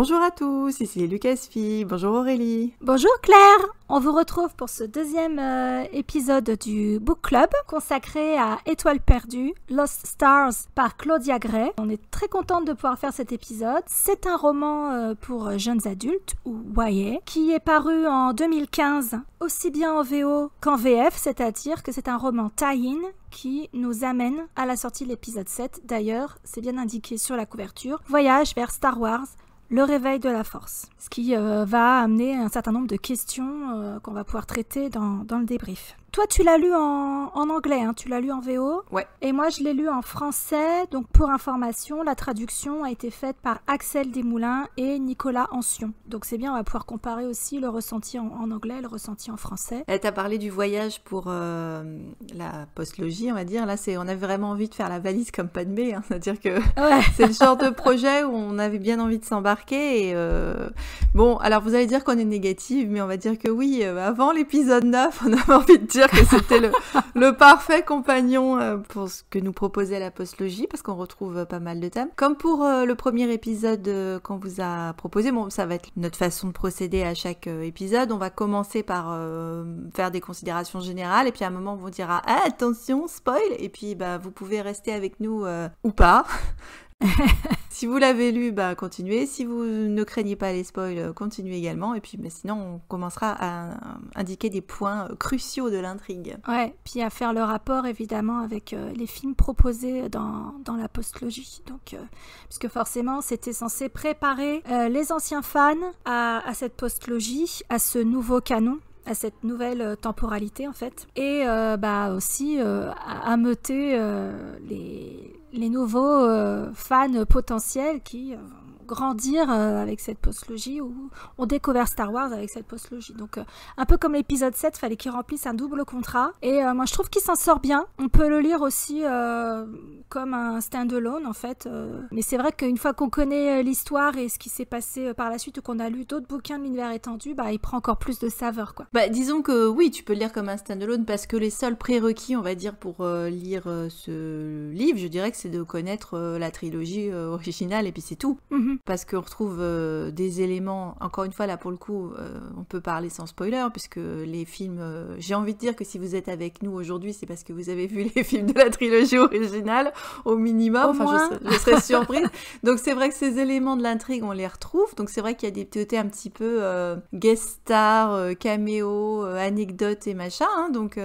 Bonjour à tous, ici Lucasfi, bonjour Aurélie. Bonjour Claire, on vous retrouve pour ce deuxième euh, épisode du Book Club consacré à Étoiles perdues, Lost Stars par Claudia Gray. On est très contente de pouvoir faire cet épisode. C'est un roman euh, pour jeunes adultes ou YA qui est paru en 2015 aussi bien en VO qu'en VF, c'est-à-dire que c'est un roman tie-in qui nous amène à la sortie de l'épisode 7. D'ailleurs, c'est bien indiqué sur la couverture. Voyage vers Star Wars, le réveil de la force, ce qui euh, va amener un certain nombre de questions euh, qu'on va pouvoir traiter dans le débrief. Toi, tu l'as lu en, anglais, hein, tu l'as lu en VO. Ouais. Et moi, je l'ai lu en français. Donc, pour information, la traduction a été faite par Axel Desmoulins et Nicolas Ancion. Donc, c'est bien, on va pouvoir comparer aussi le ressenti en, anglais, le ressenti en français. Tu as parlé du voyage pour euh, la postlogie, on va dire. Là, c'est, on avait vraiment envie de faire la valise comme Padmé. Hein, C'est-à-dire que c'est le genre de projet où on avait bien envie de s'embarquer. Euh, bon, alors, vous allez dire qu'on est négative, mais on va dire que oui, euh, avant l'épisode 9, on avait envie de dire dire que c'était le, parfait compagnon euh, pour ce que nous proposait la postlogie, parce qu'on retrouve euh, pas mal de thèmes. Comme pour euh, le premier épisode qu'on vous a proposé, bon, ça va être notre façon de procéder à chaque épisode. On va commencer par faire des considérations générales, et puis à un moment, on vous dira attention, spoil, et puis bah, vous pouvez rester avec nous ou pas. si vous l'avez lu, bah, continuez. Si vous ne craignez pas les spoils, euh, continuez également. Et puis mais bah, sinon, on commencera à euh, indiquer des points euh, cruciaux de l'intrigue. Ouais, puis à faire le rapport évidemment avec les films proposés dans, dans la postlogie. Donc, puisque forcément, c'était censé préparer les anciens fans à, à cette postlogie, à ce nouveau canon cette nouvelle euh, temporalité en fait. Et euh, bah aussi euh, à ameuter les, les, nouveaux fans potentiels qui grandir euh, avec cette postlogie ou on découvert Star Wars avec cette postlogie. Donc euh, un peu comme l'épisode 7, il fallait qu'il remplisse un double contrat. Et euh, moi je trouve qu'il s'en sort bien. On peut le lire aussi comme un stand-alone en fait. mais c'est vrai qu'une fois qu'on connaît l'histoire et ce qui s'est passé par la suite ou qu'on a lu d'autres bouquins de l'univers étendu, bah il prend encore plus de saveur quoi. Bah disons que oui, tu peux le lire comme un stand-alone parce que les seuls prérequis on va dire pour lire ce livre, je dirais que c'est de connaître la trilogie originale et puis c'est tout. Mm-hmm parce qu'on retrouve euh, des éléments, encore une fois là pour le coup, euh, on peut parler sans spoiler, puisque les films, euh, j'ai envie de dire que si vous êtes avec nous aujourd'hui, c'est parce que vous avez vu les films de la trilogie originale, au minimum, enfin je, serais surprise. donc c'est vrai que ces éléments de l'intrigue, on les retrouve, donc c'est vrai qu'il y a des côtés un petit peu guest star, caméo, anecdotes et machin, hein. donc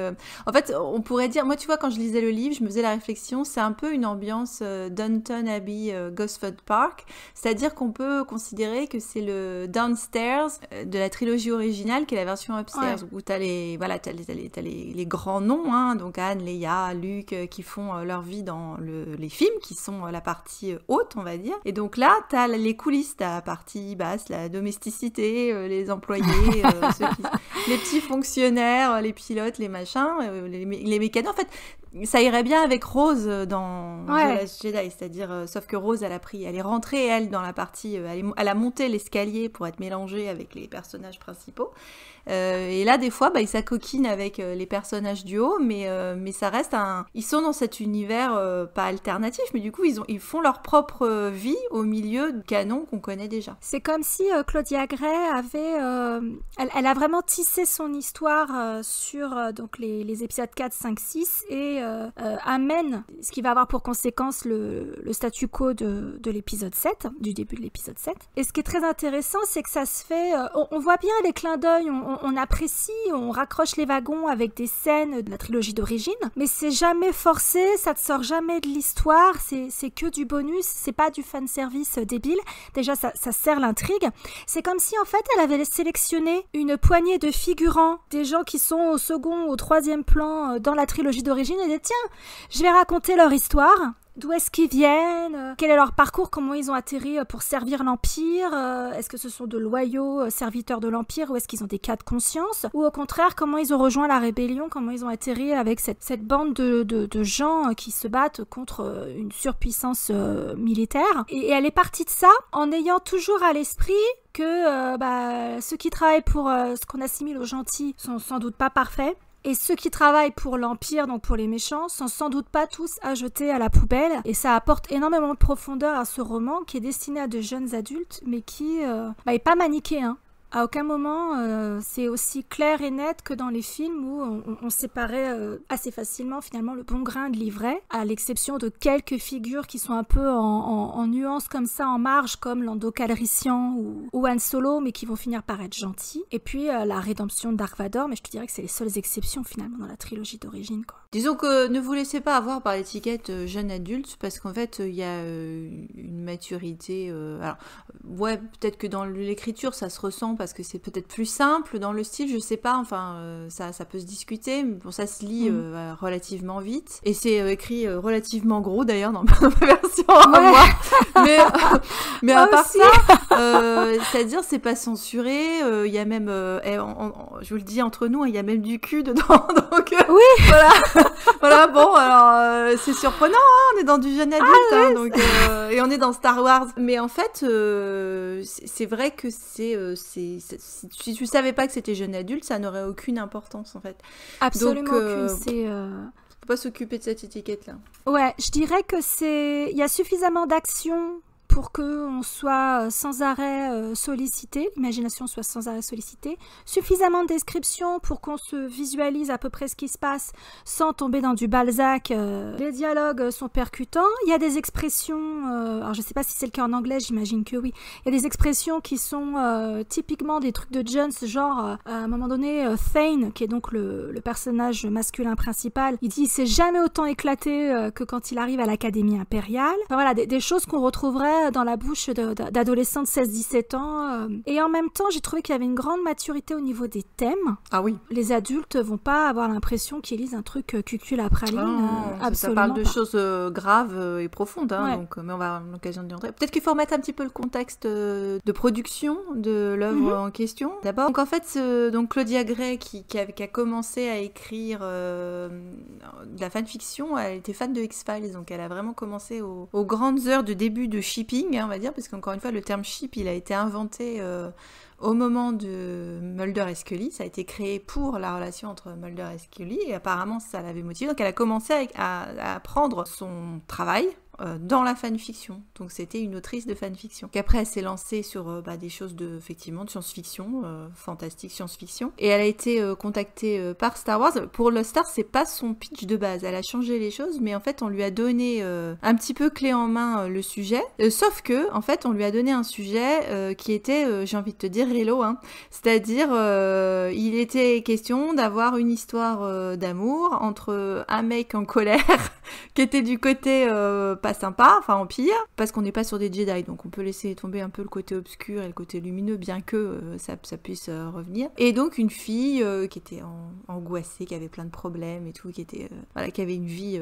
en fait on pourrait dire, moi tu vois quand je lisais le livre, je me faisais la réflexion, c'est un peu une ambiance Downton Abbey, Gosford Park, c'est-à-dire qu'on peut considérer que c'est le Downstairs euh, de la trilogie originale qui est la version Upstairs, où t'as les, voilà, as les, grands noms, hein, donc Anne, Léa, Luc, euh, qui font euh, leur vie dans les films, qui sont la partie haute, on va dire. Et donc là, as les coulisses, la partie basse, la domesticité, les employés, les petits fonctionnaires, les pilotes, les machins, les, les mécanos. En fait, ça irait bien avec Rose euh, dans The Last Jedi, c'est-à-dire, euh, sauf que Rose, elle a pris, elle est rentrée, elle, dans la partie, euh, elle, a monté l'escalier pour être mélangée avec les personnages principaux. et là, des fois, bah, ils s'acoquinent avec les personnages du haut, mais, mais ça reste un. Ils sont dans cet univers pas alternatif, mais du coup, ils, ont, ils font leur propre vie au milieu de canon qu'on connaît déjà. C'est comme si Claudia Gray avait. Elle, a vraiment tissé son histoire sur donc les, les, épisodes 4, 5, 6 et euh, euh, amène ce qui va avoir pour conséquence le, statu quo de, l'épisode 7, du début de l'épisode 7. Et ce qui est très intéressant, c'est que ça se fait, euh, on, voit bien les clins d'œil, on, apprécie, on raccroche les wagons avec des scènes de la trilogie d'origine, mais c'est jamais forcé, ça ne sort jamais de l'histoire, c'est que du bonus, c'est pas du fanservice débile. Déjà, ça, sert l'intrigue. C'est comme si en fait elle avait sélectionné une poignée de figurants, des gens qui sont au second, au troisième plan dans la trilogie d'origine et des tiens, je vais raconter leur histoire. D'où est-ce qu'ils viennent euh, Quel est leur parcours Comment ils ont atterri euh, pour servir l'Empire euh, Est-ce que ce sont de loyaux serviteurs de l'Empire ou est-ce qu'ils ont des cas de conscience Ou au contraire, comment ils ont rejoint la rébellion Comment ils ont atterri avec cette, bande de, gens qui se battent contre une surpuissance militaire et, elle est partie de ça en ayant toujours à l'esprit que bah, ceux qui travaillent pour ce qu'on assimile aux gentils sont sans doute pas parfaits, et ceux qui travaillent pour l'Empire, donc pour les méchants, sont sans doute pas tous à jeter à la poubelle. Et ça apporte énormément de profondeur à ce roman qui est destiné à de jeunes adultes, mais qui euh, bah, est pas manichéen à aucun moment euh, c'est aussi clair et net que dans les films où on, séparait euh, assez facilement finalement le bon grain de l'ivraie, à l'exception de quelques figures qui sont un peu en, en, nuance comme ça, en marge, comme Lando Calrissian ou, ou Han Solo, mais qui vont finir par être gentils. Et puis euh, la rédemption de mais je te dirais que c'est les seules exceptions finalement dans la trilogie d'origine. quoi. Disons que ne vous laissez pas avoir par l'étiquette euh, jeune adulte parce qu'en fait euh, il y a euh, une maturité. alors ouais, peut-être que dans l'écriture ça se ressent parce que c'est peut-être plus simple dans le style, je sais pas. Enfin ça, ça peut se discuter, mais bon ça se lit mm. relativement vite et c'est écrit relativement gros d'ailleurs dans ma version Mais, mais à part ça, c'est-à-dire c'est pas censuré. Il y a même, eh, je vous le dis entre nous, hein, il y a même du cul dedans. Donc oui, voilà. voilà, bon, alors euh, c'est surprenant, hein, on est dans du jeune adulte, ah, hein, donc, euh, et on est dans Star Wars. Mais en fait, euh, c'est vrai que c'est, si tu savais pas que c'était jeune adulte, ça n'aurait aucune importance en fait. Absolument donc, aucune. C'est pas s'occuper de cette étiquette-là. Ouais, je dirais que c'est, il y a suffisamment d'actions pour qu'on soit euh, sans arrêt euh, sollicité, l'imagination soit sans arrêt sollicitée, suffisamment de descriptions pour qu'on se visualise à peu près ce qui se passe sans tomber dans du Balzac. Euh. Les dialogues sont percutants, il y a des expressions, alors je ne sais pas si c'est le cas en anglais, j'imagine que oui, il y a des expressions qui sont typiquement des trucs de Jones, genre à un moment donné, Thane, qui est donc le, personnage masculin principal, il dit C'est jamais autant éclaté que quand il arrive à l'Académie impériale. Enfin, voilà, des choses qu'on retrouverait dans la bouche d'adolescents de, 16-17 ans. Euh. Et en même temps, j'ai trouvé qu'il y avait une grande maturité au niveau des thèmes. Ah oui. Les adultes vont pas avoir l'impression qu'ils lisent un truc euh, cucul à praline. Ah, euh, absolument. Ça parle de choses graves et profondes, hein, donc, mais on va avoir l'occasion d'y entrer. Peut-être qu'il faut remettre un petit peu le contexte de production de l'œuvre mhm. en question. D'abord, donc en fait, donc Claudia Gray, qui, a, commencé à écrire de la fanfiction, elle était fan de X-Files, donc elle a vraiment commencé aux grandes heures du début de shipping Hein, on va dire, parce qu'encore une fois, le terme ship, il a été inventé euh, au moment de Mulder et Scully. Ça a été créé pour la relation entre Mulder et Scully, et apparemment, ça l'avait motivée. Donc, elle a commencé à prendre son travail, euh, dans la fanfiction. Donc c'était une autrice de fanfiction. Qu'après elle s'est lancée sur euh, bah, des choses de effectivement de science-fiction, euh, fantastique science-fiction. Et elle a été contactée par Star Wars. Pour le Star, c'est pas son pitch de base. Elle a changé les choses, mais en fait on lui a donné un petit peu clé en main le sujet. sauf que en fait on lui a donné un sujet qui était, j'ai envie de te dire, hello. Hein. C'est-à-dire il était question d'avoir une histoire d'amour entre un mec en colère qui était du côté pas sympa, enfin en pire, parce qu'on n'est pas sur des Jedi, donc on peut laisser tomber un peu le côté obscur et le côté lumineux, bien que euh, ça, puisse euh, revenir. Et donc une fille euh, qui était en, angoissée, qui avait plein de problèmes et tout, qui était voilà, qui avait une vie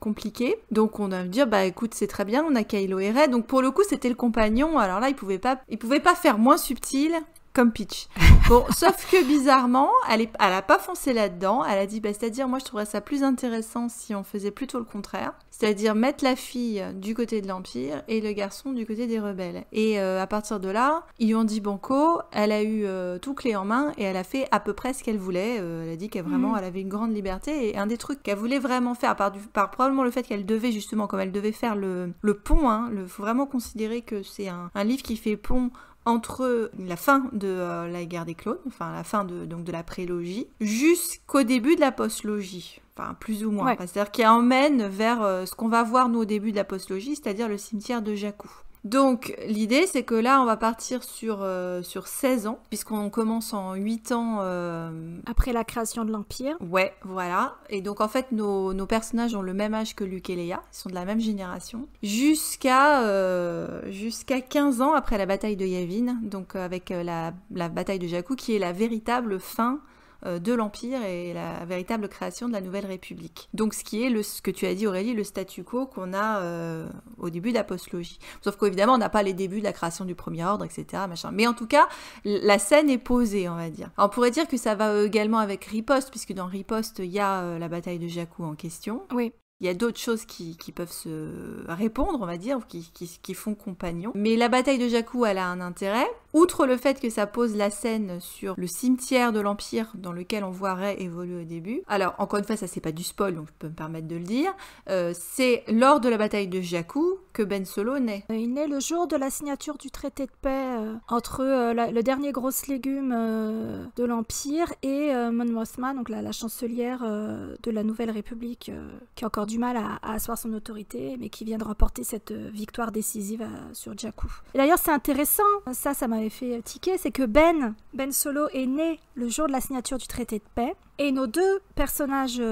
compliquée. Donc on a me dire bah écoute c'est très bien, on a Kylo et Donc pour le coup c'était le compagnon. Alors là il pouvait pas, il pouvait pas faire moins subtil comme Bon, sauf que bizarrement, elle n'a elle pas foncé là-dedans. Elle a dit, bah, c'est-à-dire, moi, je trouverais ça plus intéressant si on faisait plutôt le contraire. C'est-à-dire mettre la fille du côté de l'Empire et le garçon du côté des rebelles. Et euh, à partir de là, ils lui ont dit banco, elle a eu euh, tout clé en main et elle a fait à peu près ce qu'elle voulait. Euh, elle a dit qu'elle mhm. vraiment, elle avait une grande liberté. Et un des trucs qu'elle voulait vraiment faire, par, par probablement le fait qu'elle devait justement, comme elle devait faire le, pont, il hein, faut vraiment considérer que c'est un, un livre qui fait pont entre la fin de euh, la guerre des clones, enfin la fin de, donc de la prélogie, jusqu'au début de la postlogie. Enfin, plus ou moins. C'est-à-dire qui emmène vers euh, ce qu'on va voir nous au début de la postlogie, c'est-à-dire le cimetière de Jakku. Donc l'idée c'est que là on va partir sur, euh, sur 16 ans, puisqu'on commence en 8 ans... Euh, après la création de l'Empire. Ouais, voilà. Et donc en fait nos, personnages ont le même âge que Luke et Leia, ils sont de la même génération, jusqu'à euh, jusqu'à 15 ans après la bataille de Yavin, donc avec la, la bataille de Jakku qui est la véritable fin euh, de l'Empire et la véritable création de la Nouvelle République. Donc ce qui est le, ce que tu as dit Aurélie, le statu quo qu'on a euh, au début de la postlogie. Sauf qu'évidemment on n'a pas les débuts de la création du Premier Ordre, etc. Machin. Mais en tout cas, la scène est posée, on va dire. on pourrait dire que ça va euh, également avec Riposte, puisque dans Riposte, il y a la bataille de Jacou en question. Oui il y a d'autres choses qui, peuvent se répondre, on va dire, qui, qui, font compagnon. Mais la bataille de Jakku, elle a un intérêt. Outre le fait que ça pose la scène sur le cimetière de l'Empire dans lequel on voit évoluer au début. Alors, encore une fois, ça c'est pas du spoil, donc je peux me permettre de le dire. Euh, c'est lors de la bataille de Jakku que Ben Solo naît. Euh, il naît le jour de la signature du traité de paix euh, entre le dernier gros légume de l'Empire et Mon Mothma, donc la, la chancelière de la Nouvelle République, qui est encore du mal à, asseoir son autorité, mais qui vient de remporter cette euh, victoire décisive sur euh, sur Jakku. D'ailleurs, c'est intéressant, ça, ça m'avait fait euh, tiquer, c'est que Ben, Ben Solo est né le jour de la signature du traité de paix, et nos deux personnages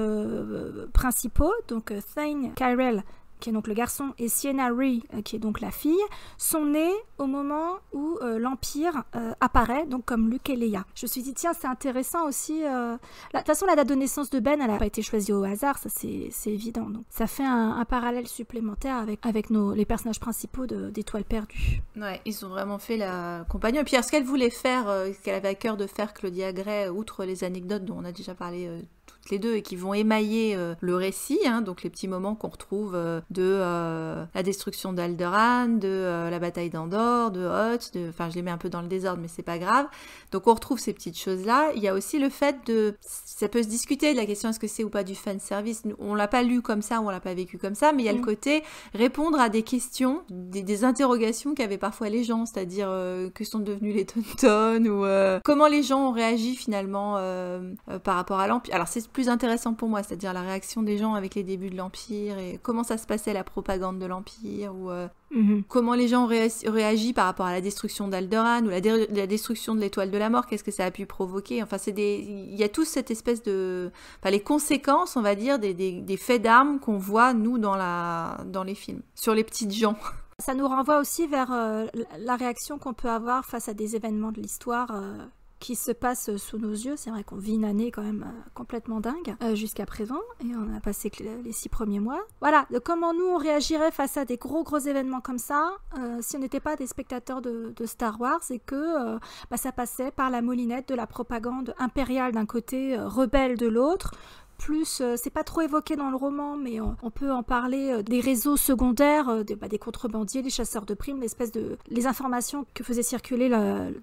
principaux, donc Thane Kyrell qui est donc le garçon, et Sienna ree euh, qui est donc la fille, sont nés au moment où euh, l'Empire euh, apparaît, donc comme Luke et Leia. Je me suis dit, tiens, c'est intéressant aussi. De toute façon, la date de naissance de Ben, elle n'a pas été choisie au hasard, ça c'est évident. Donc ça fait un, parallèle supplémentaire avec, avec les personnages principaux d'Étoiles perdues. Ouais, ils ont vraiment fait la compagnie. Et puis, ce qu'elle voulait faire, ce qu'elle avait à cœur de faire, Claudia Gray, outre les anecdotes dont on a déjà parlé les deux et qui vont émailler euh, le récit, hein, donc les petits moments qu'on retrouve euh, de euh, la destruction d'Alderan, de la bataille d'Andorre, de Hoth, enfin je les mets un peu dans le désordre mais c'est pas grave. Donc on retrouve ces petites choses-là. Il y a aussi le fait de... Ça peut se discuter de la question est-ce que c'est ou pas du fan service. On l'a pas lu comme ça, on l'a pas vécu comme ça, mais il y a le mm. côté répondre à des questions, des, interrogations qu'avaient parfois les gens, c'est-à-dire que sont devenus les Tontons ou comment les gens ont réagi finalement par rapport à l'Empire. Alors c'est plus intéressant pour moi, c'est-à-dire la réaction des gens avec les débuts de l'Empire et comment ça se passait la propagande de l'Empire ou euh, mhm. comment les gens ont réagi par rapport à la destruction d'Alderan ou la, destruction de l'étoile de la mort, qu'est-ce que ça a pu provoquer. Enfin, c'est des... il y a tous cette espèce de. Enfin, les conséquences, on va dire, des, des, faits d'armes qu'on voit, nous, dans, la... dans les films, sur les petites gens. Ça nous renvoie aussi vers euh, la réaction qu'on peut avoir face à des événements de l'histoire. Euh, qui se passe euh, sous nos yeux. C'est vrai qu'on vit une année quand même euh, complètement dingue euh, jusqu'à présent et on a passé les six premiers mois. Voilà, comment nous on réagirait face à des gros gros événements comme ça si on n'était pas des spectateurs de, Star Wars et que bah, ça passait par la molinette de la propagande impériale d'un côté, rebelle de l'autre, plus, euh, c'est pas trop évoqué dans le roman, mais euh, on, peut en parler euh, des réseaux secondaires, bah, des contrebandiers, des chasseurs de primes, l'espèce de les informations que faisait circuler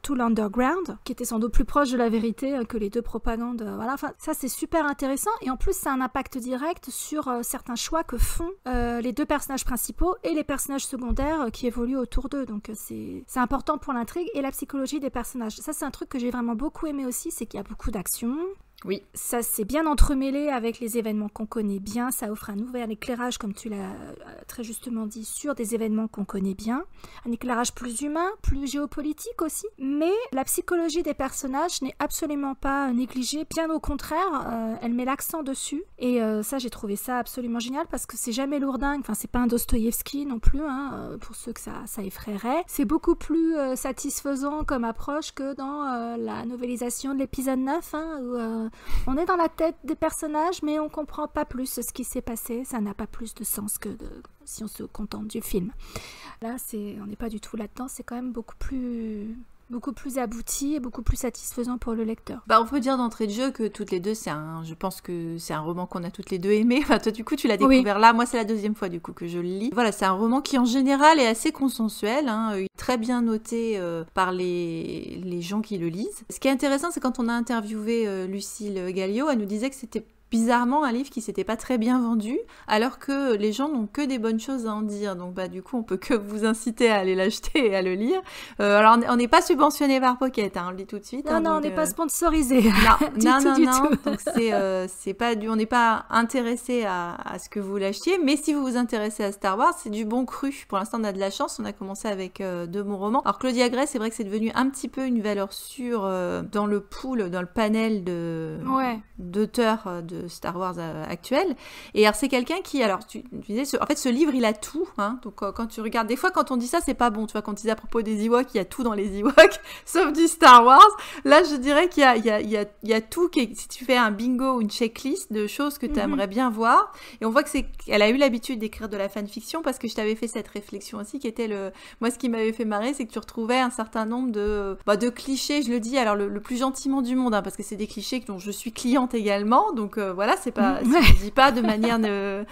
tout l'underground, qui était sans doute plus proche de la vérité que les deux propagandes. Voilà, enfin ça c'est super intéressant et en plus ça a un impact direct sur certains choix que font les deux personnages principaux et les personnages secondaires qui évoluent autour d'eux. Donc c'est important pour l'intrigue et la psychologie des personnages. Ça c'est un truc que j'ai vraiment beaucoup aimé aussi, c'est qu'il y a beaucoup d'action, oui, ça s'est bien entremêlé avec les événements qu'on connaît bien, ça offre un nouvel éclairage, comme tu l'as euh, très justement dit, sur des événements qu'on connaît bien, un éclairage plus humain, plus géopolitique aussi, mais la psychologie des personnages n'est absolument pas négligée, bien au contraire, euh, elle met l'accent dessus, et euh, ça j'ai trouvé ça absolument génial, parce que c'est jamais lourdingue, enfin c'est pas un Dostoïevski non plus, hein, pour ceux que ça, ça effraierait, c'est beaucoup plus satisfaisant comme approche que dans la novélisation de l'épisode 9, hein, où euh, on est dans la tête des personnages, mais on comprend pas plus ce qui s'est passé. Ça n'a pas plus de sens que si on se contente du film. Là, c'est, on n'est pas du tout là-dedans. C'est quand même beaucoup plus beaucoup plus abouti et beaucoup plus satisfaisant pour le lecteur. Bah, on peut dire d'entrée de jeu que toutes les deux, c'est un, je pense que c'est un roman qu'on a toutes les deux aimé. Enfin, toi, du coup, tu l'as découvert là. Moi, c'est la deuxième fois, du coup, que je le lis. Voilà, c'est un roman qui, en général, est assez consensuel, hein. très bien noté euh, par les, gens qui le lisent. Ce qui est intéressant, c'est quand on a interviewé euh, Lucille Galliot, elle nous disait que c'était bizarrement un livre qui s'était pas très bien vendu, alors que les gens n'ont que des bonnes choses à en dire. Donc bah du coup on peut que vous inciter à aller l'acheter et à le lire. Euh, alors on n'est pas subventionné par Pocket, hein, on le dit tout de suite. Non hein, non, on n'est pas euh, sponsorisé. Non non non, Donc euh, c'est pas du, on n'est pas intéressé à, ce que vous l'achetiez, mais si vous vous intéressez à Star Wars, c'est du bon cru. Pour l'instant on a de la chance, on a commencé avec deux bons romans. Alors Claudia Gray, c'est vrai que c'est devenu un petit peu une valeur sûre dans le pool, dans le panel de ouais. d'auteurs de Star Wars euh, actuel. Et alors c'est quelqu'un qui, alors tu, disais, en fait ce livre il a tout. Hein. donc euh, quand tu regardes, des fois quand on dit ça c'est pas bon. Tu vois quand ils à propos des Ewoks, il y a tout dans les Ewoks, sauf du Star Wars. Là je dirais qu'il y, y, a, tout. Qui, si tu fais un bingo ou une checklist de choses que tu mhm. aimerais bien voir, et on voit que c'est, elle a eu l'habitude d'écrire de la fanfiction parce que je t'avais fait cette réflexion aussi qui était le, moi ce qui m'avait fait marrer c'est que tu retrouvais un certain nombre de, bah, de clichés. Je le dis alors le, plus gentiment du monde hein, parce que c'est des clichés dont je suis cliente également. Donc euh, euh, voilà, c'est pas, dis mm. pas de manière euh,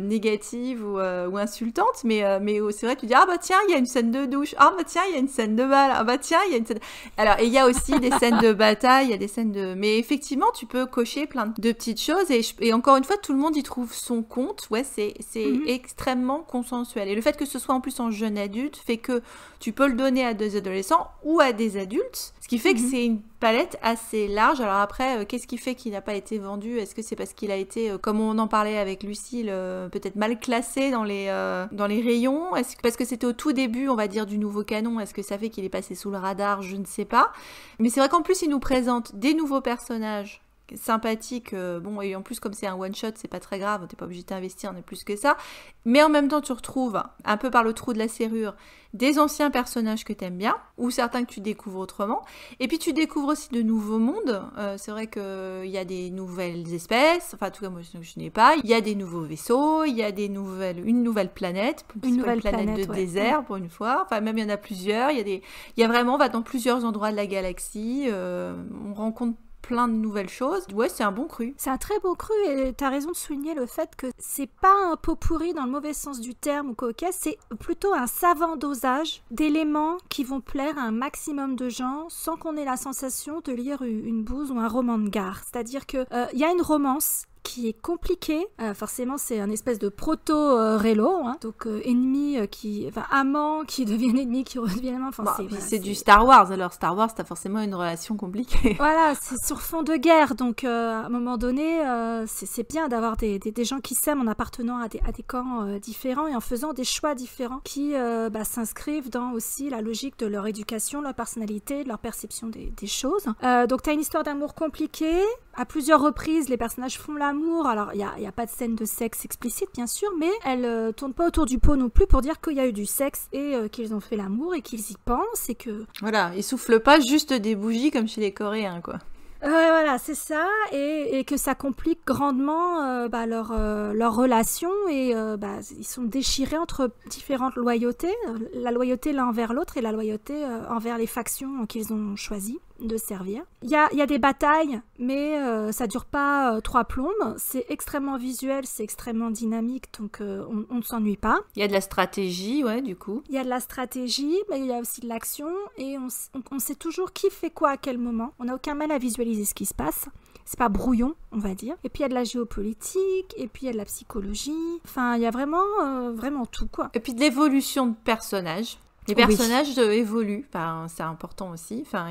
négative euh, ou, insultante, mais, mais oh, c'est vrai, tu dis ah bah tiens, il y a une scène de douche, ah bah tiens, il y a une scène de balle, ah bah tiens, il y a une scène. Alors, et il y a aussi des scènes de bataille, il y a des scènes de. Mais effectivement, tu peux cocher plein de petites choses, et, encore une fois, tout le monde y trouve son compte, ouais, c'est mm-hmm. extrêmement consensuel. Et le fait que ce soit en plus en jeune adulte fait que tu peux le donner à deux adolescents ou à des adultes, ce qui fait que mm-hmm. c'est une palette assez large. Alors après, euh, qu'est-ce qui fait qu'il n'a pas été vendu Est-ce que c'est parce qu'il a été, euh, comme on en parlait avec Lucille, euh, peut-être mal classé dans les, dans les rayons Est-ce Parce que c'était au tout début, on va dire, du nouveau canon. Est-ce que ça fait qu'il est passé sous le radar Je ne sais pas. Mais c'est vrai qu'en plus, il nous présente des nouveaux personnages sympathique. Euh, bon, et en plus, comme c'est un one shot, c'est pas très grave, t'es pas obligé d'investir, on est plus que ça. Mais en même temps, tu retrouves, un peu par le trou de la serrure, des anciens personnages que t'aimes bien, ou certains que tu découvres autrement. Et puis, tu découvres aussi de nouveaux mondes. Euh, c'est vrai qu'il y a des nouvelles espèces, enfin, en tout cas, moi, je, n'ai pas. Il y a des nouveaux vaisseaux, il y a des nouvelles, une nouvelle planète, une nouvelle planète, de désert pour une fois. Enfin, même il y en a plusieurs. Il y a, des, il y a vraiment, va dans plusieurs endroits de la galaxie. Euh, on rencontre plein de nouvelles choses. Ouais, c'est un bon cru. C'est un très beau cru et tu as raison de souligner le fait que c'est pas un pot pourri dans le mauvais sens du terme ou c'est plutôt un savant dosage d'éléments qui vont plaire à un maximum de gens sans qu'on ait la sensation de lire une bouse ou un roman de gare. C'est-à-dire que euh, il y a une romance qui est compliqué. Euh, forcément, c'est un espèce de proto-Relo, hein. donc euh, ennemi euh, qui, enfin amant qui devient ennemi qui redevient amant. Bah, c'est du Star Wars. Alors Star Wars, t'as forcément une relation compliquée. Voilà, c'est sur fond de guerre, donc à un moment donné, c'est bien d'avoir des, des, gens qui s'aiment en appartenant à des, à des camps différents et en faisant des choix différents qui bah, s'inscrivent dans aussi la logique de leur éducation, leur personnalité, de leur perception des, des choses. donc t'as une histoire d'amour compliquée à plusieurs reprises, les personnages font l'amour. Alors, il n'y a, a, pas de scène de sexe explicite, bien sûr, mais elles ne euh, tourne pas autour du pot non plus pour dire qu'il y a eu du sexe et euh, qu'ils ont fait l'amour et qu'ils y pensent et que. Voilà, ils soufflent pas juste des bougies comme chez les Coréens, quoi. voilà, c'est ça, et, que ça complique grandement euh, bah, leur, relation, et bah, ils sont déchirés entre différentes loyautés, la loyauté l'un envers l'autre et la loyauté envers les factions qu'ils ont choisies de servir. Il y a, des batailles, mais euh, ça dure pas euh, trois plombes. C'est extrêmement visuel, c'est extrêmement dynamique, donc euh, on, ne s'ennuie pas. Il y a de la stratégie, ouais, du coup. Il y a de la stratégie, mais il y a aussi de l'action, et on, sait toujours qui fait quoi à quel moment. On n'a aucun mal à visualiser ce qui se passe. C'est pas brouillon, on va dire. Et puis il y a de la géopolitique, et puis il y a de la psychologie. Enfin, il y a vraiment, vraiment tout, quoi. Et puis de l'évolution de personnages. Les personnages euh, évoluent, c'est important aussi. Enfin,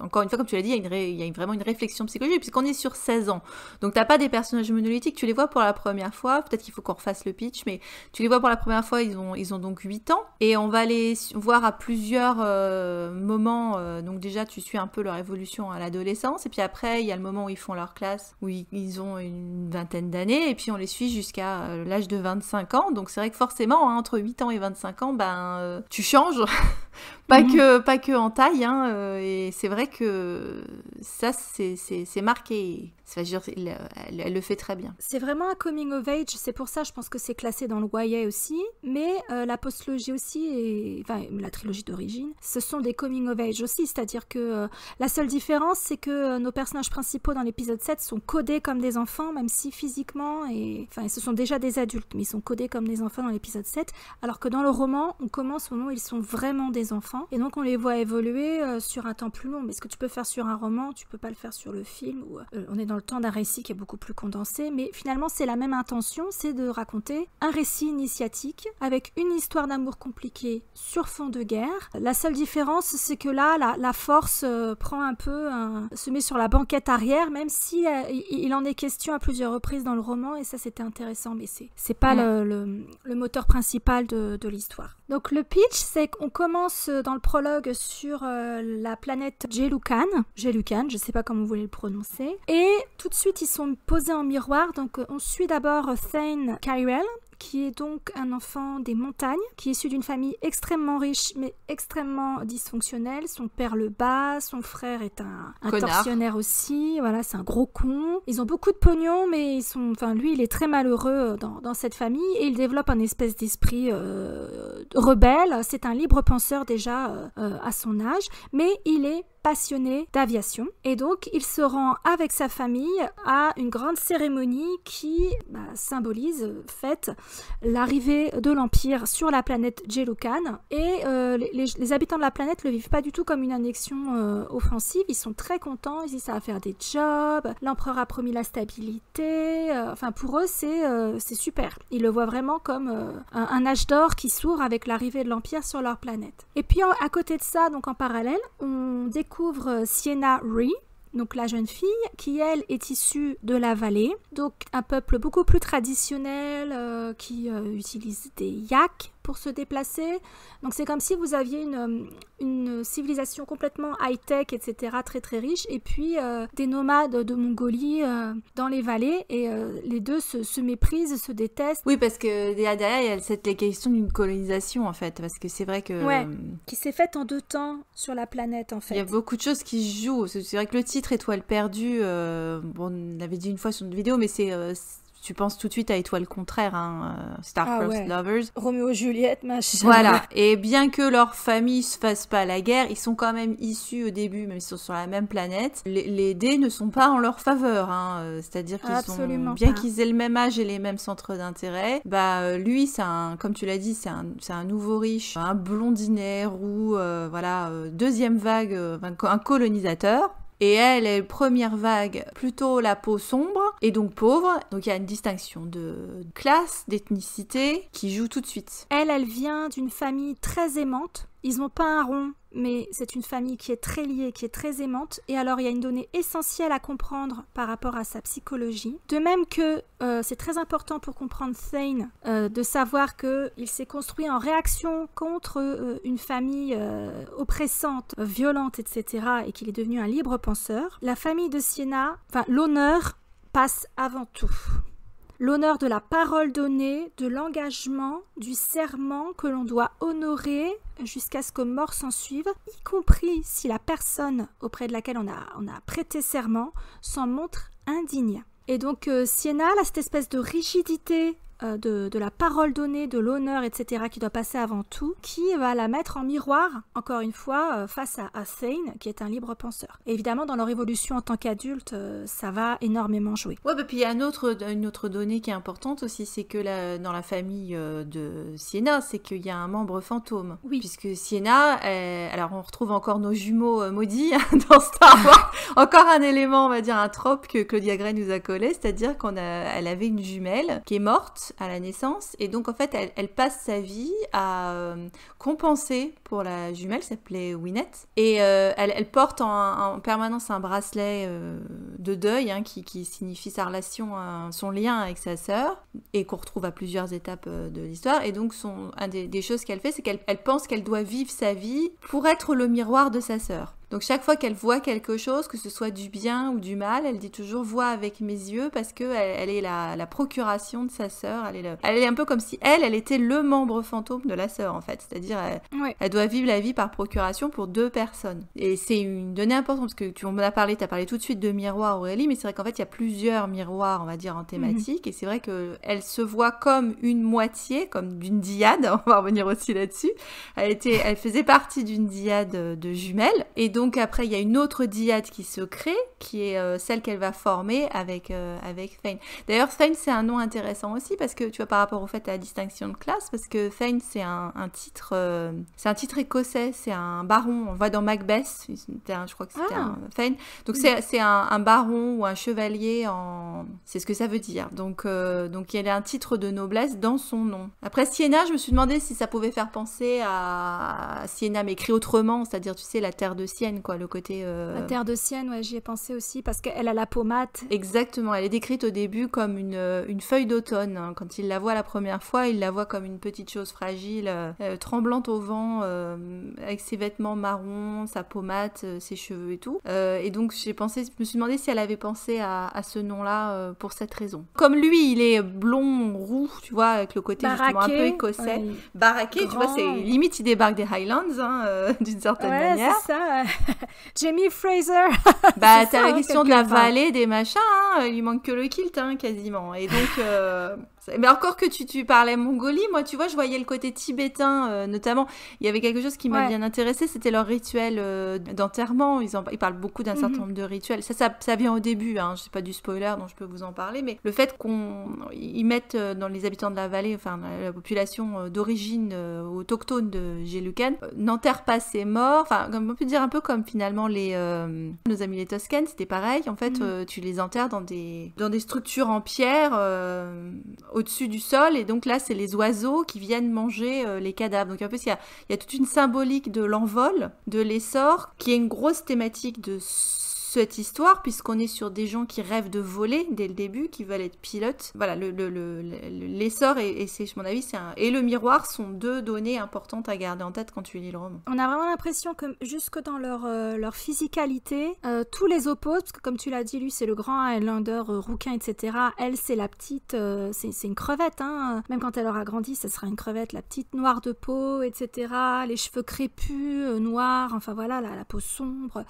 encore une fois, comme tu l'as dit, il y, a, vraiment une réflexion psychologique, puisqu'on est sur 16 ans. Donc, tu n'as pas des personnages monolithiques, tu les vois pour la première fois. Peut-être qu'il faut qu'on refasse le pitch, mais tu les vois pour la première fois, ils ont, ils ont donc 8 ans. Et on va les voir à plusieurs euh, moments. Euh, donc, déjà, tu suis un peu leur évolution à l'adolescence. Et puis après, il y a le moment où ils font leur classe, où ils, ont une vingtaine d'années. Et puis, on les suit jusqu'à l'âge de 25 ans. Donc, c'est vrai que forcément, hein, entre 8 ans et 25 ans, ben tu changes. pas, mhm. que, pas que en taille. Hein, euh, et c'est vrai que ça, c'est marqué. Ça, dire, elle, le fait très bien. C'est vraiment un coming of age, c'est pour ça je pense que c'est classé dans le YA aussi, mais euh, la postlogie aussi, et, enfin la trilogie d'origine, ce sont des coming of age aussi, c'est-à-dire que euh, la seule différence c'est que euh, nos personnages principaux dans l'épisode 7 sont codés comme des enfants, même si physiquement, et enfin ce sont déjà des adultes, mais ils sont codés comme des enfants dans l'épisode 7, alors que dans le roman, on commence au moment où ils sont vraiment des enfants, et donc on les voit évoluer sur un temps plus long, mais ce que tu peux faire sur un roman, tu peux pas le faire sur le film, où on est dans le temps d'un récit qui est beaucoup plus condensé, mais finalement c'est la même intention, c'est de raconter un récit initiatique avec une histoire d'amour compliquée sur fond de guerre. La seule différence c'est que là la, force euh, prend un peu, se met sur la banquette arrière, même si euh, il en est question à plusieurs reprises dans le roman et ça c'était intéressant, mais c'est pas le, le, moteur principal de l'histoire. Donc le pitch, c'est qu'on commence euh, dans le prologue sur euh, la planète Jelukan. lucan je sais pas comment vous voulez le prononcer, et tout de suite ils sont posés en miroir. Donc on suit d'abord Thane Kyrell, qui est donc un enfant des montagnes, qui est issu d'une famille extrêmement riche mais extrêmement dysfonctionnelle. Son père le bat, son frère est un, tortionnaire aussi, voilà, c'est un gros con. Ils ont beaucoup de pognon, mais ils sont, enfin, lui, il est très malheureux euh, dans, cette famille et il développe un espèce d'esprit euh, rebelle. C'est un libre penseur déjà euh, à son âge, mais il est passionné d'aviation. Et donc, il se rend avec sa famille à une grande cérémonie qui bah, symbolise, euh, fête, l'arrivée de l'Empire sur la planète Jelukan. Et euh, les, habitants de la planète ne le vivent pas du tout comme une annexion euh, offensive. Ils sont très contents, ils disent ça va faire des jobs, l'empereur a promis la stabilité. enfin, pour eux, c'est super. Ils le voient vraiment comme un, âge d'or qui s'ouvre avec l'arrivée de l'Empire sur leur planète. Et puis, à côté de ça, donc en parallèle, on découvre découvre euh, Sienna Ri, donc la jeune fille, qui elle est issue de la vallée, donc un peuple beaucoup plus traditionnel euh, qui euh, utilise des yaks se déplacer. Donc c'est comme si vous aviez une, euh, une civilisation complètement high-tech, etc., très très riche, et puis euh, des nomades de Mongolie euh, dans les vallées, et les deux se, se, méprisent, se détestent. Oui, parce que derrière, il y a cette question d'une colonisation, en fait, parce que c'est vrai que... Ouais, qui s'est faite en deux temps sur la planète, en fait. Il y a beaucoup de choses qui jouent. C'est vrai que le titre Étoile perdue, on l'avait dit une fois sur une vidéo, mais c'est tu penses tout de suite à Étoile contraire, hein, euh, Star ah ouais. Lovers. Roméo Juliette, machin. Voilà. Et bien que leur famille se fasse pas la guerre, ils sont quand même issus au début, même s'ils sont sur la même planète. Les, dés ne sont pas en leur faveur, hein. Euh, c'est-à-dire qu'ils sont bien qu'ils aient le même âge et les mêmes centres d'intérêt. Bah euh, lui, c'est un, comme tu l'as dit, c'est un, un, nouveau riche, un blondinaire ou voilà, deuxième vague, un colonisateur et elle est première vague, plutôt la peau sombre et donc pauvre. Donc il y a une distinction de classe, d'ethnicité qui joue tout de suite. Elle, elle vient d'une famille très aimante. Ils n'ont pas un rond, mais c'est une famille qui est très liée, qui est très aimante. Et alors, il y a une donnée essentielle à comprendre par rapport à sa psychologie. De même que euh, c'est très important pour comprendre Thane euh, de savoir que il s'est construit en réaction contre euh, une famille oppressante, violente, etc., et qu'il est devenu un libre penseur. La famille de Siena, enfin, l'honneur passe avant tout l'honneur de la parole donnée, de l'engagement, du serment que l'on doit honorer jusqu'à ce que mort s'en suive, y compris si la personne auprès de laquelle on a, prêté serment s'en montre indigne. Et donc euh, Siena, là, cette espèce de rigidité euh, de, la parole donnée, de l'honneur, etc., qui doit passer avant tout, qui va la mettre en miroir, encore une fois, euh, face à, à qui est un libre penseur. évidemment, dans leur évolution en tant qu'adulte, euh, ça va énormément jouer. Oui, bah, puis il y a une autre, donnée qui est importante aussi, c'est que dans la famille de Siena, c'est qu'il y a un membre fantôme. Oui. Puisque Siena, alors on retrouve encore nos jumeaux maudits hein, dans Star Wars, encore un élément, on va dire, un trope que Claudia Gray nous a collé, c'est-à-dire qu'on a, elle avait une jumelle qui est morte à la naissance. Et donc, en fait, elle, passe sa vie à euh, compenser pour la jumelle, s'appelait Winette. Et euh, elle, porte en, permanence un bracelet euh, de deuil hein, qui, signifie sa relation, son lien avec sa sœur, et qu'on retrouve à plusieurs étapes de l'histoire. Et donc, son, un des, des choses qu'elle fait, c'est qu'elle pense qu'elle doit vivre sa vie pour être le miroir de sa sœur. Donc chaque fois qu'elle voit quelque chose, que ce soit du bien ou du mal, elle dit toujours vois avec mes yeux parce que elle, est la, procuration de sa sœur. Elle est, elle est un peu comme si elle, elle était le membre fantôme de la sœur en fait. C'est-à-dire elle, doit vivre la vie par procuration pour deux personnes. Et c'est une donnée importante parce que tu en as parlé, tu as parlé tout de suite de miroir Aurélie, mais c'est vrai qu'en fait il y a plusieurs miroirs on va dire en mhm. thématique et c'est vrai que elle se voit comme une moitié, comme d'une diade. On va revenir aussi là-dessus. Elle était, elle faisait partie d'une diade de jumelles et donc après, il y a une autre diade qui se crée, qui est euh, celle qu'elle va former avec, euh, avec D'ailleurs, Fane, c'est un nom intéressant aussi, parce que, tu vois, par rapport au fait à la distinction de classe, parce que Fane, c'est un, titre euh, c'est un titre écossais, c'est un baron. On voit dans Macbeth, je crois que c'était ah. un Fane. Donc c'est un, un, baron ou un chevalier, en... c'est ce que ça veut dire. Donc, donc il y a un titre de noblesse dans son nom. Après Siena, je me suis demandé si ça pouvait faire penser à, Sienna, Siena, mais écrit autrement, c'est-à-dire, tu sais, la terre de Sienne quoi, le côté. Euh, la terre de sienne, ouais, j'y ai pensé aussi parce qu'elle a la peau mate. Exactement, elle est décrite au début comme une, euh, feuille d'automne. Hein. Quand il la voit la première fois, il la voit comme une petite chose fragile, euh, tremblante au vent, avec ses vêtements marrons, sa peau mate, ses cheveux et tout. et donc j'ai pensé, je me suis demandé si elle avait pensé à, ce nom-là pour cette raison. Comme lui, il est blond, roux, tu vois, avec le côté justement un peu écossais, oui. baraqué, tu vois, c'est limite il débarque des Highlands hein, d'une certaine ouais, manière. Ça. Jamie Fraser Bah, t'as la hein, question de la vallée des machins, hein, il manque que le kilt, hein, quasiment. Et donc. Euh, mais encore que tu, parlais Mongolie, moi, tu vois, je voyais le côté tibétain, euh, notamment. Il y avait quelque chose qui m'a bien intéressé, c'était leur rituel euh, d'enterrement. Ils, parlent beaucoup d'un mhm. certain nombre de rituels. Ça, ça, vient au début, hein. je sais pas du spoiler, dont je peux vous en parler, mais le fait qu'ils mettent euh, dans les habitants de la vallée, enfin, la population d'origine autochtone de Gélucan, n'enterre pas ses morts. Enfin, on peut dire un peu comme finalement les, nos amis les Toscans, c'était pareil. En fait, mhm. tu les enterres dans des, dans des structures en pierre au-dessus du sol. Et donc là, c'est les oiseaux qui viennent manger euh, les cadavres. Donc un peu, il y, il y a toute une symbolique de l'envol, de l'essor, qui est une grosse thématique de cette histoire, puisqu'on est sur des gens qui rêvent de voler dès le début, qui veulent être pilotes. Voilà, l'essor et, c'est, mon avis, et le miroir sont deux données importantes à garder en tête quand tu lis le roman. On a vraiment l'impression que jusque dans leur, euh, physicalité, euh, tous les opposent, parce que comme tu l'as dit, lui c'est le grand Highlander, euh, rouquin, etc. Elle c'est la petite, euh, c'est une crevette, hein. même quand elle aura grandi, ce sera une crevette, la petite noire de peau, etc. Les cheveux crépus, noirs, enfin voilà, la peau sombre.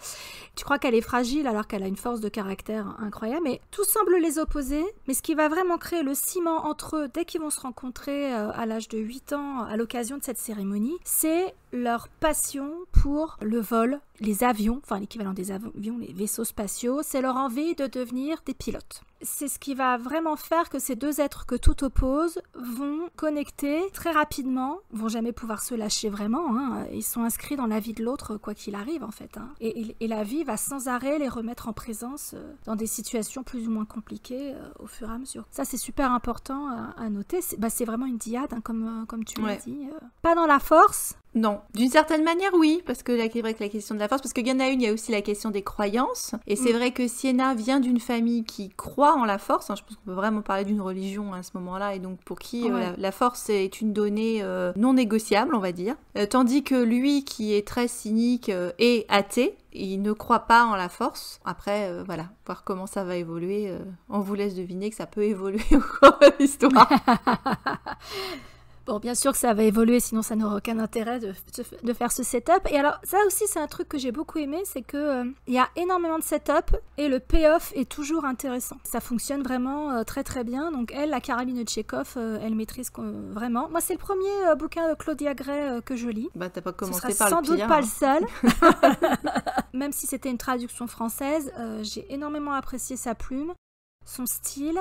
Tu crois qu'elle est fragile alors qu'elle a une force de caractère incroyable. Et tout semble les opposer, mais ce qui va vraiment créer le ciment entre eux dès qu'ils vont se rencontrer euh, à l'âge de 8 ans à l'occasion de cette cérémonie, c'est leur passion pour le vol, les avions, enfin l'équivalent des avions, les vaisseaux spatiaux, c'est leur envie de devenir des pilotes. C'est ce qui va vraiment faire que ces deux êtres que tout oppose vont connecter très rapidement, vont jamais pouvoir se lâcher vraiment, hein. ils sont inscrits dans la vie de l'autre quoi qu'il arrive en fait. Hein. Et, la vie va sans arrêt les remettre en présence euh, dans des situations plus ou moins compliquées euh, au fur et à mesure. Ça c'est super important euh, à, noter, bah, c'est vraiment une diade hein, comme, comme tu l'as dit. Pas dans la force, non. D'une certaine manière, oui, parce que y la question de la force, parce qu'il y en a une, il y a aussi la question des croyances. Et c'est mm. vrai que Sienna vient d'une famille qui croit en la force. Hein. je pense qu'on peut vraiment parler d'une religion à ce moment-là, et donc pour qui euh, la, force est une donnée euh, non négociable, on va dire. Euh, tandis que lui, qui est très cynique et athée, il ne croit pas en la force. Après, voilà, voir comment ça va évoluer. on vous laisse deviner que ça peut évoluer au cours de l'histoire. Bon, bien sûr que ça va évoluer, sinon ça n'aura aucun intérêt de, faire ce setup. Et alors, ça aussi, c'est un truc que j'ai beaucoup aimé, c'est que euh, il y a énormément de setup et le payoff est toujours intéressant. Ça fonctionne vraiment euh, très très bien. Donc elle, la carabine de Chekhov, euh, elle maîtrise vraiment. Moi, c'est le premier bouquin de Claudia Gray que je lis. Bah, t'as pas commencé Ce sera par sans doute pas le hein. seul. Même si c'était une traduction française, j'ai énormément apprécié sa plume, son style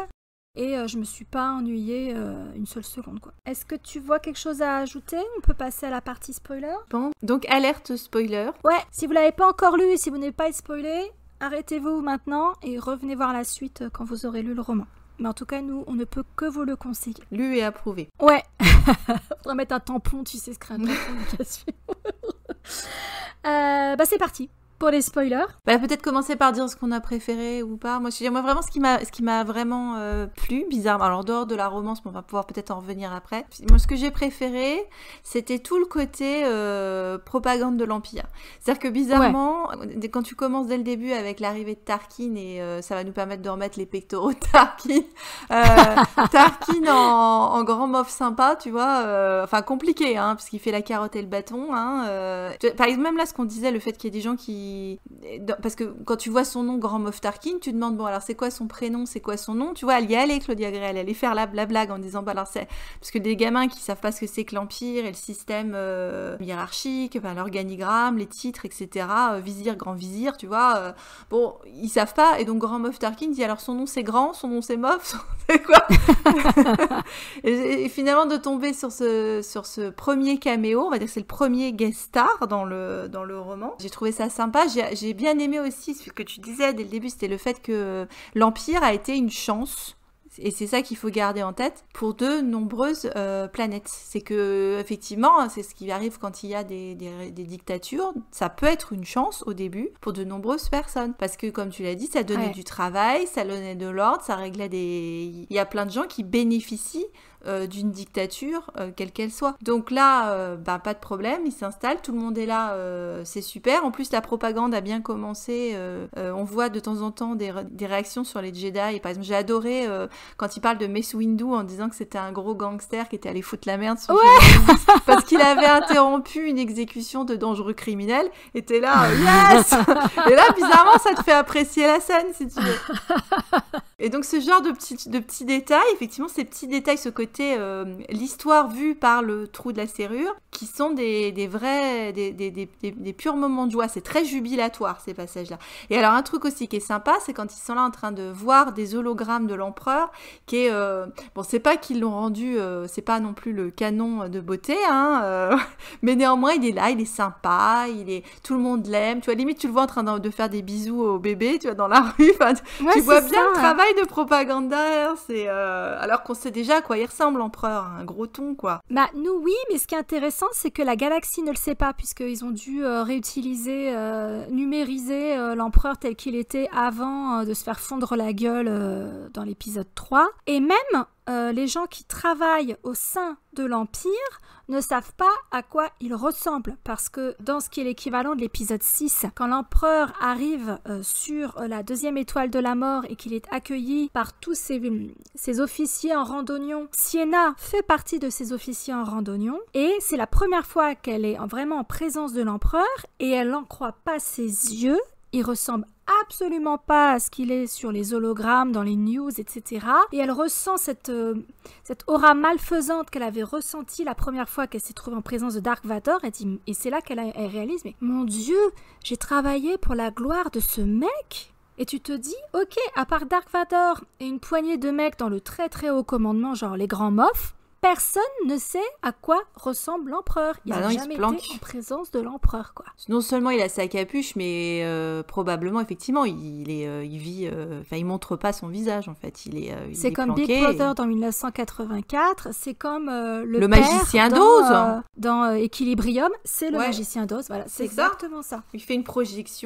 et euh, je me suis pas ennuyée euh, une seule seconde quoi. Est-ce que tu vois quelque chose à ajouter On peut passer à la partie spoiler. Bon, donc alerte spoiler. Ouais, si vous l'avez pas encore lu, si vous n'avez pas spoilé, arrêtez-vous maintenant et revenez voir la suite quand vous aurez lu le roman. Mais en tout cas, nous, on ne peut que vous le conseiller. Lu et approuvé. Ouais. Faudra mettre un tampon, tu sais, ce un tampon, euh, bah c'est parti pour les spoilers. Bah, peut-être commencer par dire ce qu'on a préféré ou pas. Moi, je moi vraiment, ce qui m'a, ce qui m'a vraiment euh, plu, bizarre. Alors, dehors de la romance, on va pouvoir peut-être en revenir après. Moi, ce que j'ai préféré, c'était tout le côté euh, propagande de l'Empire. C'est-à-dire que bizarrement, quand tu commences dès le début avec l'arrivée de Tarkin, et euh, ça va nous permettre de remettre les pectoraux de Tarkin, Tarkin en, grand mof sympa, tu vois, enfin compliqué, hein, parce qu'il fait la carotte et le bâton. Hein, par exemple, même là, ce qu'on disait, le fait qu'il y ait des gens qui parce que quand tu vois son nom, Grand Moff Tarkin, tu demandes, bon, alors c'est quoi son prénom, c'est quoi son nom Tu vois, elle y allait, Claudia Gray, elle allait faire la, blague en disant, bah alors c'est. Parce que des gamins qui savent pas ce que c'est que l'Empire et le système euh, hiérarchique, bah, l'organigramme, les titres, etc., euh, vizir, grand vizir, tu vois, euh, bon, ils savent pas. Et donc, Grand Moff Tarkin dit, alors son nom c'est grand, son nom c'est Moff, c'est quoi et, finalement, de tomber sur ce, sur ce premier caméo, on va dire que c'est le premier guest star dans le, dans le roman, j'ai trouvé ça sympa j'ai bien aimé aussi ce que tu disais dès le début, c'était le fait que l'Empire a été une chance. Et c'est ça qu'il faut garder en tête pour de nombreuses euh, planètes. C'est que, effectivement, hein, c'est ce qui arrive quand il y a des, dictatures. Ça peut être une chance au début pour de nombreuses personnes. Parce que, comme tu l'as dit, ça donnait du travail, ça donnait de l'ordre, ça réglait des. Il y a plein de gens qui bénéficient euh, d'une dictature, euh, quelle qu'elle soit. Donc là, euh, bah, pas de problème, il s'installe, tout le monde est là, c'est super. En plus, la propagande a bien commencé. on voit de temps en temps des, des, réactions sur les Jedi. Par exemple, j'ai adoré quand il parle de Mace Windu en disant que c'était un gros gangster qui était allé foutre la merde sur parce qu'il avait interrompu une exécution de dangereux criminels. Et t'es là, yes Et là, bizarrement, ça te fait apprécier la scène, si tu veux. Et donc, ce genre de petits, de petits détails, effectivement, ces petits détails, ce côté c'est euh, l'histoire vue par le trou de la serrure qui sont des, vrais, des, des, des, purs moments de joie. C'est très jubilatoire ces passages-là. Et alors un truc aussi qui est sympa, c'est quand ils sont là en train de voir des hologrammes de l'empereur, qui est euh, bon, c'est pas qu'ils l'ont rendu, euh, c'est pas non plus le canon de beauté, hein, euh, mais néanmoins il est là, il est sympa, il est, tout le monde l'aime. Tu vois, limite tu le vois en train de faire des bisous au bébé, tu vois, dans la rue. tu vois bien le travail de propagandeur hein, C'est euh, alors qu'on sait déjà à quoi il ressemble l'empereur, un gros ton quoi. Bah nous oui, mais ce qui est intéressant c'est que la galaxie ne le sait pas, puisqu'ils ont dû euh, réutiliser, euh, numériser euh, l'empereur tel qu'il était avant de se faire fondre la gueule dans l'épisode 3. Et même euh, les gens qui travaillent au sein de l'Empire ne savent pas à quoi ils ressemblent, parce que dans ce qui est l'équivalent de l'épisode 6, quand l'empereur arrive euh, sur euh, la deuxième étoile de la mort et qu'il est accueilli par tous ses, hum, ses officiers en randonnion, Sienna fait partie de ses officiers en randonnion, et c'est la première fois qu'elle est vraiment en présence de l'empereur, et elle n'en croit pas ses yeux, il ressemble absolument pas ce qu'il est sur les hologrammes, dans les news, etc. Et elle ressent cette, euh, cette aura malfaisante qu'elle avait ressentie la première fois qu'elle s'est trouvée en présence de Dark Vador. et c'est là qu'elle réalise, mais mon Dieu, j'ai travaillé pour la gloire de ce mec et tu te dis, ok, à part Dark Vador et une poignée de mecs dans le très très haut commandement, genre les grands mofs, personne ne sait à quoi ressemble l'empereur. Il n'a bah jamais été en présence de l'empereur, quoi. Non seulement il a sa capuche, mais euh, probablement, effectivement, il, est, euh, vit... Euh, enfin, il montre pas son visage, en fait. Il est C'est comme Big Brother dans 1984, c'est comme le, magicien d'Oz dans Equilibrium, c'est le magicien d'Oz, voilà. C'est exactement ça. Il fait une projection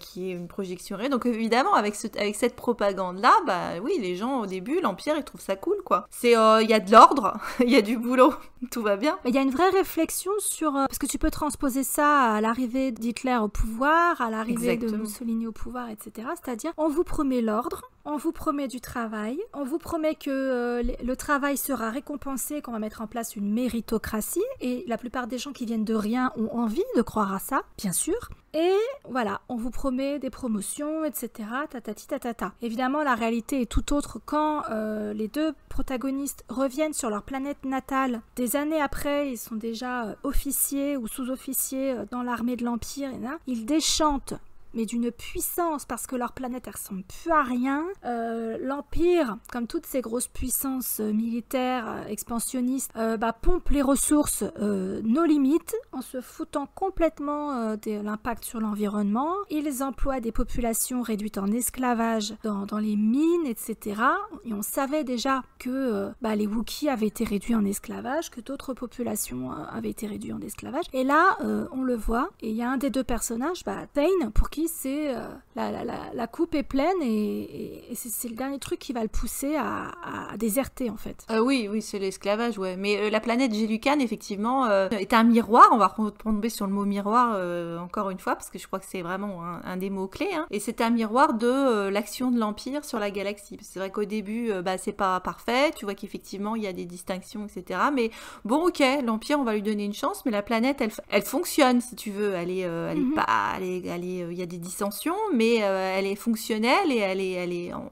qui est une projection réelle. Donc, évidemment, avec, avec cette propagande-là, bah oui, les gens, au début, l'Empire, ils trouvent ça cool, quoi. C'est... Il y a de l'ordre il y a du boulot, tout va bien. Il y a une vraie réflexion sur... Euh, parce que tu peux transposer ça à l'arrivée d'Hitler au pouvoir, à l'arrivée de Mussolini au pouvoir, etc. C'est-à-dire, on vous promet l'ordre, on vous promet du travail, on vous promet que euh, le travail sera récompensé, qu'on va mettre en place une méritocratie, et la plupart des gens qui viennent de rien ont envie de croire à ça, bien sûr. Et voilà, on vous promet des promotions, etc. Tatati tatata. Évidemment, la réalité est tout autre quand euh, les deux protagonistes reviennent sur leur planète natale. Des années après, ils sont déjà euh, officiers ou sous-officiers euh, dans l'armée de l'Empire. Ils déchantent mais d'une puissance, parce que leur planète, elle ressemble plus à rien. Euh, L'Empire, comme toutes ces grosses puissances euh, militaires euh, expansionnistes, bah, pompe les ressources nos limites, en se foutant complètement de l'impact sur l'environnement. Ils emploient des populations réduites en esclavage dans, les mines, etc. Et on savait déjà que bah, les Wookiees avaient été réduits en esclavage, que d'autres populations avaient été réduites en esclavage. Et là, on le voit, et il y a un des deux personnages, bah, pour qui c'est euh, la, la, la, coupe est pleine et, c'est le dernier truc qui va le pousser à, à déserter en fait. Euh, oui, oui, c'est l'esclavage, ouais. Mais euh, la planète Gélucane, effectivement, est un miroir. On va retomber sur le mot miroir encore une fois parce que je crois que c'est vraiment un, des mots clés. Hein. Et c'est un miroir de l'action de l'Empire sur la galaxie. C'est vrai qu'au début, bah, c'est pas parfait. Tu vois qu'effectivement, il y a des distinctions, etc. Mais bon, ok, l'Empire, on va lui donner une chance, mais la planète, elle, elle fonctionne si tu veux. Elle est, mm-hmm. pas, aller il y a des dissensions, mais euh, elle est fonctionnelle et elle est, elle est en,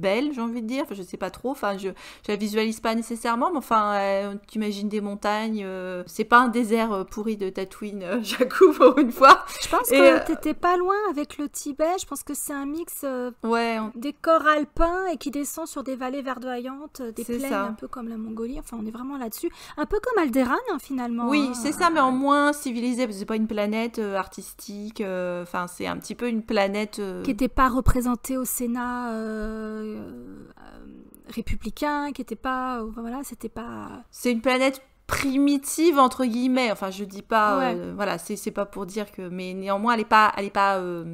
belle, j'ai envie de dire. Enfin, je sais pas trop. Enfin, je, je la visualise pas nécessairement, mais enfin, t'imagines euh, tu imagines des montagnes. Euh, c'est pas un désert euh, pourri de Tatooine, euh, encore pour une fois. Je pense que t'étais pas loin avec le Tibet. Je pense que c'est un mix ouais, des corps alpins et qui descend sur des vallées verdoyantes, des plaines un peu comme la Mongolie. Enfin, on est vraiment là-dessus. Un peu comme Alderaan, hein, finalement. Oui, hein. c'est ça, mais en moins civilisé. c'est pas une planète artistique. Enfin, c'est un petit peu une planète. Qui n'était pas représentée au Sénat républicains, euh, euh, républicain, qui n'était pas. Euh, voilà, c'était pas. C'est une planète primitive entre guillemets enfin je dis pas euh, voilà c'est pas pour dire que mais néanmoins elle est pas elle est pas euh,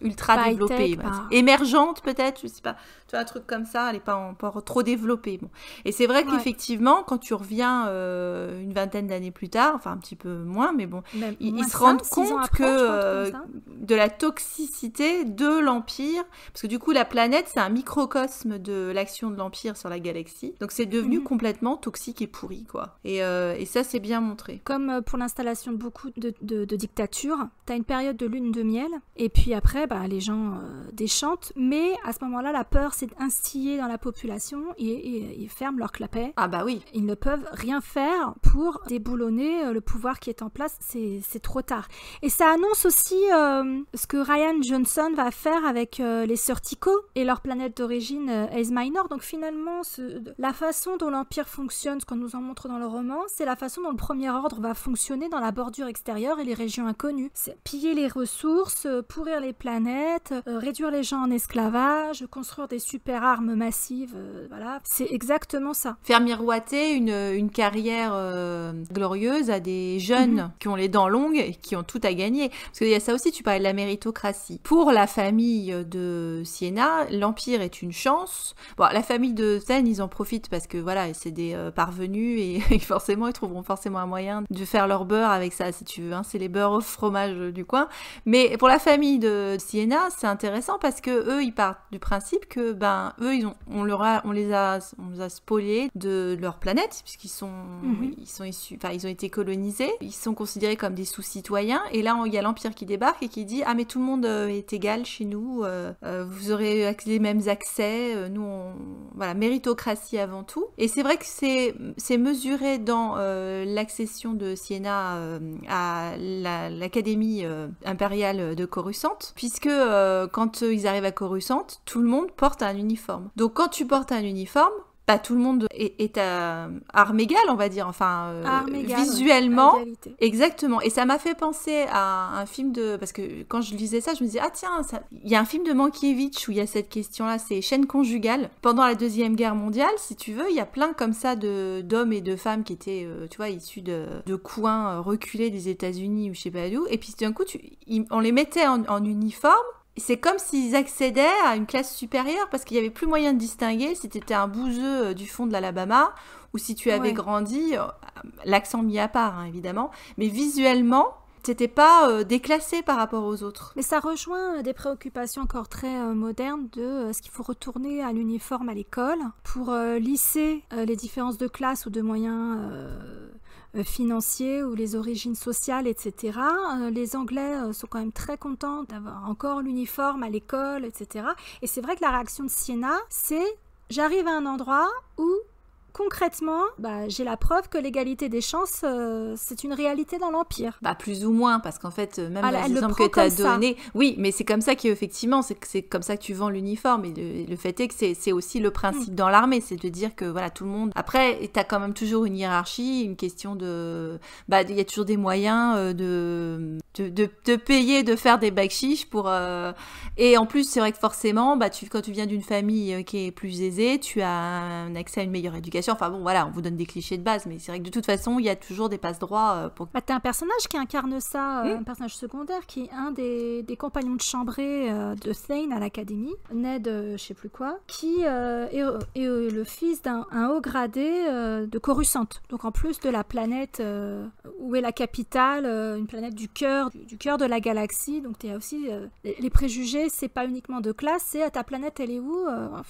ultra développée émergente peut-être je sais pas tu vois un truc comme ça elle est pas encore trop développée bon et c'est vrai qu'effectivement quand tu reviens euh, une vingtaine d'années plus tard enfin un petit peu moins mais bon ils, se rendent compte que de la toxicité de l'empire parce que du coup la planète c'est un microcosme de l'action de l'empire sur la galaxie donc c'est devenu mhm. complètement toxique et pourri quoi et euh, et ça, c'est bien montré. Comme euh, pour l'installation de beaucoup de, dictatures, tu as une période de lune de miel, et puis après, bah, les gens euh, déchantent, mais à ce moment-là, la peur s'est instillée dans la population et ils ferment leur clapet. Ah bah oui. Ils ne peuvent rien faire pour déboulonner le pouvoir qui est en place, c'est trop tard. Et ça annonce aussi ce que Ryan Johnson va faire avec les Surtico et leur planète d'origine, Ace Minor. Donc finalement, la façon dont l'Empire fonctionne, ce qu'on nous en montre dans le roman, c'est la façon dont le Premier Ordre va fonctionner dans la bordure extérieure et les régions inconnues. C'est piller les ressources, euh, pourrir les planètes, euh, réduire les gens en esclavage, construire des super armes massives, euh, voilà. C'est exactement ça. Faire miroiter une, carrière glorieuse à des jeunes mhm. qui ont les dents longues et qui ont tout à gagner. Parce qu'il y a ça aussi, tu parlais de la méritocratie. Pour la famille de Siena, l'Empire est une chance. Bon, la famille de Zen, ils en profitent parce que voilà, c'est des parvenus et il forcément, ils trouveront forcément un moyen de faire leur beurre avec ça, si tu veux. Hein. C'est les beurres au fromage du coin. Mais pour la famille de Siena, c'est intéressant parce que eux, ils partent du principe que, ben, eux, ils ont, on, leur a, on les a, on les a spoliés de leur planète, puisqu'ils sont, mhm. ils sont issus, enfin, ils ont été colonisés. Ils sont considérés comme des sous-citoyens. Et là, il y a l'Empire qui débarque et qui dit, ah, mais tout le monde euh, est égal chez nous. Euh, euh, vous aurez les mêmes accès. nous, on... voilà, méritocratie avant tout. Et c'est vrai que c'est mesuré dans euh, l'accession de Siena euh, à l'académie euh, impériale de Coruscant, puisque quand ils arrivent à Coruscant, tout le monde porte un uniforme. Donc quand tu portes un uniforme, tout le monde est, est à on va dire, enfin euh, visuellement, exactement. Et ça m'a fait penser à un film de parce que quand je lisais ça, je me disais ah tiens, il y a un film de Mankiewicz où il y a cette question-là, c'est chaîne conjugale. Pendant la deuxième guerre mondiale, si tu veux, il y a plein comme ça d'hommes et de femmes qui étaient, euh, tu vois, issus de, de coins reculés des États-Unis ou je sais pas d'où. Et puis d'un coup, on les mettait en uniforme c'est comme s'ils accédaient à une classe supérieure parce qu'il n'y avait plus moyen de distinguer si tu étais un bouseux euh, du fond de l'Alabama ou si tu avais grandi, euh, l'accent mis à part hein, évidemment, mais visuellement, c'était pas euh, déclassé par rapport aux autres. Mais ça rejoint des préoccupations encore très modernes de ce qu'il faut retourner à l'uniforme à l'école pour lisser les différences de classe ou de moyens euh, financiers ou les origines sociales, etc. Euh, les Anglais euh, sont quand même très contents d'avoir encore l'uniforme à l'école, etc. Et c'est vrai que la réaction de Siena, c'est j'arrive à un endroit où concrètement, bah, j'ai la preuve que l'égalité des chances, euh, c'est une réalité dans l'Empire. Bah, plus ou moins, parce qu'en fait, euh, même l'exemple que tu as donné, oui, mais c'est comme ça qu'effectivement, c'est comme ça que tu vends l'uniforme. le, fait est que c'est aussi le principe hmm. dans l'armée, c'est de dire que voilà, tout le monde. Après, tu as quand même toujours une hiérarchie, une question de. Bah, il y a toujours des moyens euh, de, de, payer, de faire des bacs chiches pour. Et en plus, c'est vrai que forcément, bah, tu, quand tu viens d'une famille qui est plus aisée, tu as un accès à une meilleure éducation Enfin bon, voilà, on vous donne des clichés de base, mais c'est vrai que de toute façon, il y a toujours des passes droits euh, pour. Bah, t'as un personnage qui incarne ça, euh, hmm un personnage secondaire qui est un des, compagnons de chambrée euh, de Thane à l'académie, Ned, je sais plus quoi, qui est, le fils d'un haut gradé de Coruscant. Donc en plus de la planète où est la capitale, une planète du cœur, du, cœur de la galaxie. Donc t'as aussi les, préjugés, c'est pas uniquement de classe, c'est à ah, ta planète, elle est où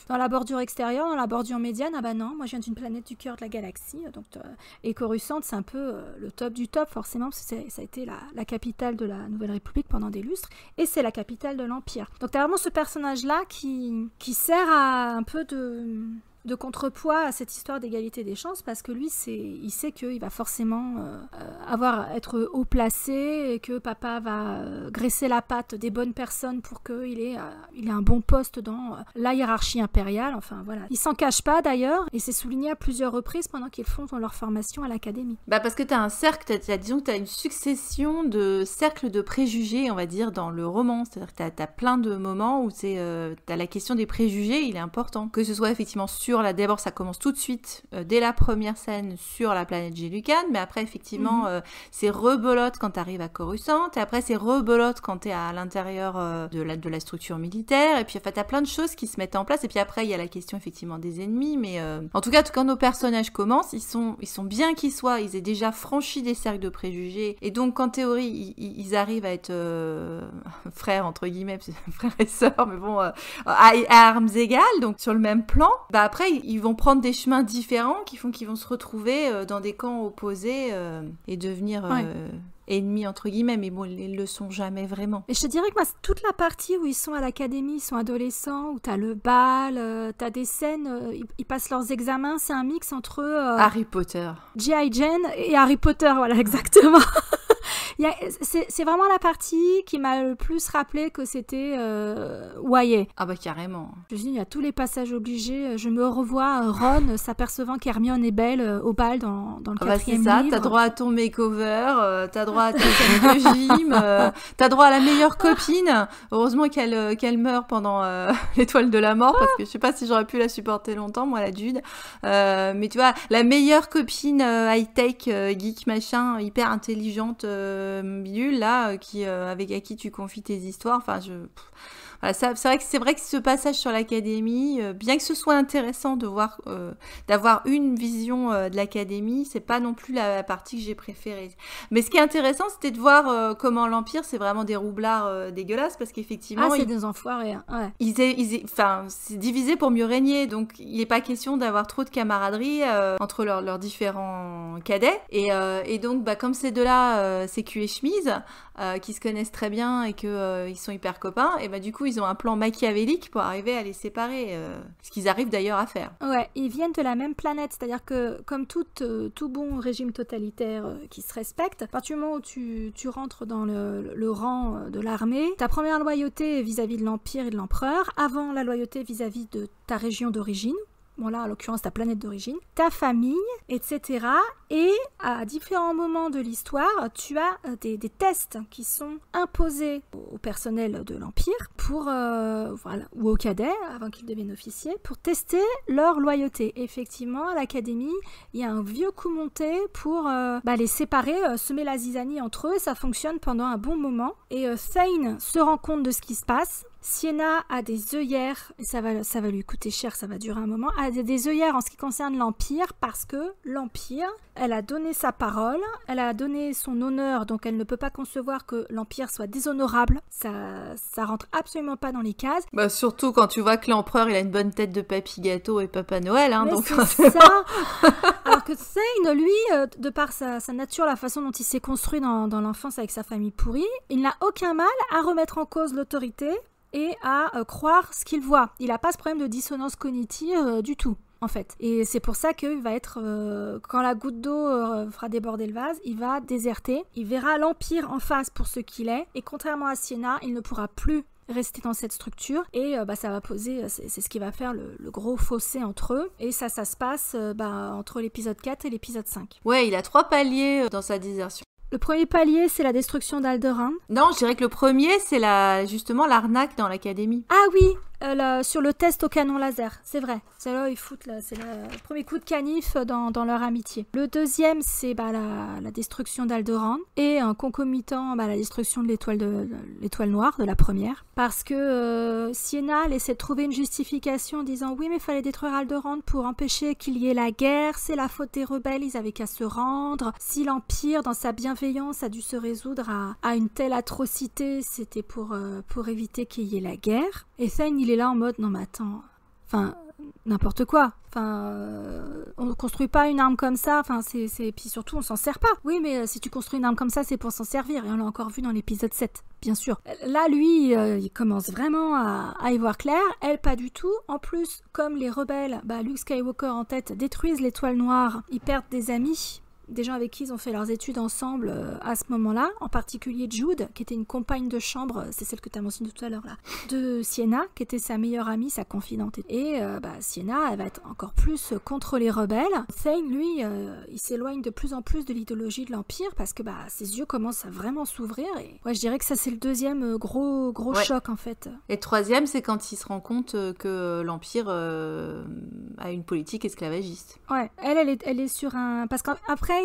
Dans la bordure extérieure, dans la bordure médiane. Ah bah non, moi je viens d'une planète planète du cœur de la galaxie. Donc, euh, et Coruscant, c'est un peu euh, le top du top, forcément, parce que ça a été la, capitale de la Nouvelle République pendant des lustres, et c'est la capitale de l'Empire. Donc, tu as vraiment ce personnage-là qui, qui sert à un peu de de contrepoids à cette histoire d'égalité des chances parce que lui, c'est il sait qu'il va forcément euh, avoir être haut placé et que papa va euh, graisser la patte des bonnes personnes pour qu'il ait, euh, il ait un bon poste dans la hiérarchie impériale. Enfin voilà. Il s'en cache pas d'ailleurs et c'est souligné à plusieurs reprises pendant qu'ils font leur formation à l'académie. Bah parce que tu as un cercle, as, disons que tu as une succession de cercles de préjugés, on va dire, dans le roman. C'est-à-dire que tu as, plein de moments où c'est tu as la question des préjugés, il est important. Que ce soit effectivement sur sur la d'abord ça commence tout de suite euh, dès la première scène sur la planète Gélucan, mais après effectivement mhm. euh, c'est rebelote quand tu arrives à Coruscant et après c'est rebelote quand tu es à, l'intérieur euh, de la de la structure militaire et puis en fait tu as plein de choses qui se mettent en place et puis après il y a la question effectivement des ennemis mais en tout cas quand nos personnages commencent, ils sont ils sont bien qu'ils soient, ils aient déjà franchi des cercles de préjugés et donc en théorie ils, arrivent à être frères entre guillemets, frères et sœurs mais bon à armes égales donc sur le même plan. Bah après ils vont prendre des chemins différents qui font qu'ils vont se retrouver euh, dans des camps opposés euh, et devenir euh, ennemis entre guillemets, mais bon, ils le sont jamais vraiment. Et je te dirais que toute la partie où ils sont à l'académie, ils sont adolescents, où tu as le bal, tu as des scènes, ils, passent leurs examens, c'est un mix entre Harry Potter, G.I. Jane et Harry Potter, voilà exactement. C'est vraiment la partie qui m'a le plus rappelé que c'était euh, Ah bah carrément. Je dis, il y a tous les passages obligés. Euh, je me revois euh, Ron euh, s'apercevant qu'Hermione est belle au bal dans, le ah bah quatrième bah C'est ça, t'as droit à ton makeover, t'as droit à ta de gym, t'as droit à la meilleure copine. Heureusement qu'elle qu'elle meurt pendant l'étoile de la mort parce que je sais pas si j'aurais pu la supporter longtemps, moi la Euh, mais tu vois, la meilleure copine high-tech, geek, machin, hyper intelligente. Euh, là, euh, qui, euh, avec à qui tu confies tes histoires, enfin je... Bah, c'est vrai que c'est vrai que ce passage sur l'académie, euh, bien que ce soit intéressant de voir, euh, d'avoir une vision euh, de l'académie, c'est pas non plus la, partie que j'ai préférée. Mais ce qui est intéressant, c'était de voir comment l'empire, c'est vraiment des roublards dégueulasses, parce qu'effectivement, ah, c'est des enfoirés. Hein, ils, c'est divisé pour mieux régner, donc il n'est pas question d'avoir trop de camaraderie entre leurs différents cadets. Et, donc, bah, comme ces deux-là, c'est cul et chemise, qui se connaissent très bien et que ils sont hyper copains, et bah du coup ils ils ont un plan machiavélique pour arriver à les séparer, euh, ce qu'ils arrivent d'ailleurs à faire. Ouais, ils viennent de la même planète, c'est-à-dire que comme tout, euh, bon régime totalitaire euh, qui se respecte, à partir du moment où tu, rentres dans le, rang de l'armée, ta première loyauté vis-à-vis de l'Empire et de l'Empereur, avant la loyauté vis à -vis de ta région d'origine, bon là en l'occurrence ta planète d'origine, ta famille, etc. Et à différents moments de l'histoire, tu as euh, des, tests qui sont imposés au personnel de l'Empire pour, euh, voilà, ou aux cadets avant qu'ils deviennent officiers, pour tester leur loyauté. Effectivement, à l'académie, il y a un vieux coup monté pour euh, bah, les séparer, semer la zizanie entre eux. Ça fonctionne pendant un bon moment. Et Thane se rend compte de ce qui se passe Siena a des œillères, et ça va, ça va lui coûter cher, ça va durer un moment, a des, œillères en ce qui concerne l'Empire, parce que l'Empire, elle a donné sa parole, elle a donné son honneur, donc elle ne peut pas concevoir que l'Empire soit déshonorable. Ça, ça rentre absolument pas dans les cases. Bah surtout quand tu vois que l'empereur, il a une bonne tête de papy gâteau et papa Noël, hein, ça Alors que une lui, euh, de par sa, nature, la façon dont il s'est construit dans l'enfance avec sa famille pourrie, il n'a aucun mal à remettre en cause l'autorité et à euh, croire ce qu'il voit. Il n'a pas ce problème de dissonance cognitive euh, du tout en fait. Et c'est pour ça qu'il va être, euh, quand la goutte d'eau fera déborder le vase, il va déserter, il verra l'Empire en face pour ce qu'il est, et contrairement à Siena, il ne pourra plus rester dans cette structure et bah, ça va poser c'est ce qui va faire le, gros fossé entre eux et ça ça se passe bah, entre l'épisode 4 et l'épisode 5 ouais il a trois paliers dans sa désertion le premier palier, c'est la destruction d'Alderaan Non, je dirais que le premier, c'est la, justement l'arnaque dans l'académie. Ah oui, euh, sur le test au canon laser, c'est vrai. C'est là où ils foutent, c'est le premier coup de canif dans, leur amitié. Le deuxième, c'est bah, la, destruction d'Alderan et en concomitant, bah, la destruction de l'étoile de, noire de la première, parce que euh, Sienna essaie de trouver une justification en disant oui mais il fallait détruire Alderan pour empêcher qu'il y ait la guerre, c'est la faute des rebelles, ils avaient qu'à se rendre. Si l'empire dans sa bienveillance a dû se résoudre à, une telle atrocité, c'était pour euh, pour éviter qu'il y ait la guerre. Et ça, il est là en mode non mais attends, enfin n'importe quoi. Enfin, euh, on ne construit pas une arme comme ça. Enfin, c'est, c'est... Puis surtout, on s'en sert pas. Oui, mais euh, si tu construis une arme comme ça, c'est pour s'en servir. Et on l'a encore vu dans l'épisode 7, bien sûr. Là, lui, euh, il commence vraiment à, à, y voir clair. Elle, pas du tout. En plus, comme les rebelles, bah, Luke Skywalker en tête, détruisent l'étoile noire, ils perdent des amis des gens avec qui ils ont fait leurs études ensemble euh, à ce moment-là, en particulier Jude, qui était une compagne de chambre, c'est celle que tu as mentionnée tout à l'heure là, de Sienna, qui était sa meilleure amie, sa confidente. Et euh, bah, Sienna, elle va être encore plus contre les rebelles. Thane, lui, euh, il s'éloigne de plus en plus de l'idéologie de l'Empire parce que bah, ses yeux commencent à vraiment s'ouvrir. Et ouais, je dirais que ça, c'est le deuxième gros, gros choc en fait. Et troisième, c'est quand il se rend compte que l'Empire a une politique esclavagiste. Ouais, elle, elle est, elle est sur un. Parce qu'après,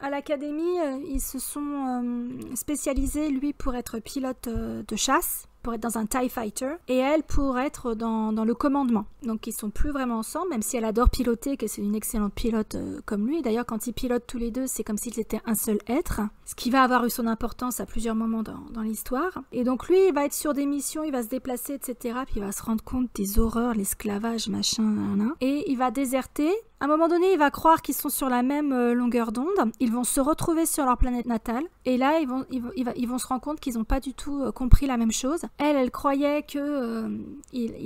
à l'académie, euh, ils se sont euh, spécialisés, lui, pour être pilote euh, de chasse pour être dans un TIE Fighter et elle pour être dans, le commandement. Donc ils sont plus vraiment ensemble, même si elle adore piloter, que c'est une excellente pilote comme lui. D'ailleurs, quand ils pilotent tous les deux, c'est comme s'ils étaient un seul être, ce qui va avoir eu son importance à plusieurs moments dans, l'histoire. Et donc lui, il va être sur des missions, il va se déplacer, etc. Puis il va se rendre compte des horreurs, l'esclavage, machin, et il va déserter à un moment donné, il va croire qu'ils sont sur la même euh, longueur d'onde. Ils vont se retrouver sur leur planète natale. Et là, ils vont, se rendre compte qu'ils n'ont pas du tout euh, compris la même chose. Elle, elle croyait qu'il euh,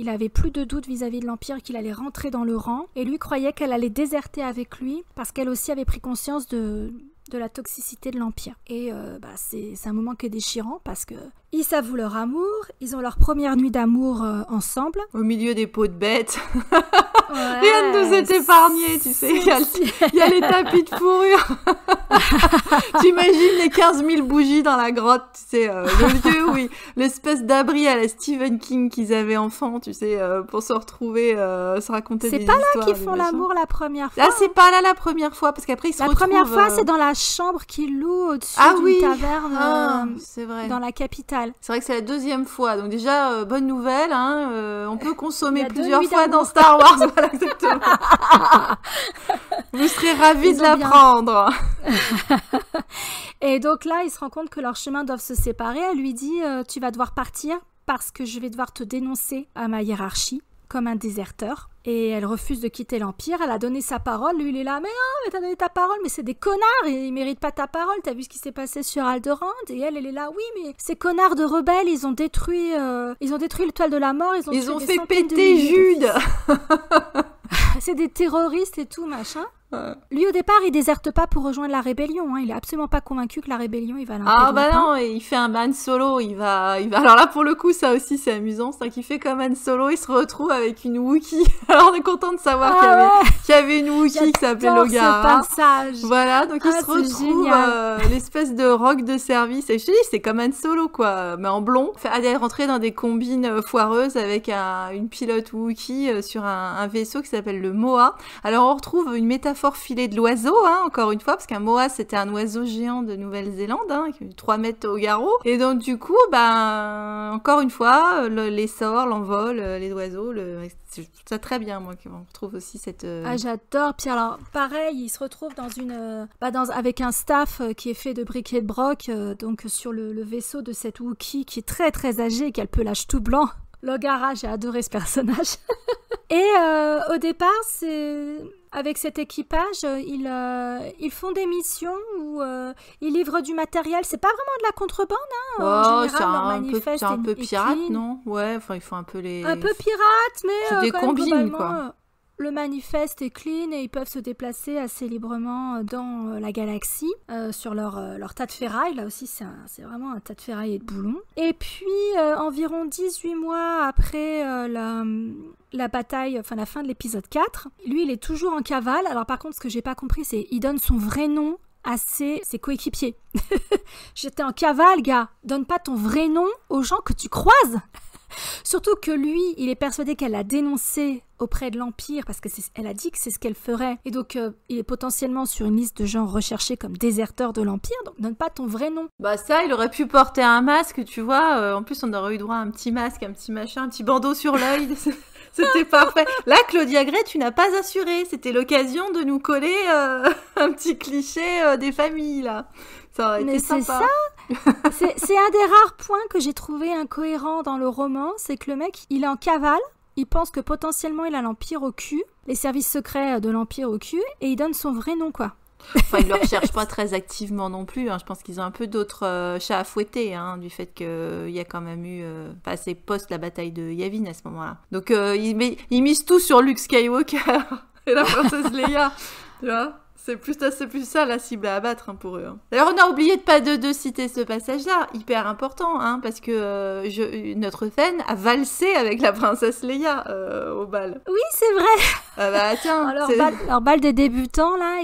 avait plus de doute vis-à-vis de l'Empire, qu'il allait rentrer dans le rang. Et lui croyait qu'elle allait déserter avec lui parce qu'elle aussi avait pris conscience de la toxicité de l'Empire. Et bah, c'est un moment qui est déchirant parce que ils s'avouent leur amour, ils ont leur première nuit d'amour euh, ensemble. Au milieu des pots de bêtes. Rien ne nous est épargné, tu sais. Il y, a, les tapis de fourrure. imagines les 15 000 bougies dans la grotte, tu sais. Euh, le lieu où l'espèce d'abri à la Stephen King qu'ils avaient enfant, tu sais, euh, pour se retrouver, se raconter des histoires. C'est pas là qu'ils font l'amour la première ah, fois. Là, c'est pas là la première fois, parce qu'après ils se la retrouvent. La première fois, c'est dans la chambre qu'ils louent au-dessus ah, d'une taverne. Ah, c'est vrai. Dans la capitale. C'est vrai que c'est la deuxième fois, donc déjà, euh, bonne nouvelle, hein, euh, on peut consommer plusieurs fois dans Star Wars, Vous serez ravis de l'apprendre. Et donc là, il se rend compte que leurs chemins doivent se séparer. Elle lui dit, euh, tu vas devoir partir parce que je vais devoir te dénoncer à ma hiérarchie comme un déserteur. Et elle refuse de quitter l'Empire. Elle a donné sa parole. Lui, il est là. Mais non, oh, mais t'as donné ta parole. Mais c'est des connards. Ils méritent pas ta parole. T'as vu ce qui s'est passé sur Alderaan Et elle, elle est là. Oui, mais ces connards de rebelles, ils ont détruit, euh, ils ont détruit l'étoile de la mort. Ils ont, ils ont fait péter Jude. c'est des terroristes et tout, machin. Euh, lui au départ, il déserte pas pour rejoindre la rébellion. Hein. Il est absolument pas convaincu que la rébellion, il va. Ah bah non, il fait un Man Solo. Il va, Alors là, pour le coup, ça aussi, c'est amusant, c'est qu'il fait comme un Solo. Il se retrouve avec une Wookie. Alors on est content de savoir qu'il y, ah avait une Wookie qui s'appelait Logar. Hein. Voilà, donc il ah, se retrouve euh, l'espèce de rock de service. Et je te dis, c'est comme un Solo quoi, mais en blond. fait est rentrer dans des combines euh, foireuses avec une pilote Wookie sur un, un vaisseau qui s'appelle le Moa. Alors on retrouve une métaphore fort filet de l'oiseau, hein, encore une fois, parce qu'un moa c'était un oiseau géant de Nouvelle-Zélande, hein, 3 mètres au garrot. Et donc du coup, ben, encore une fois, l'essor, sorts, l'envol, euh, les oiseaux, le... ça très bien, moi, qu'on retrouve aussi cette... Euh, ah j'adore, puis alors pareil, il se retrouve dans une, euh, bah, dans... avec un staff qui est fait de briquet de broc, donc sur le, vaisseau de cette Wookiee qui est très très âgée, qu'elle peut lâcher tout blanc. Logara, j'ai adoré ce personnage. et au départ, c'est avec cet équipage, euh, ils, euh, ils font des missions où euh, ils livrent du matériel. C'est pas vraiment de la contrebande, hein. Oh, c'est un, peu, un peu pirate, non Ouais, enfin, ils font un peu les. Un peu pirate, mais. C'est des combines, quoi. Le manifeste est clean et ils peuvent se déplacer assez librement dans la galaxie sur leur, leur, tas de ferraille. Là aussi, c'est vraiment un tas de ferraille et de boulons. Et puis, environ 18 mois après la, la bataille, enfin la fin de l'épisode 4. Lui, il est toujours en cavale. Alors par contre, ce que j'ai pas compris, c'est il donne son vrai nom à ses, coéquipiers. J'étais en cavale, gars. Donne pas ton vrai nom aux gens que tu croises. Surtout que lui, il est persuadé qu'elle a dénoncé auprès de l'Empire parce que elle a dit que c'est ce qu'elle ferait. Et donc, euh, il est potentiellement sur une liste de gens recherchés comme déserteurs de l'Empire, donc donne pas ton vrai nom. Bah ça, il aurait pu porter un masque, tu vois. Euh, en plus, on aurait eu droit à un petit masque, un petit machin, un petit bandeau sur l'œil. C'était parfait. Là, Claudia Gray, tu n'as pas assuré. C'était l'occasion de nous coller euh, un petit cliché euh, des familles, là. Ça aurait Mais c'est ça C'est un des rares points que j'ai trouvé incohérent dans le roman, c'est que le mec, il est en cavale, il pense que potentiellement il a l'Empire au cul, les services secrets de l'Empire au cul, et il donne son vrai nom, quoi. Enfin, ils ne le recherchent pas très activement non plus. Hein. Je pense qu'ils ont un peu d'autres euh, chats à fouetter, hein, du fait qu'il euh, y a quand même eu. Euh, post la bataille de Yavin à ce moment-là. Donc, euh, ils, ils misent tout sur Luke Skywalker et la princesse Leia. Tu vois c'est plus, c'est plus ça la cible à abattre hein, pour eux. Alors hein. D'ailleurs, on a oublié de pas de, de citer ce passage-là, hyper important, hein, parce que euh, notre fan a valsé avec la princesse Leia euh, au bal. Oui, c'est vrai. Ah bah tiens. Alors, leur, bal, bal, des débutants là,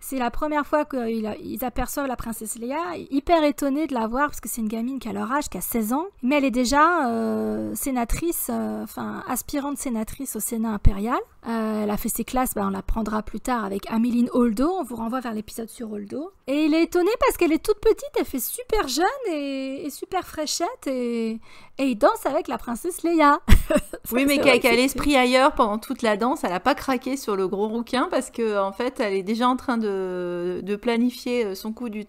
c'est la première fois qu'ils aperçoivent la princesse Leia, hyper étonné de la voir parce que c'est une gamine qui a leur âge, qui a 16 ans, mais elle est déjà euh, sénatrice, enfin aspirante sénatrice au Sénat impérial. elle a fait ses classes, bah, on la prendra plus tard avec Améline Holdo, on vous renvoie vers l'épisode sur Holdo. Et il est étonné parce qu'elle est toute petite, elle fait super jeune et, super fraîchette et, il danse avec la princesse Leia. oui, mais qu'elle a, l'esprit ailleurs pendant toute la danse, elle n'a pas craqué sur le gros rouquin parce qu'en en fait, elle est déjà en train de, planifier euh, son coup du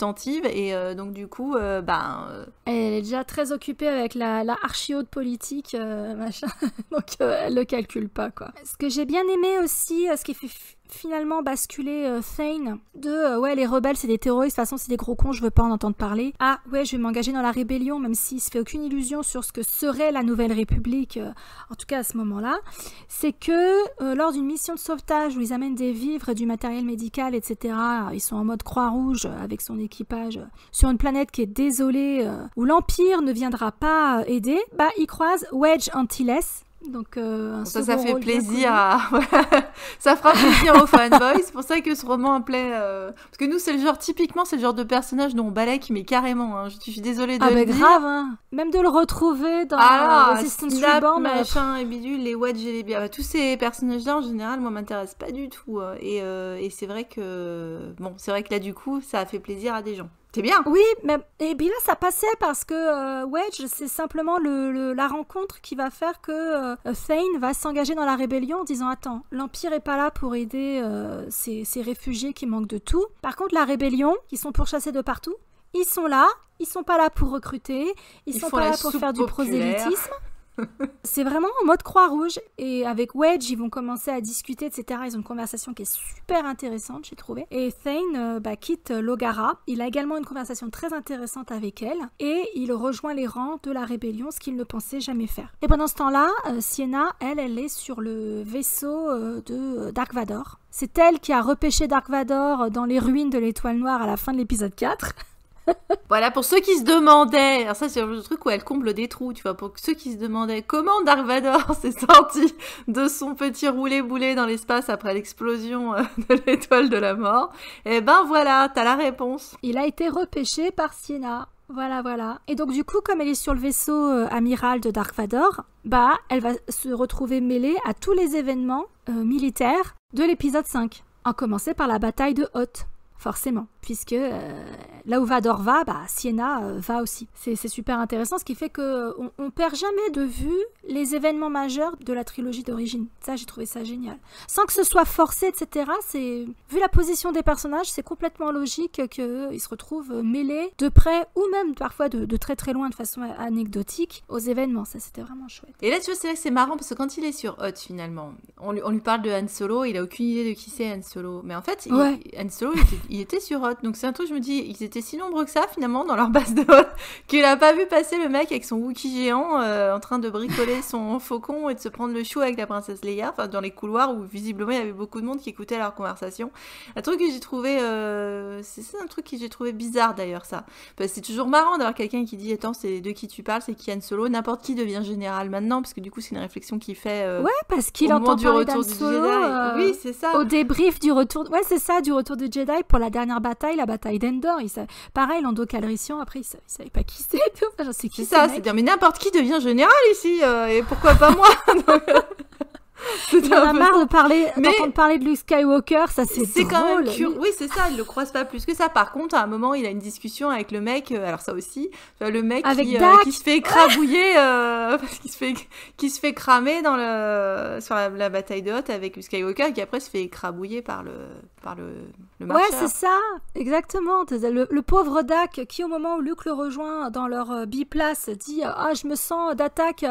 et euh, donc du coup, bah ben. Elle est déjà très occupée avec la, archi haute politique, machin, donc elle le calcule pas quoi. Ce que j'ai bien aimé aussi, ce qui fait finalement basculer euh, Thane de euh, ouais les rebelles c'est des terroristes, de toute façon c'est des gros cons, je veux pas en entendre parler. Ah ouais je vais m'engager dans la rébellion même s'il se fait aucune illusion sur ce que serait la nouvelle république, euh, en tout cas à ce moment-là. C'est que lors d'une mission de sauvetage où ils amènent des vivres, du matériel médical, etc. Ils sont en mode Croix-Rouge avec son équipage sur une planète qui est désolée où l'Empire ne viendra pas aider. Bah ils croisent Wedge Antilles donc, euh, ça, fait plaisir à... ça fera plaisir aux fanboys. C'est pour ça que ce roman plaît. Euh, parce que nous, c'est le genre, typiquement, c'est le genre de personnage dont on balèque, mais carrément. Hein. Je, suis désolée de ah, bah le mais dire. grave, hein. Même de le retrouver dans ah, Resistance Snap, euh, machin, et bidule, les Wedge et les Bières. tous ces personnages-là, en général, moi, m'intéressent pas du tout. Et, et c'est vrai que... Bon, c'est vrai que là, du coup, ça a fait plaisir à des gens. C'est bien. Oui, mais et bien là ça passait parce que euh, Wedge c'est simplement la rencontre qui va faire que euh, Thane va s'engager dans la rébellion en disant attends l'Empire n'est pas là pour aider euh, ces, réfugiés qui manquent de tout. Par contre la rébellion qui sont pourchassés de partout, ils sont là, ils sont pas là pour recruter, ils, ils sont pas là pour faire du prosélytisme. c'est vraiment en mode Croix-Rouge. Et avec Wedge, ils vont commencer à discuter, etc. Ils ont une conversation qui est super intéressante, j'ai trouvé. Et Thane euh, bah, quitte euh, Logara. Il a également une conversation très intéressante avec elle. Et il rejoint les rangs de la rébellion, ce qu'il ne pensait jamais faire. Et pendant ce temps-là, euh, Sienna, elle, elle est sur le vaisseau de Dark Vador. C'est elle qui a repêché Dark Vador dans les ruines de l'étoile noire à la fin de l'épisode 4. voilà, pour ceux qui se demandaient, alors ça c'est le truc où elle comble des trous, tu vois, pour ceux qui se demandaient comment Dark Vador s'est sorti de son petit roulé-boulé dans l'espace après l'explosion euh, de l'étoile de la mort, eh ben voilà, t'as la réponse. Il a été repêché par Sienna. Voilà, voilà. Et donc du coup, comme elle est sur le vaisseau euh, amiral de Dark Vador, bah, elle va se retrouver mêlée à tous les événements euh, militaires de l'épisode 5, en commençant par la bataille de Hoth, forcément puisque euh, là où Vador va Dorva, bah, Siena euh, va aussi. C'est super intéressant, ce qui fait qu'on euh, on perd jamais de vue les événements majeurs de la trilogie d'origine. Ça, j'ai trouvé ça génial. Sans que ce soit forcé, etc. C'est vu la position des personnages, c'est complètement logique qu'ils se retrouvent mêlés de près ou même parfois de, très très loin de façon anecdotique aux événements. Ça, c'était vraiment chouette. Et là, tu vois, c'est vrai c'est marrant parce que quand il est sur Hot, finalement, on lui, parle de Han Solo, il a aucune idée de qui c'est Han Solo, mais en fait, Han Solo, il était, il était sur donc c'est un truc, je me dis, ils étaient si nombreux que ça finalement dans leur base de hôtes qu'il a pas vu passer le mec avec son Wookie géant euh, en train de bricoler son faucon et de se prendre le chou avec la princesse Leia, enfin dans les couloirs où visiblement il y avait beaucoup de monde qui écoutait leur conversation. Un truc que j'ai trouvé, euh, c'est un truc que j'ai trouvé bizarre d'ailleurs ça. Parce que c'est toujours marrant d'avoir quelqu'un qui dit, attends, c'est de qui tu parles, c'est Kian Solo, n'importe qui devient général maintenant, parce que du coup c'est une réflexion qu'il fait. Euh, ouais, parce qu'il entend du retour du Jedi. Oui, c'est ça. Au débrief du retour, ouais c'est ça, du retour de Jedi pour la dernière bataille la bataille d'Endor. il Pareil, Lando après, il savait, savait pas qui c'était. c'est ça, c'est dire, Mais n'importe qui devient général ici, euh, et pourquoi pas moi On a marre de parler, mais... parler de Luke Skywalker, ça c'est C'est quand même curieux. Oui, c'est ça, il le croise pas plus que ça. Par contre, à un moment, il a une discussion avec le mec, euh, alors ça aussi, le mec euh, qui, se fait écrabouiller euh, qui, se fait, qui se fait cramer dans le, sur la, bataille de Hoth avec Luke Skywalker, qui après se fait écrabouiller par le, par le, Ouais, c'est ça, exactement. Le, pauvre Dak, qui au moment où Luke le rejoint dans leur biplace, dit Ah, je me sens d'attaque,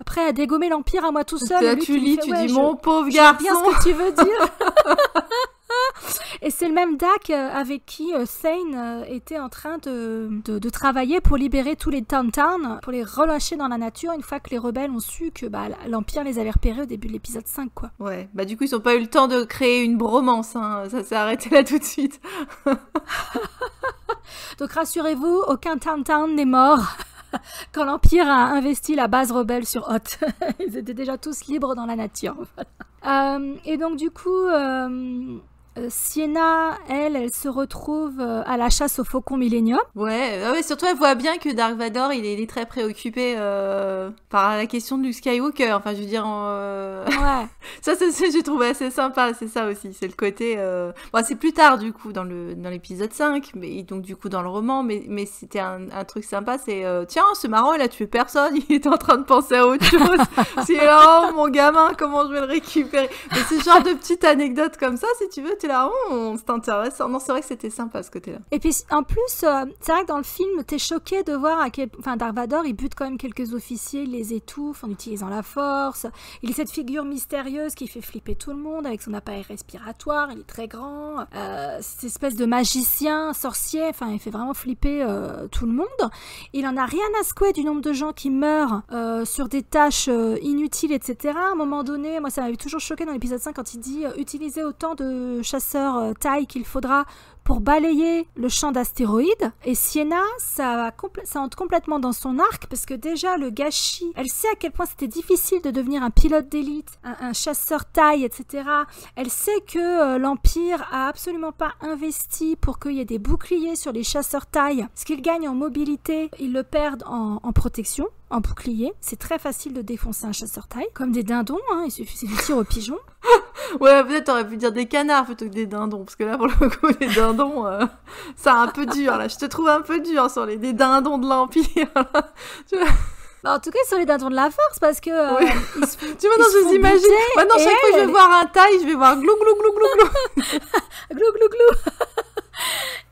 après à dégommer l'Empire à moi tout seul. tu lis, tu dis « mon pauvre garçon. bien ce que tu veux dire. Et c'est le même Dak euh, avec qui euh, Sane euh, était en train de, travailler pour libérer tous les Town, pour les relâcher dans la nature une fois que les rebelles ont su que bah, l'Empire les avait repérés au début de l'épisode 5. Quoi. Ouais, bah du coup ils n'ont pas eu le temps de créer une bromance, hein. ça s'est arrêté là tout de suite. Donc rassurez-vous, aucun Town n'est mort. quand l'Empire a investi la base rebelle sur Hoth. Ils étaient déjà tous libres dans la nature. Euh, et donc du coup, euh, euh, Sienna, elle, elle se retrouve euh, à la chasse au faucon Millennium. Ah ouais, surtout elle voit bien que Dark Vador, il est, très préoccupé euh, par la question du Skywalker. Enfin, je veux dire, ouais. ça, j'ai trouvé assez sympa. C'est ça aussi, c'est le côté. Bon, c'est plus tard du coup dans le dans l'épisode 5, mais donc du coup dans le roman. Mais mais c'était un, truc sympa, c'est tiens, c'est marrant, il a tué personne. Il est en train de penser à autre chose. c'est oh mon gamin, comment je vais le récupérer. C'est ce genre de petite anecdote comme ça, si tu veux, tu là, c'est intéressant. Non, c'est vrai que c'était sympa ce côté-là. Et puis en plus, euh, c'est vrai que dans le film, t'es choqué de voir à quel. Enfin, Darvador, il bute quand même quelques officiers, il les étouffe en utilisant la force. Il est cette figure mystérieuse qui fait flipper tout le monde avec son appareil respiratoire, il est très grand. Euh, cette espèce de magicien, sorcier, enfin, il fait vraiment flipper euh, tout le monde. Il en a rien à secouer du nombre de gens qui meurent sur des tâches inutiles, etc. À un moment donné, moi, ça m'avait toujours choqué dans l'épisode 5 quand il dit utiliser autant de chasseurs euh, taille qu'il faudra pour balayer le champ d'astéroïdes. Et Sienna, ça, ça entre complètement dans son arc parce que déjà le gâchis, elle sait à quel point c'était difficile de devenir un pilote d'élite, un, chasseur taille, etc. Elle sait que euh, l'Empire a absolument pas investi pour qu'il y ait des boucliers sur les chasseurs taille. Ce qu'ils gagnent en mobilité, ils le perdent en protection en bouclier. C'est très facile de défoncer un chasseur-taille. Comme des dindons, hein, il suffit de tirer au pigeon. ouais, peut-être t'aurais pu dire des canards plutôt que des dindons, parce que là, pour le coup, les dindons, euh, ça c'est un peu dur, là. Je te trouve un peu dur sur les des dindons de l'Empire. Bah en tout cas, sur les dindons de la force, parce que. Euh, ils tu vois, non, je vous imagine. Maintenant, chaque fois que je vais voir un taille, je vais voir glou glou glou glou glou. glou glou glou.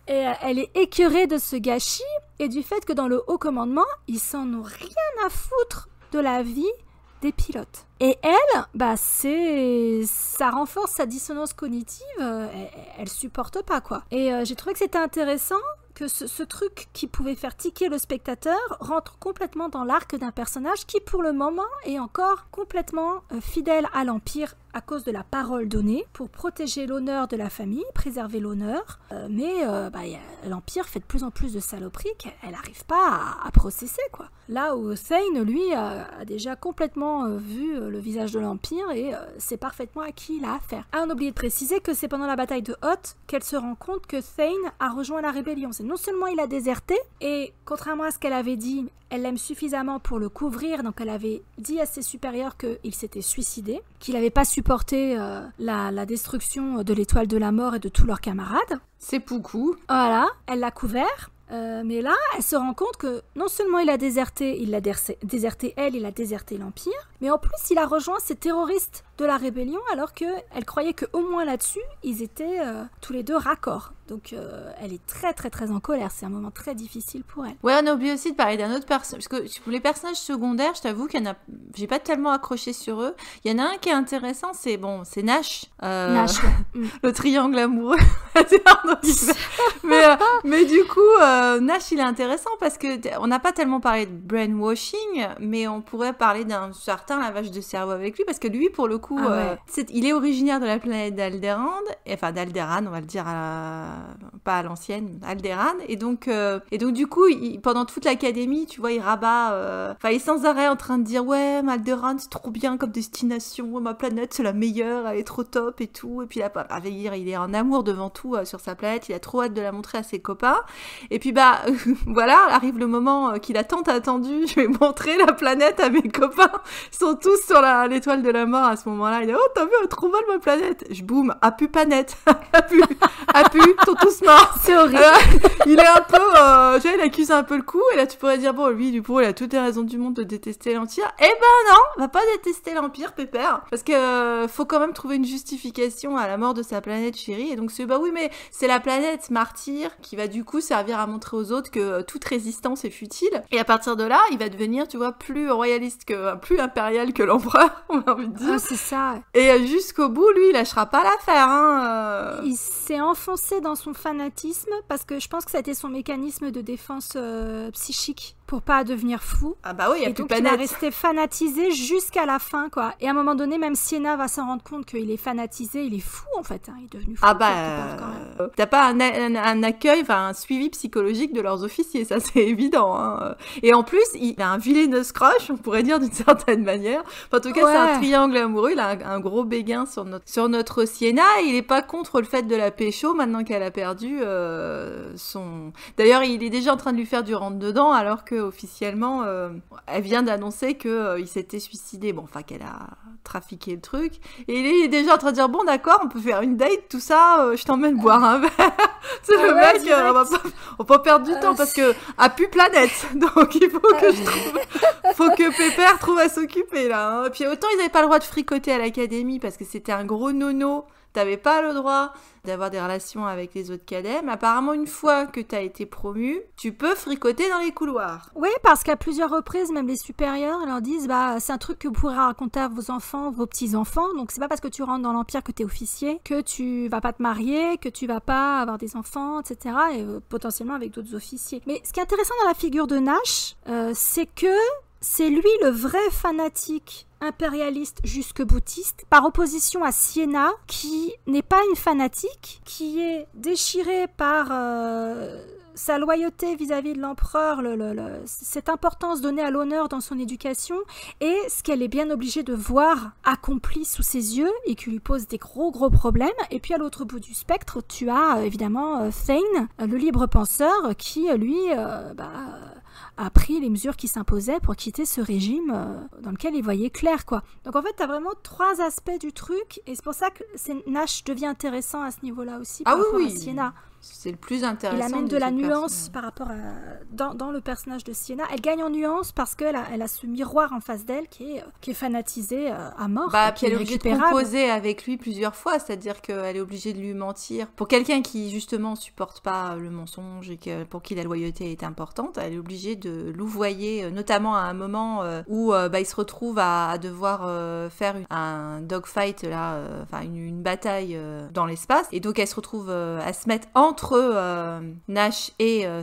Euh, elle est écœurée de ce gâchis et du fait que dans le haut commandement, ils s'en ont rien à foutre de la vie des pilotes. Et elle, bah c'est, ça renforce sa dissonance cognitive. Euh, elle, supporte pas quoi. Et euh, j'ai trouvé que c'était intéressant que ce, ce, truc qui pouvait faire tiquer le spectateur rentre complètement dans l'arc d'un personnage qui pour le moment est encore complètement fidèle à l'Empire à cause de la parole donnée pour protéger l'honneur de la famille, préserver l'honneur. Euh, mais euh, bah, l'Empire fait de plus en plus de saloperies qu'elle n'arrive pas à, processer. quoi. Là où Thane, lui, euh, a, déjà complètement vu le visage de l'Empire et c'est parfaitement à qui il a affaire. Ah, on a de préciser que c'est pendant la bataille de Hoth qu'elle se rend compte que Thane a rejoint la rébellion. C'est non seulement il a déserté, et contrairement à ce qu'elle avait dit, elle l'aime suffisamment pour le couvrir, donc elle avait dit à ses supérieurs qu'il s'était suicidé qu'il n'avait pas supporté euh, la, destruction de l'étoile de la mort et de tous leurs camarades. C'est Poukou. Voilà, elle l'a couvert. Euh, mais là, elle se rend compte que non seulement il a déserté, il l'a déserté elle, il a déserté l'Empire, mais en plus il a rejoint ces terroristes de la rébellion alors qu'elle croyait qu'au moins là-dessus, ils étaient euh, tous les deux raccords. Donc euh, elle est très très très en colère, c'est un moment très difficile pour elle. Ouais, on a oublié aussi de parler d'un autre personnage, parce que pour les personnages secondaires, je t'avoue qu'il y en a, j'ai pas tellement accroché sur eux. Il y en a un qui est intéressant, c'est bon, c'est Nash. Euh, Nash. le triangle amoureux. Euh, mais, du coup, Nash il est intéressant parce que on n'a pas tellement parlé de brainwashing, mais on pourrait parler d'un certain lavage de cerveau avec lui, parce que lui pour le coup, ah il est originaire de la planète d'Alderand, enfin d'Alderan, on va le dire à euh, pas à l'ancienne, Alderan. Et donc, euh, et donc du coup, pendant toute l'académie, tu vois, il rabat, euh, enfin, il est sans arrêt en train de dire ouais, Alderan, c'est trop bien comme destination, ma planète c'est la meilleure, elle est trop top et tout. Et puis là, à dire, il est en amour devant tout sur sa planète, il a trop hâte de la montrer à ses copains. Et puis bah voilà, arrive le moment qu'il a tant attendu, je vais montrer la planète à mes copains. Ils sont tous sur l'étoile de la mort à ce moment-là. Il dit oh t'as vu, trop mal ma planète. Je boum, à pu net, a pu, à pu tous morts. C'est horrible. il est un peu, euh, tu vois, il accuse un peu le coup. Et là, tu pourrais dire, bon, lui, du coup, il a toutes les raisons du monde de détester l'Empire. Eh ben non, va pas détester l'Empire, Pépère. Parce que euh, faut quand même trouver une justification à la mort de sa planète chérie. Et donc, c'est, bah oui, mais c'est la planète martyr qui va du coup servir à montrer aux autres que euh, toute résistance est futile. Et à partir de là, il va devenir, tu vois, plus royaliste que, plus impérial que l'empereur, on a envie de dire. Ah, c'est ça. Et jusqu'au bout, lui, il lâchera pas l'affaire, hein, Il s'est enfoncé dans son fanatisme parce que je pense que c'était son mécanisme de défense euh, psychique pour pas devenir fou. Ah bah oui, il a et donc, Il rester fanatisé jusqu'à la fin, quoi. Et à un moment donné, même Sienna va s'en rendre compte qu'il est fanatisé, il est fou en fait, hein. il est devenu fou. Ah bah, euh, t'as pas un, un, accueil, enfin un suivi psychologique de leurs officiers, ça c'est évident. Hein. Et en plus, il a un vilainous crush, on pourrait dire d'une certaine manière. en tout cas, c'est un triangle amoureux, il a un, gros béguin sur notre, sur notre Sienna, il est pas contre le fait de la pécho maintenant qu'elle a perdu euh, son. D'ailleurs, il est déjà en train de lui faire du rentre dedans alors que officiellement, euh, elle vient d'annoncer que euh, il s'était suicidé. Bon, enfin qu'elle a trafiqué le truc. Et il est déjà en train de dire bon d'accord, on peut faire une date, tout ça. Euh, je t'emmène boire un verre. C'est ah le mec, on va, pas, peut perdre du ah, temps parce que a pu planète. Donc il faut ah, que je trouve, faut que Pépère trouve à s'occuper là. et hein. Puis autant ils n'avaient pas le droit de fricoter à l'académie parce que c'était un gros nono t'avais pas le droit d'avoir des relations avec les autres cadets, mais apparemment une fois que t'as été promu, tu peux fricoter dans les couloirs. Oui, parce qu'à plusieurs reprises, même les supérieurs leur disent bah c'est un truc que vous pourrez raconter à vos enfants, vos petits enfants. Donc c'est pas parce que tu rentres dans l'empire que t'es officier que tu vas pas te marier, que tu vas pas avoir des enfants, etc. Et euh, potentiellement avec d'autres officiers. Mais ce qui est intéressant dans la figure de Nash, euh, c'est que c'est lui le vrai fanatique impérialiste jusque bouddhiste par opposition à Siena, qui n'est pas une fanatique, qui est déchirée par euh, sa loyauté vis-à-vis de l'empereur, le, cette importance donnée à l'honneur dans son éducation, et ce qu'elle est bien obligée de voir accompli sous ses yeux, et qui lui pose des gros gros problèmes. Et puis à l'autre bout du spectre, tu as euh, évidemment euh, Thane, le libre penseur, qui lui... bah, a pris les mesures qui s'imposaient pour quitter ce régime euh, dans lequel il voyait clair, quoi. Donc en fait, tu as vraiment trois aspects du truc, et c'est pour ça que Nash devient intéressant à ce niveau-là aussi ah, oui, c'est le plus intéressant. Il amène de, la nuance par rapport à. Dans, dans, le personnage de Sienna. Elle gagne en nuance parce qu'elle a, elle a ce miroir en face d'elle qui est, qui est fanatisé euh, à mort. Bah, elle est obligée de composer avec lui plusieurs fois, c'est-à-dire qu'elle est obligée de lui mentir. Pour quelqu'un qui, justement, supporte pas euh, le mensonge et que, pour qui la loyauté est importante, elle est obligée de louvoyer, euh, notamment à un moment où bah, il se retrouve à, devoir faire un dogfight, là, enfin une, une, bataille dans l'espace. Et donc elle se retrouve à se mettre en entre euh, Nash et euh,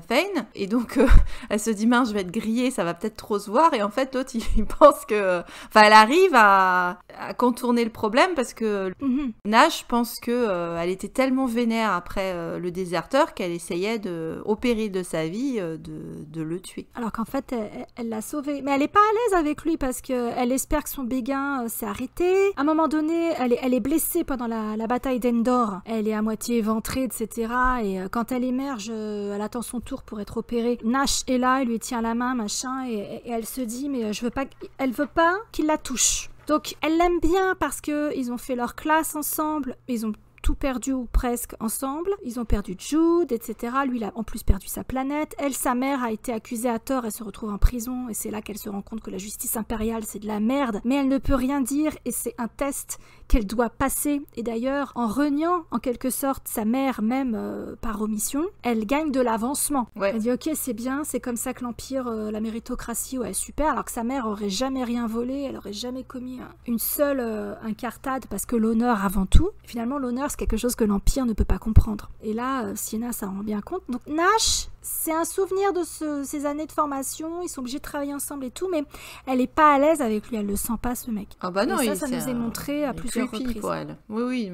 Et donc, euh, elle se dit, mince, je vais être grillée, ça va peut-être trop se voir. Et en fait, l'autre, il pense que... Enfin, elle arrive à, contourner le problème parce que mhm. Nash pense que euh, elle était tellement vénère après le déserteur qu'elle essayait, de, au péril de sa vie, de, le tuer. Alors qu'en fait, elle l'a sauvé. Mais elle n'est pas à l'aise avec lui parce qu'elle espère que son béguin s'est arrêté. À un moment donné, elle est, elle est blessée pendant la, la bataille d'Endor. Elle est à moitié éventrée, etc et euh, quand elle émerge, euh, elle attend son tour pour être opérée. Nash est là, il lui tient la main, machin, et, elle se dit, mais euh, je veux pas, elle veut pas qu'il la touche. Donc elle l'aime bien parce que ils ont fait leur classe ensemble, ils ont tout perdu ou presque ensemble. Ils ont perdu Jude, etc. Lui, il a en plus perdu sa planète. Elle, sa mère, a été accusée à tort. Elle se retrouve en prison et c'est là qu'elle se rend compte que la justice impériale, c'est de la merde. Mais elle ne peut rien dire et c'est un test qu'elle doit passer. Et d'ailleurs, en reniant en quelque sorte sa mère même euh, par omission, elle gagne de l'avancement. Elle dit ok c'est bien, c'est comme ça que l'empire, euh, la méritocratie, ouais super. Alors que sa mère aurait jamais rien volé, elle aurait jamais commis une seule euh, incartade parce que l'honneur avant tout. Finalement l'honneur c'est quelque chose que l'empire ne peut pas comprendre. Et là, Siena ça rend bien compte. Donc Nash c'est un souvenir de ces années de formation. Ils sont obligés de travailler ensemble et tout, mais elle est pas à l'aise avec lui. Elle le sent pas, ce mec. Ah bah non, ça, ça nous est montré à plusieurs reprises. Oui, oui,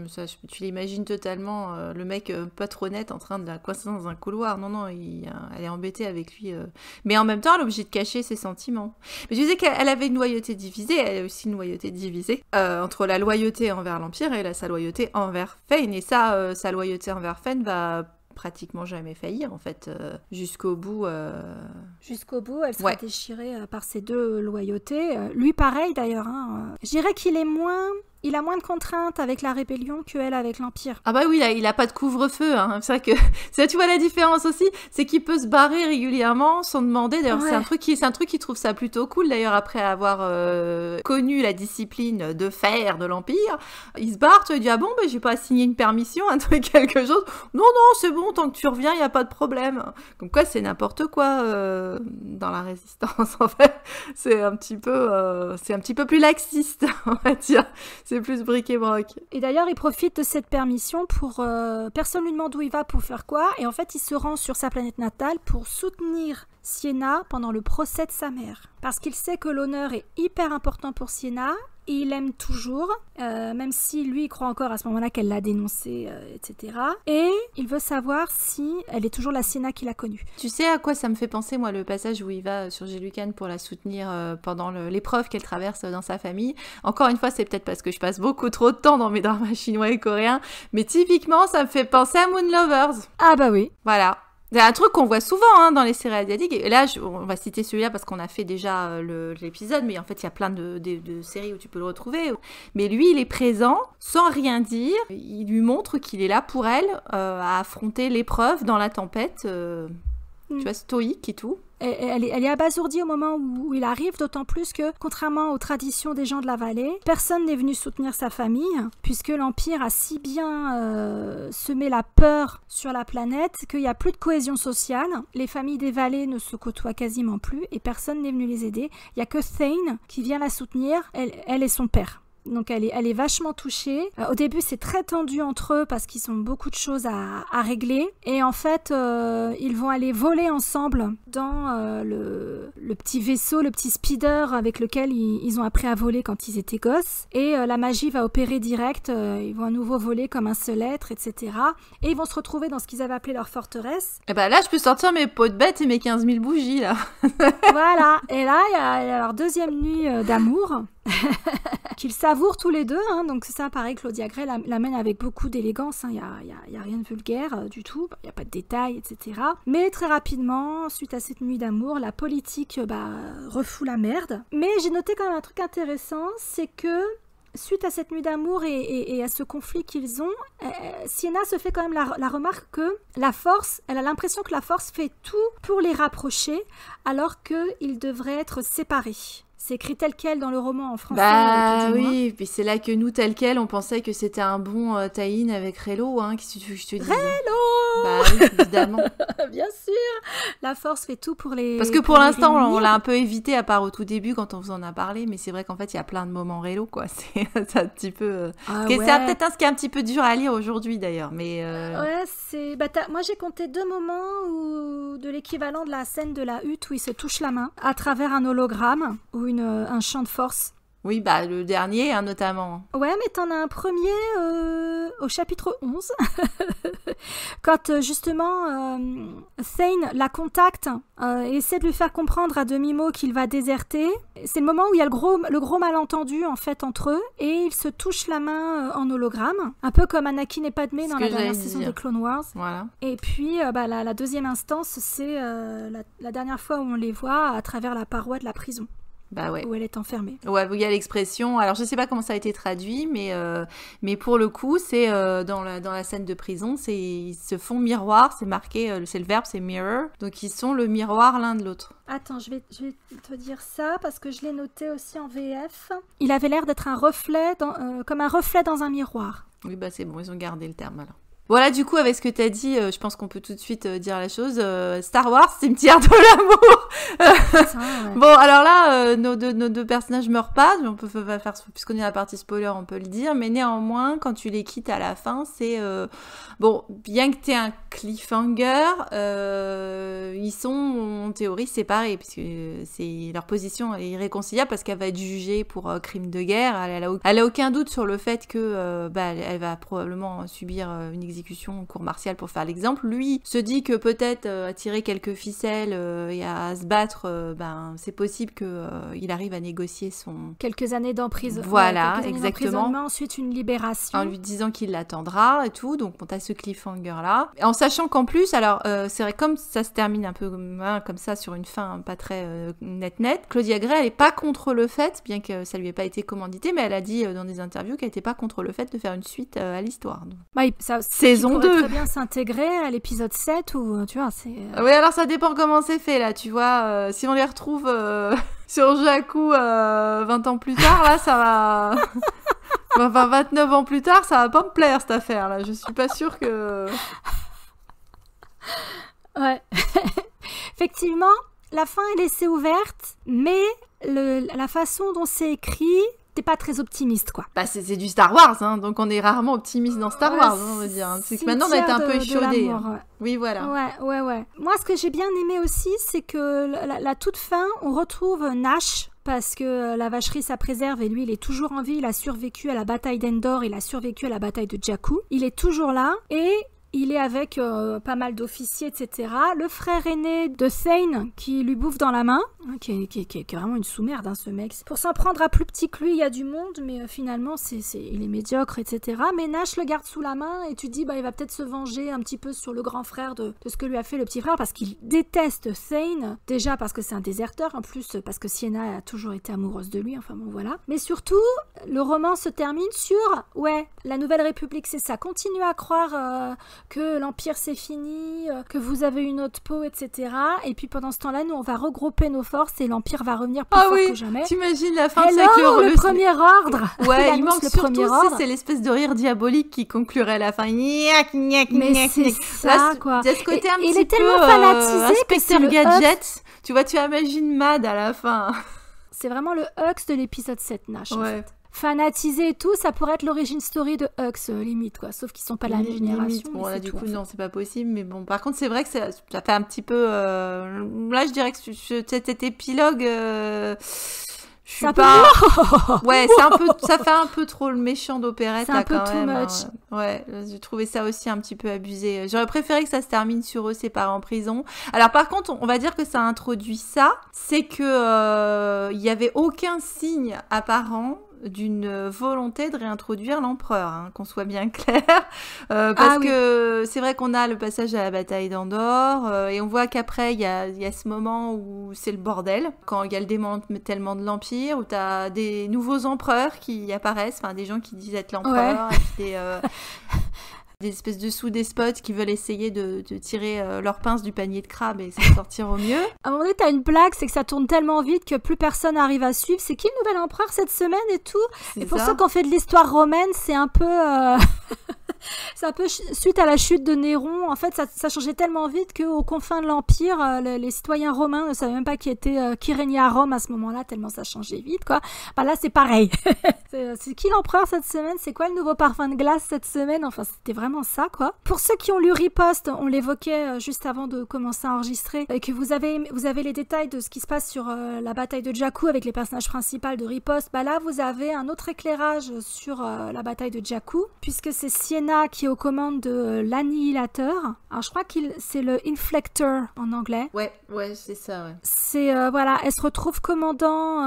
tu l'imagines totalement, euh, le mec euh, pas trop net en train de la coincer dans un couloir. Non, non, elle est embêtée avec lui. Euh. Mais en même temps, elle est obligée de cacher ses sentiments. Mais je disais qu'elle avait une loyauté divisée. Elle a aussi une loyauté divisée entre la loyauté envers l'Empire et la, sa loyauté envers Fane. Et ça, sa loyauté envers Fane va pratiquement jamais faillir, en fait euh, jusqu'au bout. Euh. Jusqu'au bout, elle sera déchirée euh, par ses deux loyautés. Lui pareil d'ailleurs. Hein. Je dirais qu'il est moins il a moins de contraintes avec la rébellion que elle avec l'Empire. Ah bah oui, il a, pas de couvre-feu. Hein. C'est vrai que tu vois la différence aussi, c'est qu'il peut se barrer régulièrement sans demander. D'ailleurs, c'est un truc qui, c'est un truc qui trouve ça plutôt cool. D'ailleurs, après avoir euh, connu la discipline de fer de l'Empire, il se barre. Tu lui dis ah bon, bah, j'ai pas signé une permission, un truc quelque chose. Non non, c'est bon, tant que tu reviens, il y a pas de problème. Comme quoi, c'est n'importe quoi euh, dans la résistance. En fait, c'est un petit peu, euh, c'est un petit peu plus laxiste, on va c'est plus bric et broc. Et d'ailleurs, il profite de cette permission pour. Personne euh, personne lui demande où il va pour faire quoi. Et en fait, il se rend sur sa planète natale pour soutenir Sienna pendant le procès de sa mère. Parce qu'il sait que l'honneur est hyper important pour Sienna et il aime toujours, euh, même si lui il croit encore à ce moment-là qu'elle l'a dénoncé, euh, etc. Et il veut savoir si elle est toujours la Sienna qu'il a connue. Tu sais à quoi ça me fait penser, moi, le passage où il va sur Gélucane pour la soutenir euh, pendant l'épreuve qu'elle traverse dans sa famille. Encore une fois, c'est peut-être parce que je passe beaucoup trop de temps dans mes dramas chinois et coréens, mais typiquement, ça me fait penser à Moon Lovers. Ah bah oui. Voilà. C'est un truc qu'on voit souvent hein, dans les séries asiatiques. Et là, on va citer celui-là parce qu'on a fait déjà euh, l'épisode, mais en fait, il y a plein de, séries où tu peux le retrouver. Mais lui, il est présent sans rien dire. Il lui montre qu'il est là pour elle, euh, à affronter l'épreuve dans la tempête. Euh, tu mm. vois, stoïque et tout. Elle, est, abasourdie au moment où il arrive, d'autant plus que, contrairement aux traditions des gens de la vallée, personne n'est venu soutenir sa famille, puisque l'Empire a si bien euh, semé la peur sur la planète qu'il n'y a plus de cohésion sociale, les familles des vallées ne se côtoient quasiment plus, et personne n'est venu les aider. Il n'y a que Thane qui vient la soutenir, elle, elle et son père donc elle est, vachement touchée. Euh, au début, c'est très tendu entre eux parce qu'ils ont beaucoup de choses à, régler. Et en fait, euh, ils vont aller voler ensemble dans euh, le, petit vaisseau, le petit speeder avec lequel ils, ont appris à voler quand ils étaient gosses. Et la magie va opérer direct. ils vont à nouveau voler comme un seul être, etc. Et ils vont se retrouver dans ce qu'ils avaient appelé leur forteresse. Et eh bah ben là, je peux sortir mes pots de bête et mes 15 000 bougies, là. voilà. Et là, il y a leur deuxième nuit d'amour. qu'ils savourent tous les deux. Hein. Donc ça, pareil, Claudia Gray l'amène avec beaucoup d'élégance. Il hein. n'y a, y a, rien de vulgaire euh, du tout. Il n'y a pas de détails, etc. Mais très rapidement, suite à cette nuit d'amour, la politique euh, bah, refoule la merde. Mais j'ai noté quand même un truc intéressant, c'est que suite à cette nuit d'amour et, à ce conflit qu'ils ont, euh, Sienna se fait quand même la, remarque que la force, elle a l'impression que la force fait tout pour les rapprocher, alors qu'ils devraient être séparés. C'est écrit tel quel dans le roman en français. Bah oui, puis c'est là que nous, tel quel, on pensait que c'était un bon euh, avec Relo, hein, qu'est-ce que je te dis bah évidemment. Bien sûr. La force fait tout pour les. Parce que pour, l'instant, on l'a un peu évité, à part au tout début quand on vous en a parlé. Mais c'est vrai qu'en fait, il y a plein de moments rélo, quoi. C'est un petit peu. Euh, ah c'est peut-être un, ce qui est un petit peu dur à lire aujourd'hui, d'ailleurs. Mais. Euh, ouais, c'est. Bah, Moi, j'ai compté deux moments où... de l'équivalent de la scène de la hutte où il se touche la main à travers un hologramme ou une... un champ de force. Oui, bah le dernier hein, notamment. Ouais, mais t'en as un premier euh, au chapitre 11, quand euh, justement euh, la contacte, euh, et essaie de lui faire comprendre à demi-mot qu'il va déserter. C'est le moment où il y a le gros, le gros malentendu en fait entre eux, et ils se touchent la main en hologramme, un peu comme Anakin et Padmé dans la dernière saison de Clone Wars. Et puis bah, la, deuxième instance, c'est la dernière fois où on les voit à travers la paroi de la prison. Bah ouais. Où elle est enfermée. Ouais, il y a l'expression. Alors je sais pas comment ça a été traduit, mais euh, mais pour le coup, c'est euh, dans la dans la scène de prison, c'est ils se font miroir. C'est marqué, euh, c'est le verbe, c'est mirror. Donc ils sont le miroir l'un de l'autre. Attends, je vais je vais te dire ça parce que je l'ai noté aussi en VF. Il avait l'air d'être un reflet, comme un reflet dans un miroir. Oui, bah c'est bon, ils ont gardé le terme alors. Voilà, du coup, avec ce que tu as dit, euh, je pense qu'on peut tout de suite euh, dire la chose. Euh, Star Wars, cimetière de l'amour Bon, alors là, nos, deux, nos deux personnages meurent pas, on peut faire, puisqu'on est à la partie spoiler, on peut le dire, mais néanmoins, quand tu les quittes à la fin, c'est... bon, bien que tu aies un cliffhanger, ils sont, en théorie, séparés, puisque c'est leur position est irréconciliable, parce qu'elle va être jugée pour crime de guerre, elle, n'a a, aucun doute sur le fait que bah, elle va probablement subir une exécution en cours martial pour faire l'exemple, lui se dit que peut-être euh, attirer à tirer quelques ficelles euh, et à se battre, euh, ben c'est possible qu'il arrive à négocier son... Quelques années d'emprisonnement. Voilà, exactement. Ensuite une libération. En lui disant qu'il l'attendra et tout, donc on a ce cliffhanger là. En sachant qu'en plus, alors c'est vrai comme ça se termine un peu comme hein, ça sur une fin pas très net-net, Claudia Gray elle est pas contre le fait, bien que ça lui ait pas été commandité, mais elle a dit dans des interviews qu'elle était pas contre le fait de faire une suite à l'histoire. Bah, ça c'est saison 2. Très bien s'intégrer à l'épisode 7 ou tu vois, c'est euh, Oui, alors ça dépend comment c'est fait là, tu vois, euh, si on les retrouve euh, sur Jakku 20 ans plus tard là, ça va enfin 29 ans plus tard, ça va pas me plaire cette affaire là, je suis pas sûre que Ouais. Effectivement, la fin est laissée ouverte, mais le, la façon dont c'est écrit, pas très optimiste, quoi. Bah, c'est du Star Wars, hein, donc on est rarement optimiste dans Star Wars, hein, on va dire. Hein. C'est que maintenant on est un peu échaudé. Hein. Oui, voilà. Ouais, ouais, ouais. Moi, ce que j'ai bien aimé aussi, c'est que la, toute fin, on retrouve Nash parce que euh, la vacherie ça préserve et lui il est toujours en vie, il a survécu à la bataille d'Endor, il a survécu à la bataille de Jakku, il est toujours là et il est avec euh, pas mal d'officiers, etc. Le frère aîné de Thane qui lui bouffe dans la main, hein, qui, est, vraiment une sous-merde, hein, ce mec. Pour s'en prendre à plus petit que lui, il y a du monde, mais euh, finalement, c'est, il est médiocre, etc. Mais Nash le garde sous la main et tu dis, bah, il va peut-être se venger un petit peu sur le grand frère de, ce que lui a fait le petit frère parce qu'il déteste Thane. Déjà parce que c'est un déserteur, en plus parce que Sienna a toujours été amoureuse de lui, enfin bon, voilà. Mais surtout, le roman se termine sur, ouais, la Nouvelle République, c'est ça. Continue à croire. Euh, que l'Empire c'est fini, euh, que vous avez une autre peau, etc. Et puis pendant ce temps-là, nous on va regrouper nos forces et l'Empire va revenir plus ah fort oui, que jamais. imagines la fin de ça le, le, premier ordre Ouais, il, manque le surtout, c'est l'espèce de rire diabolique qui conclurait la fin. Gnac, Mais c'est ça, quoi. Il est tellement euh, fanatisé euh, que Gadget. Tu vois, tu imagines Mad à la fin. C'est vraiment le hux de l'épisode 7 Nash. Ouais fanatiser et tout, ça pourrait être l'origine story de Hux, euh, limite, quoi. Sauf qu'ils sont pas la même génération. Bon, là, du coup, non, c'est pas possible. Mais bon, par contre, c'est vrai que ça, fait un petit peu. Euh, là, je dirais que cet épilogue. Euh, je suis pas. ouais, c'est un peu. Ça fait un peu trop le méchant d'opérette. C'est un peu too hein. much. Ouais, j'ai trouvé ça aussi un petit peu abusé. J'aurais préféré que ça se termine sur eux séparés en prison. Alors par contre, on va dire que ça introduit ça, c'est que il y avait aucun signe apparent d'une volonté de réintroduire l'empereur, hein, qu'on soit bien clair, euh, parce ah que c'est vrai qu'on a le passage à la bataille d'Andorre, euh, et on voit qu'après, il y a, ce moment où c'est le bordel, quand il y a le tellement de l'Empire, où tu as des nouveaux empereurs qui apparaissent, enfin des gens qui disent être l'empereur, et des espèces de sous spots qui veulent essayer de, tirer euh, leurs pinces du panier de crabe et s'en sortir au mieux. À un moment une blague c'est que ça tourne tellement vite que plus personne n'arrive à suivre. C'est qui le nouvel empereur cette semaine et tout Et pour ça. ceux fait de l'histoire romaine, c'est un peu. Euh, c'est un peu suite à la chute de Néron. En fait, ça, changeait tellement vite qu'aux confins de l'Empire, euh, les, citoyens romains ne savaient même pas qui, était, qui régnait à Rome à ce moment-là, tellement ça changeait vite, quoi. Bah là, c'est pareil. c'est qui l'empereur cette semaine C'est quoi le nouveau parfum de glace cette semaine Enfin, c'était vraiment ça, quoi. Pour ceux qui ont lu Riposte, on l'évoquait euh, juste avant de commencer à enregistrer, et que vous avez, vous avez les détails de ce qui se passe sur euh, la bataille de Jakku avec les personnages principaux de Riposte, bah là, vous avez un autre éclairage sur euh, la bataille de Jakku, puisque c'est Sienna qui est aux commandes de l'annihilateur. Alors, je crois qu'il c'est le Inflector en anglais. Ouais, ouais, c'est ça, ouais. C'est, voilà, elle se retrouve commandant,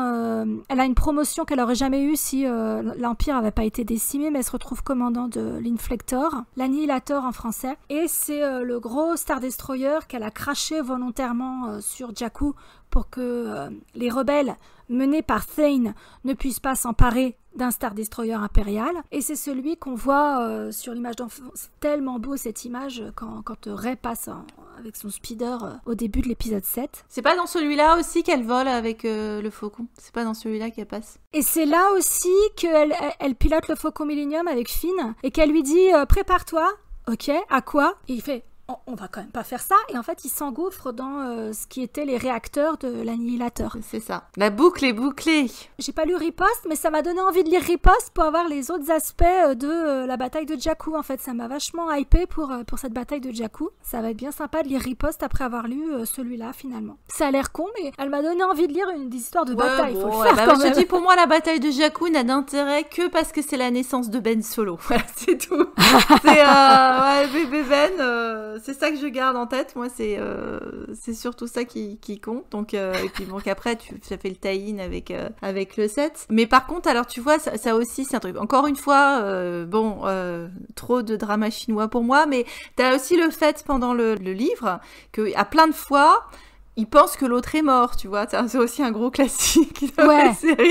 elle a une promotion qu'elle aurait jamais eue si l'Empire avait pas été décimé, mais elle se retrouve commandant de l'Inflector. L'annihilator en français. Et c'est euh, le gros Star Destroyer qu'elle a craché volontairement euh, sur Jakku pour que euh, les rebelles menés par Thane ne puissent pas s'emparer d'un Star Destroyer impérial. Et c'est celui qu'on voit euh, sur l'image d'enfant. C'est tellement beau cette image quand, quand euh, Ray passe avec son speeder au début de l'épisode 7. C'est pas dans celui-là aussi qu'elle vole avec le faucon. C'est pas dans celui-là qu'elle passe. Et c'est là aussi qu'elle elle pilote le faucon Millennium avec Finn et qu'elle lui dit Prépare-toi, ok, à quoi il fait on, va quand même pas faire ça. Et en fait, il s'engouffre dans euh, ce qui était les réacteurs de l'annihilateur. C'est ça. La boucle est bouclée. J'ai pas lu Riposte, mais ça m'a donné envie de lire Riposte pour avoir les autres aspects euh, de euh, la bataille de Jakku. En fait, ça m'a vachement hypé pour, pour cette bataille de Jakku. Ça va être bien sympa de lire Riposte après avoir lu celui-là, finalement. Ça a l'air con, mais elle m'a donné envie de lire une, histoire de bataille. Faut faire bah, Je dis, pour moi, la bataille de Jakku n'a d'intérêt que parce que c'est la naissance de Ben Solo. c'est tout. c'est bébé Ben c'est ça que je garde en tête. Moi, c'est euh, c'est surtout ça qui, compte. Donc, euh, et puis bon, qu'après, tu ça fait le tie-in avec, euh, avec le set. Mais par contre, alors tu vois, ça, aussi, c'est un truc. Encore une fois, bon, trop de drama chinois pour moi, mais t'as aussi le fait pendant le, livre qu'à plein de fois, il pense que l'autre est mort, tu vois. C'est aussi un gros classique de la série.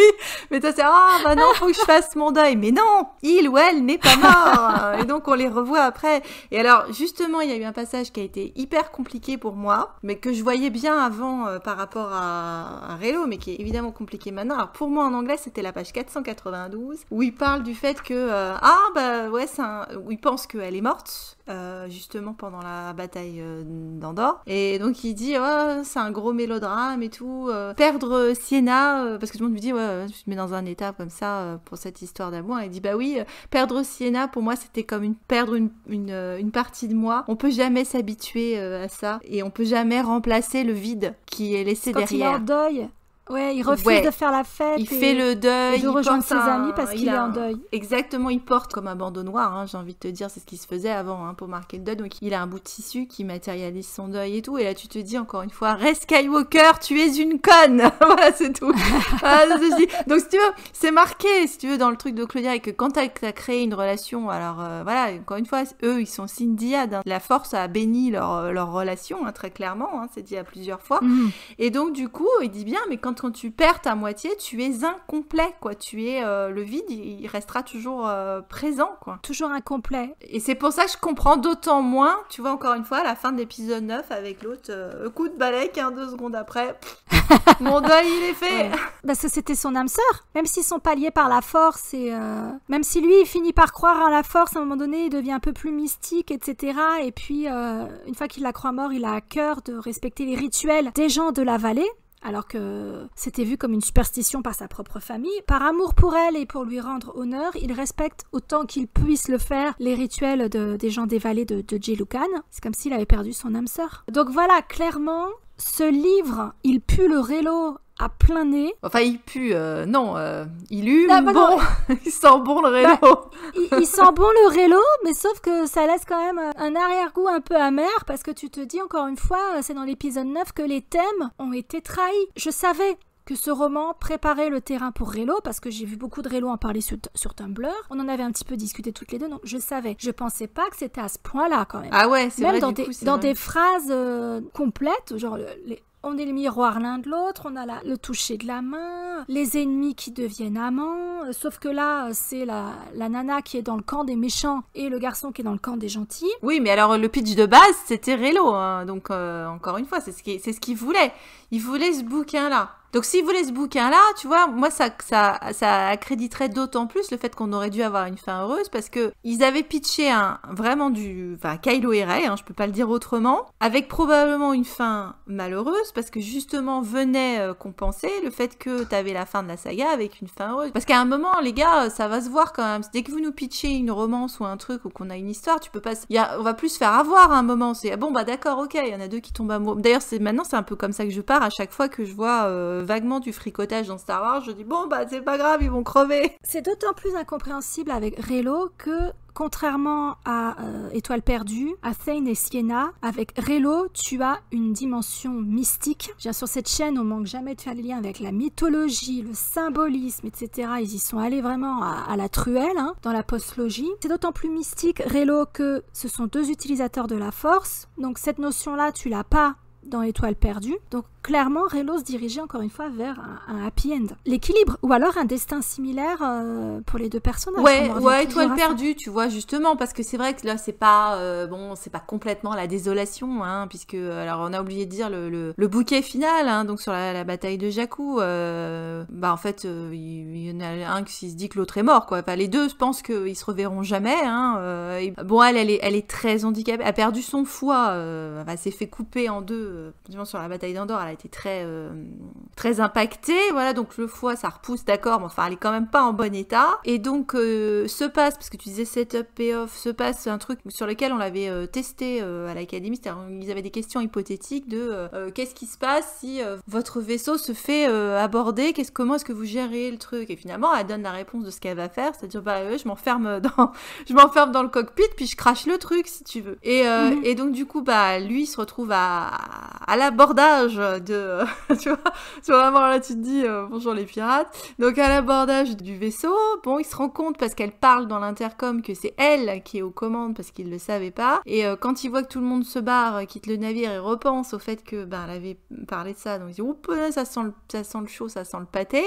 Mais ça, c'est Ah, bah non, faut que je fasse mon deuil. Mais non, il ou elle n'est pas mort. et donc, on les revoit après. Et alors, justement, il y a eu un passage qui a été hyper compliqué pour moi, mais que je voyais bien avant euh, par rapport à, un Relo, mais qui est évidemment compliqué maintenant. Alors, pour moi, en anglais, c'était la page 492, où il parle du fait que euh, Ah, bah ouais, un... où il pense qu'elle est morte. Euh, justement pendant la bataille euh, d'Andorre. Et donc il dit oh, c'est un gros mélodrame et tout. Euh, perdre Siena, parce que tout le monde lui dit je me mets dans un état comme ça pour cette histoire d'amour. Et il dit bah oui, perdre Siena pour moi c'était comme perdre une, partie de moi. On peut jamais s'habituer à ça et on peut jamais remplacer le vide qui est laissé derrière. Il deuil Ouais, il refuse de faire la fête. Il fait le deuil. Et il rejoint ses amis parce qu'il est en deuil. Exactement, il porte comme un bandeau noir, hein, j'ai envie de te dire, c'est ce qui se faisait avant hein, pour marquer le deuil. Donc il a un bout de tissu qui matérialise son deuil et tout. Et là tu te dis encore une fois, Reste Skywalker, tu es une conne Voilà, c'est tout. Donc si tu veux, c'est marqué, si tu veux, dans le truc de Claudia, et que quand t'as as créé une relation, alors euh, voilà, encore une fois, eux, ils sont syndiades. Hein. La force a béni leur, leur relation, très clairement, c'est dit à plusieurs fois. Mm. Et donc du coup, il dit bien, mais quand quand, tu perds ta moitié, tu es incomplet, quoi. Tu es euh, le vide, il restera toujours euh, présent, quoi. Toujours incomplet. Et c'est pour ça que je comprends d'autant moins, tu vois, encore une fois, à la fin de l'épisode 9 avec l'autre, euh, coup de balai qu'un deux secondes après, mon deuil, il est fait. Parce que c'était son âme sœur. Même s'ils sont pas par la force et même si lui, il finit par croire à la force, à un moment donné, il devient un peu plus mystique, etc. Et puis, une fois qu'il la croit mort, il a à cœur de respecter les rituels des gens de la vallée alors que c'était vu comme une superstition par sa propre famille. Par amour pour elle et pour lui rendre honneur, il respecte autant qu'il puisse le faire les rituels des gens dévalés de, J. Jilukan. C'est comme s'il avait perdu son âme sœur. Donc voilà, clairement, ce livre, il pue le rélo plein nez. Enfin, il pue, euh, non, euh, il hume ah, bon, il sent bon le bah, rélo. il, sent bon le rélo, mais sauf que ça laisse quand même euh, un arrière-goût un peu amer parce que tu te dis encore une fois, c'est dans l'épisode 9 que les thèmes ont été trahis. Je savais que ce roman préparait le terrain pour Relo, parce que j'ai vu beaucoup de Relo en parler sur, sur, Tumblr. On en avait un petit peu discuté toutes les deux, donc je savais. Je pensais pas que c'était à ce point-là quand même. Ah ouais, c'est vrai. du dans des phrases complètes, genre les, on est le miroir l'un de l'autre, on a le toucher de la main, les ennemis qui deviennent amants, sauf que là, c'est la, la, nana qui est dans le camp des méchants et le garçon qui est dans le camp des gentils. Oui, mais alors le pitch de base, c'était Relo, hein. donc euh, encore une fois, c'est ce qu'il ce qu'il voulait il voulait ce bouquin-là. Donc s'il voulait ce bouquin-là, tu vois, moi ça, ça, ça accréditerait d'autant plus le fait qu'on aurait dû avoir une fin heureuse parce que ils avaient pitché un vraiment du, enfin Kylo et Rey, hein, je peux pas le dire autrement, avec probablement une fin malheureuse parce que justement venait euh, compenser le fait que tu avais la fin de la saga avec une fin heureuse. Parce qu'à un moment, les gars, euh, ça va se voir quand même. Dès que vous nous pitchez une romance ou un truc ou qu'on a une histoire, tu peux pas, y a, on va plus se faire avoir à un moment. C'est ah bon bah d'accord, ok, il y en a deux qui tombent amoureux. D'ailleurs c'est maintenant c'est un peu comme ça que je parle à chaque fois que je vois euh, vaguement du fricotage dans Star Wars, je dis bon bah c'est pas grave, ils vont crever. C'est d'autant plus incompréhensible avec Relo que Contrairement à euh, Étoile perdue, à Thane et Sienna, avec Relo, tu as une dimension mystique. Bien sur cette chaîne, on manque jamais de faire des liens avec la mythologie, le symbolisme, etc. Ils y sont allés vraiment à, la truelle, hein, dans la postlogie. C'est d'autant plus mystique, Relo, que ce sont deux utilisateurs de la force. Donc cette notion-là, tu l'as pas dans Étoile perdue. Donc clairement, Relo se dirigeait encore une fois vers un, happy end. L'équilibre, ou alors un destin similaire euh, pour les deux personnages. Ouais, ouais étoile perdu, tu vois, justement, parce que c'est vrai que là, c'est pas, euh, bon, c'est pas complètement la désolation, hein, puisque, alors, on a oublié de dire le, bouquet final, hein, donc sur la, bataille de Jakku, euh, bah, en fait, il y, en a un qui se dit que l'autre est mort, quoi. Enfin, les deux se pensent qu'ils se reverront jamais, hein, Et, bon, elle, elle est, très handicapée, a perdu son foie, elle s'est fait couper en deux, sur la bataille d'Andorre, a été très, euh, très impactée. Voilà, donc le foie, ça repousse, d'accord, mais enfin, elle est quand même pas en bon état. Et donc, euh, se passe, parce que tu disais setup, payoff, se passe un truc sur lequel on l'avait euh, testé à l'académie. C'est-à-dire, ils avaient des questions hypothétiques de qu'est-ce qui se passe si votre vaisseau se fait aborder, qu'est-ce, comment est-ce que vous gérez le truc Et finalement, elle donne la réponse de ce qu'elle va faire, c'est-à-dire, bah, je m'enferme dans, je m'enferme dans le cockpit, puis je crache le truc, si tu veux. Et, mhm. et donc, du coup, bah, lui, il se retrouve à, à l'abordage de, euh, tu vois, sur la là tu te dis euh, bonjour les pirates. Donc à l'abordage du vaisseau, bon il se rend compte parce qu'elle parle dans l'intercom que c'est elle qui est aux commandes parce qu'il le savait pas. Et euh, quand il voit que tout le monde se barre, quitte le navire et repense au fait que ben elle avait parlé de ça, donc il dit oups ça sent ça sent le chaud, ça sent le pâté.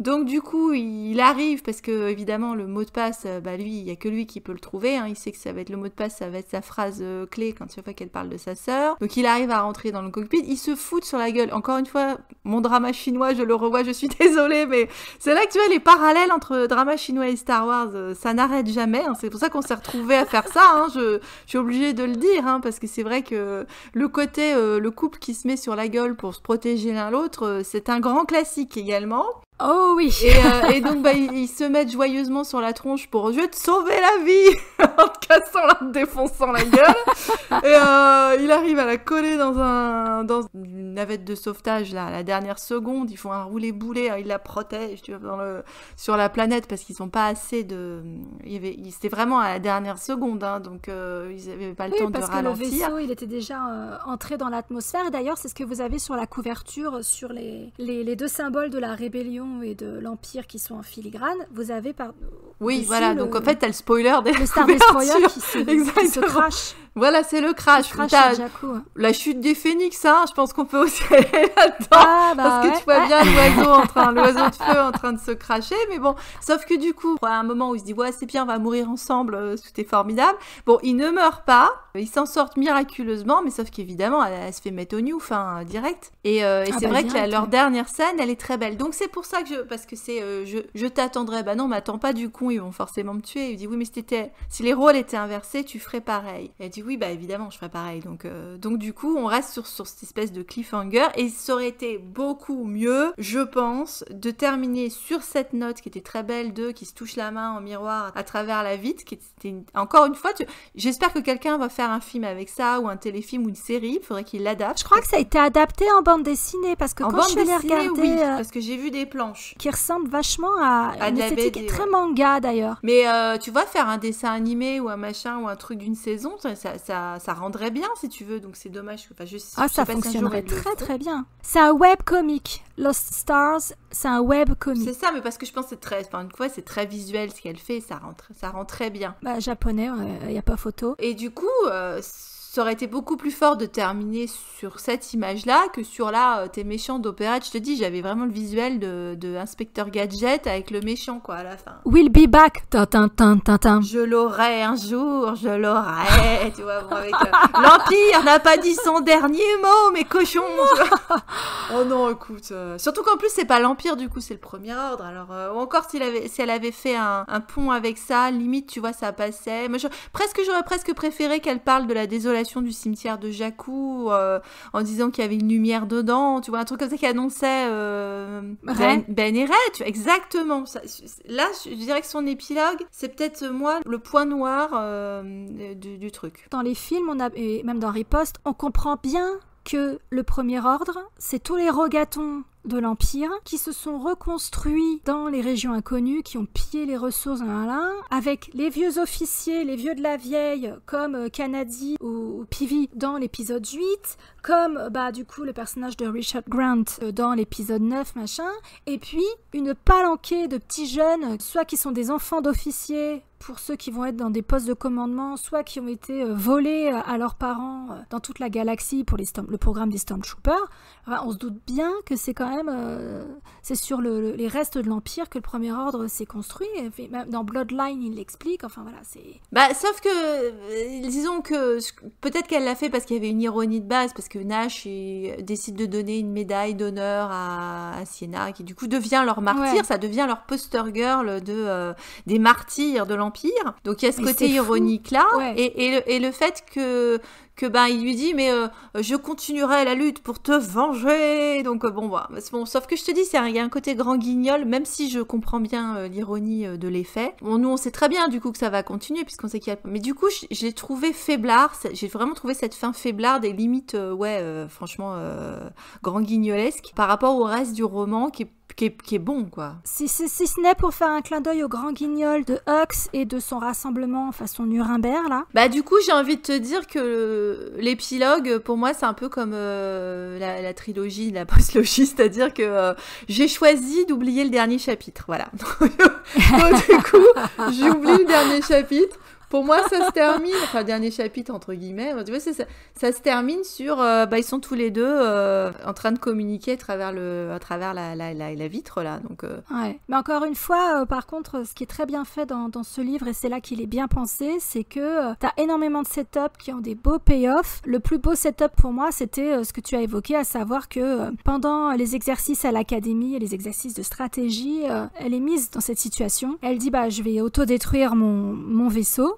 Donc du coup il arrive parce que évidemment le mot de passe, bah lui il y a que lui qui peut le trouver. Hein. il sait que ça va être le mot de passe, ça va être sa phrase clé quand une fois qu'elle parle de sa sœur. Donc il arrive à rentrer dans le cockpit, il se fout sur la gueule. Encore une fois, mon drama chinois, je le revois, je suis désolée, mais c'est là que tu vois les parallèles entre drama chinois et Star Wars, euh, ça n'arrête jamais. Hein. C'est pour ça qu'on s'est retrouvés à faire ça. Hein. Je, suis obligée de le dire, hein, parce que c'est vrai que le côté, euh, le couple qui se met sur la gueule pour se protéger l'un l'autre, euh, c'est un grand classique également. Oh oui Et, euh, donc, bah, ils, se mettent joyeusement sur la tronche pour « Je sauver la vie !» En te cassant, la, défonçant la gueule. Et euh, il arrive à la coller dans, un, une navette de sauvetage, là, à la dernière seconde. Ils font un roulé-boulet, hein, ils la protègent sur la planète parce qu'ils n'ont pas assez de... C'était vraiment à la dernière seconde, hein, donc euh, ils avaient pas le temps de ralentir. parce que le vaisseau, il était déjà entré dans l'atmosphère. D'ailleurs, c'est ce que vous avez sur la couverture, sur les, les deux symboles de la rébellion et de l'Empire qui sont en filigrane, vous avez par. Oui, voilà, donc en fait, t'as le spoiler des Le Star Destroyer qui se, crash. Voilà, c'est le crash. la chute des phénix, hein, je pense qu'on peut aussi aller là-dedans. Ah, bah parce que tu vois bien l'oiseau en train, l'oiseau de feu en train de se cracher. Mais bon, sauf que du coup, à un moment où il se dit, ouais, c'est bien, on va mourir ensemble, euh, tout est formidable. Bon, il ne meurt pas, il s'en sortent miraculeusement, mais sauf qu'évidemment, elle, se fait mettre au new, enfin, direct. Et, euh, ah c'est bah, vrai que leur dernière scène, elle est très belle. Donc c'est pour ça parce que c'est euh, je, je t'attendrai. Bah non, m'attends pas du con, ils vont forcément me tuer. Il dit oui, mais si, si les rôles étaient inversés, tu ferais pareil. Et elle dit oui, bah évidemment, je ferais pareil. Donc, euh, donc du coup, on reste sur, sur cette espèce de cliffhanger. Et ça aurait été beaucoup mieux, je pense, de terminer sur cette note qui était très belle de qui se touchent la main en miroir à travers la vitre. Qui était Encore une fois, j'espère que quelqu'un va faire un film avec ça ou un téléfilm ou une série. Il faudrait qu'il l'adapte. Je crois que ça a été adapté en bande dessinée parce que quand je suis allée euh, parce que j'ai vu des plans. Qui ressemble vachement à, une esthétique très manga d'ailleurs. Mais euh, tu vois, faire un dessin animé ou un machin ou un truc d'une saison, ça, ça, ça, rendrait bien si tu veux. Donc c'est dommage. Enfin, je, ah, ça fonctionnerait très très bien. C'est un web webcomic. Lost Stars, c'est un webcomic. C'est ça, mais parce que je pense que c'est très, enfin, une fois, c'est très visuel ce qu'elle fait. Ça rentre, ça rend très bien. Bah, japonais, il n'y a pas photo. Et du coup, euh, ça aurait été beaucoup plus fort de terminer sur cette image-là que sur là, euh, t'es méchant d'opéra. Je te dis, j'avais vraiment le visuel de, Inspecteur Gadget avec le méchant, quoi, à la fin. Will be back. Je l'aurai un jour, je l'aurai. tu vois, avec euh, l'Empire n'a pas dit son dernier mot, mes cochons. oh non, écoute. Euh, surtout qu'en plus, c'est pas l'Empire, du coup, c'est le Premier Ordre. Alors, ou encore avait, si elle avait fait un, pont avec ça, limite, tu vois, ça passait. presque, j'aurais presque préféré qu'elle parle de la désolation du cimetière de Jacou euh, en disant qu'il y avait une lumière dedans, tu vois, un truc comme ça qui annonçait euh, ben, ben et tu vois, exactement. là, je dirais que son épilogue, c'est peut-être euh, moi le point noir du, truc. Dans les films, on a, et même dans Riposte, on comprend bien que le premier ordre, c'est tous les rogatons de l'Empire, qui se sont reconstruits dans les régions inconnues, qui ont pillé les ressources, à avec les vieux officiers, les vieux de la vieille, comme euh, Kanadi ou, Pivi dans l'épisode 8, comme euh, bah, du coup le personnage de Richard Grant euh, dans l'épisode 9, machin, et puis une palanquée de petits jeunes, soit qui sont des enfants d'officiers, pour ceux qui vont être dans des postes de commandement, soit qui ont été volés à leurs parents dans toute la galaxie pour les le programme des Stormtroopers, on se doute bien que c'est quand même, euh, c'est sur les restes de l'Empire que le Premier Ordre s'est construit. Et même dans Bloodline, il l'explique. Enfin voilà, c'est. Bah, sauf que, euh, disons que peut-être qu'elle l'a fait parce qu'il y avait une ironie de base, parce que Nash euh, décide de donner une médaille d'honneur à, Siena, qui du coup devient leur martyr. Ça devient leur poster girl de, des martyrs de l'Empire. Donc il y a ce côté ironique-là. Et, et le fait que que ben il lui dit mais euh, je continuerai la lutte pour te venger. Donc euh, bon, bah, bon, sauf que je te dis, c'est il y a un côté grand guignol, même si je comprends bien euh, l'ironie de l'effet. Bon, nous on sait très bien du coup que ça va continuer puisqu'on sait qu'il y a. Mais du coup, je l'ai trouvé faiblard. J'ai vraiment trouvé cette fin faiblarde et limite, ouais, franchement, grand guignolesque par rapport au reste du roman qui est qui est, bon, quoi. Si, ce n'est pour faire un clin d'œil au grand guignol de Hux et de son rassemblement façon Nuremberg, là. Bah, du coup, j'ai envie de te dire que l'épilogue, pour moi, c'est un peu comme euh, la, trilogie, la postlogie, c'est-à-dire que euh, j'ai choisi d'oublier le dernier chapitre, voilà. Donc, du coup, j'oublie le dernier chapitre pour moi, ça se termine, enfin, dernier chapitre, entre guillemets, tu vois, ça, ça, ça se termine sur, euh, bah, ils sont tous les deux euh, en train de communiquer à travers, le, à travers la, la, la, vitre, là, donc... Euh. Ouais. Mais encore une fois, par contre, ce qui est très bien fait dans, dans ce livre, et c'est là qu'il est bien pensé, c'est que tu t'as énormément de setups qui ont des beaux payoffs. Le plus beau setup pour moi, c'était ce que tu as évoqué, à savoir que pendant les exercices à l'académie et les exercices de stratégie, elle est mise dans cette situation. Elle dit, bah, je vais autodétruire mon, mon vaisseau.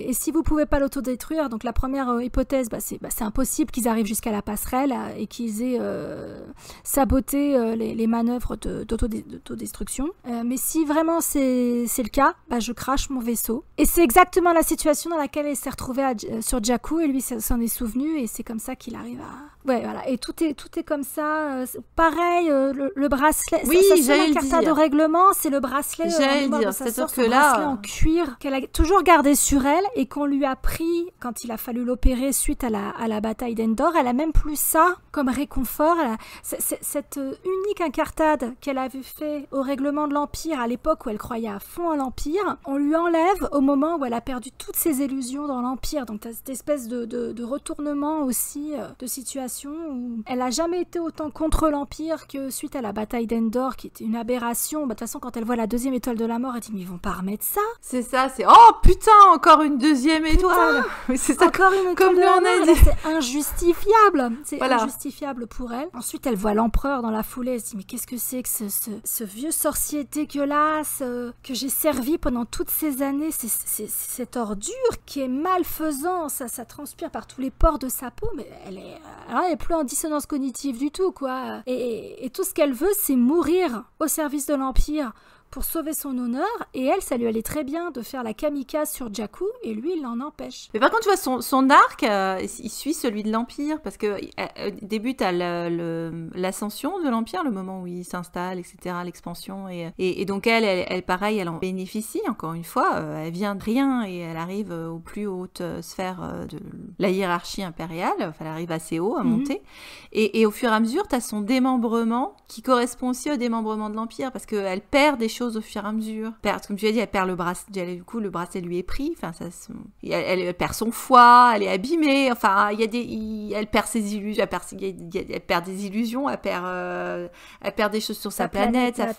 Et si vous ne pouvez pas l'autodétruire, donc la première euh, hypothèse, bah, bah, c'est impossible qu'ils arrivent jusqu'à la passerelle euh, et qu'ils aient euh, saboté les, manœuvres d'autodestruction. mais si vraiment c'est le cas, bah, je crache mon vaisseau. Et c'est exactement la situation dans laquelle il s'est retrouvé sur Jakku et lui s'en est souvenu et c'est comme ça qu'il arrive à... Ouais, voilà. Et tout est, tout est comme ça. pareil, le, bracelet... Oui, j'ai le de règlement, c'est le bracelet... bracelet en cuir qu'elle a toujours gardé sur elle et qu'on lui a pris quand il a fallu l'opérer suite à la, à la bataille d'Endor, elle a même plus ça comme réconfort. cette euh, unique incartade qu'elle avait fait au règlement de l'Empire à l'époque où elle croyait à fond à l'Empire, on lui enlève au moment où elle a perdu toutes ses illusions dans l'Empire. Donc cette espèce de, de, retournement aussi euh, de situation où elle a jamais été autant contre l'Empire que suite à la bataille d'Endor qui était une aberration. Bah, de toute façon, quand elle voit la deuxième étoile de la mort, elle dit mais ils vont pas remettre ça. C'est ça, c'est oh putain encore une deuxième étoile. c'est Comme C'est injustifiable. C'est injustifiable pour elle. Ensuite, elle voit l'empereur dans la foulée. Elle se dit mais qu'est-ce que c'est que ce, vieux sorcier dégueulasse euh, que j'ai servi pendant toutes ces années C'est cette ordure qui est malfaisant. Ça, ça transpire par tous les pores de sa peau. Mais elle est, est plus en dissonance cognitive du tout quoi. et tout ce qu'elle veut, c'est mourir au service de l'empire pour sauver son honneur, et elle, ça lui allait très bien de faire la kamikaze sur Jakku, et lui, il l'en empêche. Mais par contre, tu vois, son, arc, euh, il suit celui de l'Empire, parce que euh, euh, débute à l'ascension de l'Empire, le moment où il s'installe, etc., l'expansion, et, donc elle, elle, pareil, elle en bénéficie, encore une fois, elle vient de rien, et elle arrive aux plus hautes sphères de la hiérarchie impériale, enfin, elle arrive assez haut, à mhm. monter, et, et, au fur et à mesure, tu as son démembrement, qui correspond aussi au démembrement de l'Empire, parce qu'elle perd des choses au fur et à mesure. Comme tu as dit, elle perd le bracelet, du coup le bracelet lui est pris, enfin ça, elle, perd son foie, elle est abîmée, enfin il y a des, elle perd ses illusions, elle perd, des illusions, elle perd, euh, elle perd des choses sur sa, planète, sa,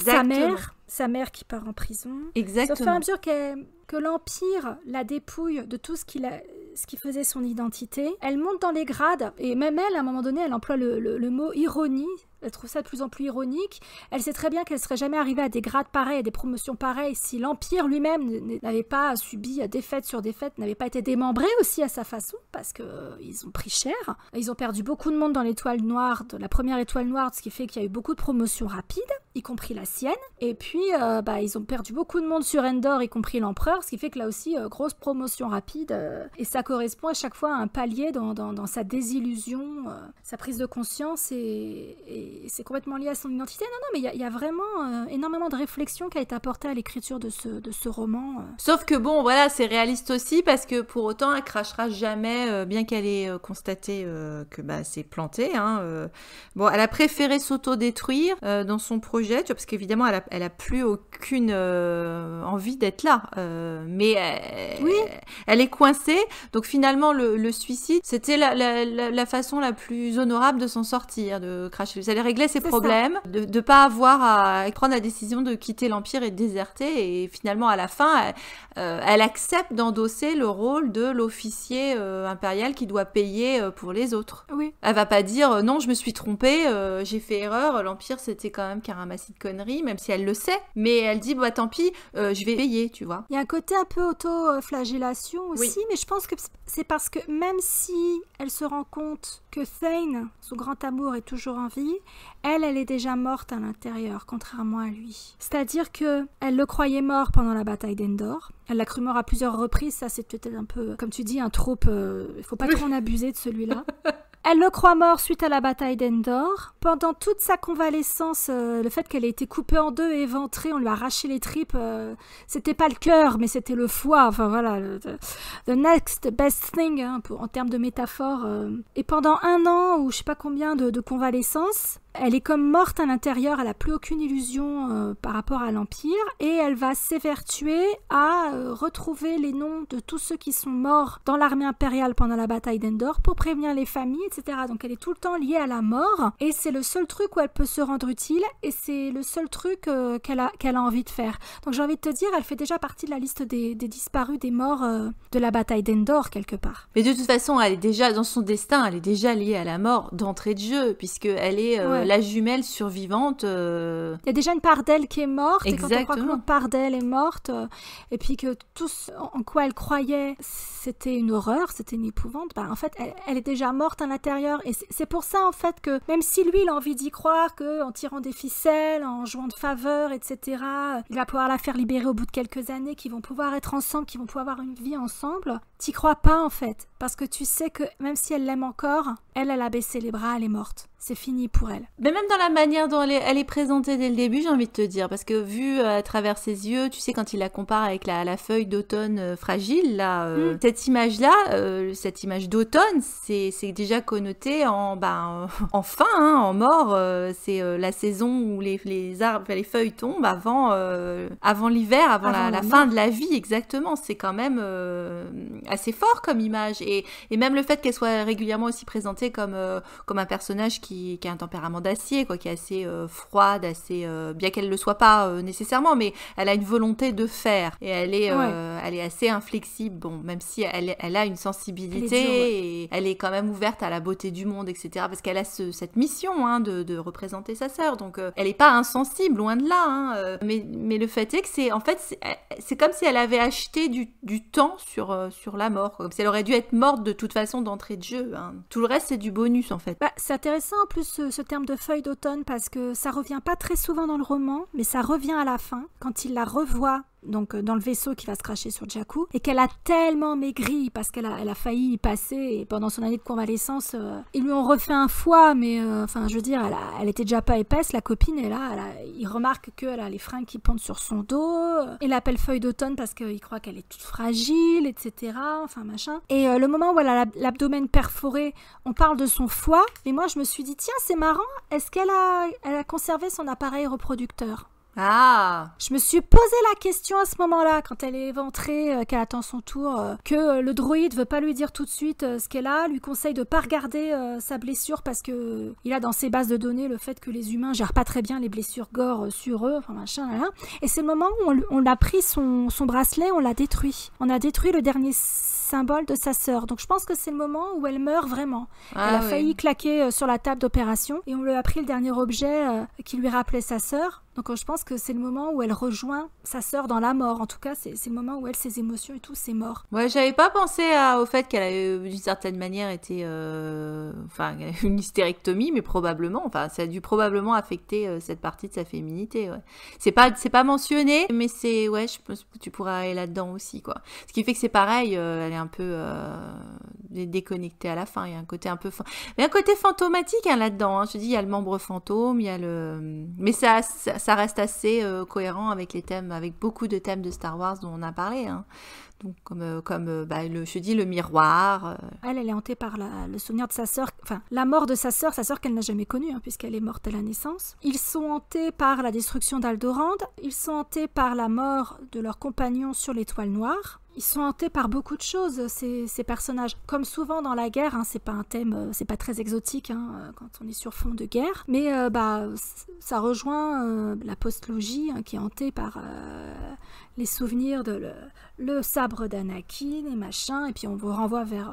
sa mère sa mère qui part en prison. Exactement. Au fur et à mesure que l'Empire la dépouille de tout ce qui, ce qui faisait son identité, elle monte dans les grades, et même elle, à un moment donné, elle emploie le mot ironie elle trouve ça de plus en plus ironique. Elle sait très bien qu'elle serait jamais arrivée à des grades pareils, à des promotions pareilles, si l'Empire lui-même n'avait pas subi euh, défaite sur défaite, n'avait pas été démembré aussi à sa façon, parce que euh, ils ont pris cher. Ils ont perdu beaucoup de monde dans l'étoile noire, de la première étoile noire, ce qui fait qu'il y a eu beaucoup de promotions rapides, y compris la sienne. Et puis, euh, bah, ils ont perdu beaucoup de monde sur Endor, y compris l'Empereur, ce qui fait que là aussi, grosse promotion rapide. et ça correspond à chaque fois à un palier dans, sa désillusion, sa prise de conscience et c'est complètement lié à son identité. Non, non, mais il y, a vraiment euh, énormément de réflexion qui a été apportée à l'écriture de ce, de ce roman. Euh. Sauf que bon, voilà, c'est réaliste aussi parce que pour autant, elle crachera jamais, euh, bien qu'elle ait constaté que bah, c'est planté. Hein, bon, elle a préféré s'auto-détruire dans son projet, parce qu'évidemment, elle a, elle a plus aucune envie d'être là. mais elle, oui. elle est coincée. Donc finalement, le, suicide, c'était la, la, façon la plus honorable de s'en sortir, de cracher régler ses problèmes, de ne pas avoir à prendre la décision de quitter l'Empire et de déserter. Et finalement, à la fin, elle, euh, accepte d'endosser le rôle de l'officier euh, impérial qui doit payer euh, pour les autres. Oui. Elle va pas dire non, je me suis trompée, j'ai fait erreur, l'Empire c'était quand même qu'un ramassis de conneries, même si elle le sait. Mais elle dit, bah tant pis, je vais payer, tu vois. Il y a un côté un peu auto-flagellation aussi, mais je pense que c'est parce que même si elle se rend compte que Thane, son grand amour, est toujours en vie, elle, elle est déjà morte à l'intérieur, contrairement à lui. C'est-à-dire que elle le croyait mort pendant la bataille d'Endor. Elle l'a cru mort à plusieurs reprises. Ça, c'est peut-être un peu, comme tu dis, un trope. Il euh, ne faut pas trop en abuser de celui-là. Elle le croit mort suite à la bataille d'Endor. Pendant toute sa convalescence, euh, le fait qu'elle ait été coupée en deux et éventrée, on lui a arraché les tripes, euh, c'était pas le cœur, mais c'était le foie. Enfin voilà, the next best thing hein, en termes de métaphore. Et pendant un an ou je sais pas combien de convalescence, elle est comme morte à l'intérieur, elle n'a plus aucune illusion euh, par rapport à l'Empire, et elle va s'évertuer à euh, retrouver les noms de tous ceux qui sont morts dans l'armée impériale pendant la bataille d'Endor pour prévenir les familles, etc. Donc elle est tout le temps liée à la mort, et c'est le seul truc où elle peut se rendre utile, et c'est le seul truc euh, qu'elle a, qu'elle a envie de faire. Donc j'ai envie de te dire, elle fait déjà partie de la liste des, disparus, des morts de la bataille d'Endor, quelque part. Mais de toute façon, elle est déjà dans son destin, elle est déjà liée à la mort d'entrée de jeu, puisqu'elle elle est la jumelle survivante. Euh, il y a déjà une part d'elle qui est morte. Et quand on croit que l'autre part d'elle est morte, euh, et puis que tout en quoi elle croyait, c'était une horreur, c'était une épouvante, bah, en fait, elle, est déjà morte à l'intérieur. Et c'est pour ça, en fait, que même si lui, il a envie d'y croire, qu'en tirant des ficelles, en jouant de faveur, etc., euh, il va pouvoir la faire libérer au bout de quelques années, qu'ils vont pouvoir être ensemble, qu'ils vont pouvoir avoir une vie ensemble, T'y crois pas en fait, parce que tu sais que même si elle l'aime encore, elle, elle a baissé les bras, elle est morte. C'est fini pour elle. Mais même dans la manière dont elle est, elle est présentée dès le début, j'ai envie de te dire, parce que vu euh, à travers ses yeux, tu sais, quand il la compare avec la, feuille d'automne euh, fragile, là, euh, hmm. cette image-là, cette image d'automne, c'est déjà connoté en, bah, en fin, hein, en mort. c'est la saison où les, les, arbres, les feuilles tombent avant, avant l'hiver, avant, la fin de la vie, exactement. C'est quand même assez fort comme image. Et, et même le fait qu'elle soit régulièrement aussi présentée comme, euh, comme un personnage qui, qui a un tempérament d'acier, quoi, qui est assez euh, froide, assez, euh, bien qu'elle ne le soit pas nécessairement, mais elle a une volonté de faire. Et elle est, elle est assez inflexible, bon, même si elle, elle a une sensibilité elle et elle est quand même ouverte à la beauté du monde, etc. Parce qu'elle a cette mission hein, de, de, représenter sa sœur. Donc elle n'est pas insensible, loin de là. Hein, mais, mais le fait est que c'est, en fait, c'est comme si elle avait acheté du, du temps sur, sur la mort. Comme elle aurait dû être morte de toute façon d'entrée de jeu. Hein. Tout le reste, c'est du bonus en fait. Bah, c'est intéressant en plus ce terme de feuille d'automne parce que ça revient pas très souvent dans le roman, mais ça revient à la fin quand il la revoit donc euh, dans le vaisseau qui va se cracher sur Jakku, et qu'elle a tellement maigri parce qu'elle a, failli y passer, et pendant son année de convalescence, euh, ils lui ont refait un foie, mais euh, enfin je veux dire, elle, était déjà pas épaisse, la copine, est là, il remarque qu'elle a les freins qui pendent sur son dos, il l'appelle feuille d'automne parce qu'il croit qu'elle est toute fragile, etc., enfin machin. Et le moment où elle a l'abdomen perforé, on parle de son foie, et moi je me suis dit, tiens, c'est marrant, est-ce qu'elle elle a conservé son appareil reproducteur ah, je me suis posé la question à ce moment-là, quand elle est éventrée, euh, qu'elle attend son tour, euh, que euh, le droïde veut pas lui dire tout de suite ce qu'elle a, lui conseille de pas regarder sa blessure parce que il a dans ses bases de données le fait que les humains gèrent pas très bien les blessures gore sur eux, enfin machin, là, là. Et c'est le moment où on, a pris son, bracelet, on l'a détruit. On a détruit le dernier symbole de sa sœur. Donc je pense que c'est le moment où elle meurt vraiment. Ah elle a failli claquer sur la table d'opération et on lui a pris le dernier objet qui lui rappelait sa sœur. Donc euh, je pense que c'est le moment où elle rejoint sa sœur dans la mort. En tout cas, c'est le moment où elle, ses émotions et tout, c'est mort. Ouais, j'avais pas pensé à, au fait qu'elle avait, d'une certaine manière été... Euh, enfin, une hystérectomie, mais probablement. Enfin, ça a dû probablement affecter euh, cette partie de sa féminité. Ouais. C'est pas, pas mentionné, mais c'est... Ouais, je pense que tu pourras aller là-dedans aussi, quoi. Ce qui fait que c'est pareil, elle est un peu déconnectée à la fin. Il y a un côté un peu... Mais un côté fantomatique hein, là-dedans. Hein. Je dis, il y a le membre fantôme, il y a le... Mais ça ça reste assez euh, cohérent avec les thèmes, avec beaucoup de thèmes de Star Wars dont on a parlé. Hein. Donc, comme, euh, comme euh, bah, le, je dis, le miroir. Elle, est hantée par le souvenir de sa sœur, enfin, la mort de sa sœur, sa sœur qu'elle n'a jamais connue, hein, puisqu'elle est morte à la naissance. Ils sont hantés par la destruction d'Aldorande. Ils sont hantés par la mort de leur compagnon sur l'étoile noire ils sont hantés par beaucoup de choses, ces, personnages. Comme souvent dans la guerre, hein, c'est pas un thème, euh, c'est pas très exotique hein, euh, quand on est sur fond de guerre, mais euh, bah, ça rejoint la postlogie hein, qui est hantée par les souvenirs de le, le sabre d'Anakin et machin, et puis on vous renvoie vers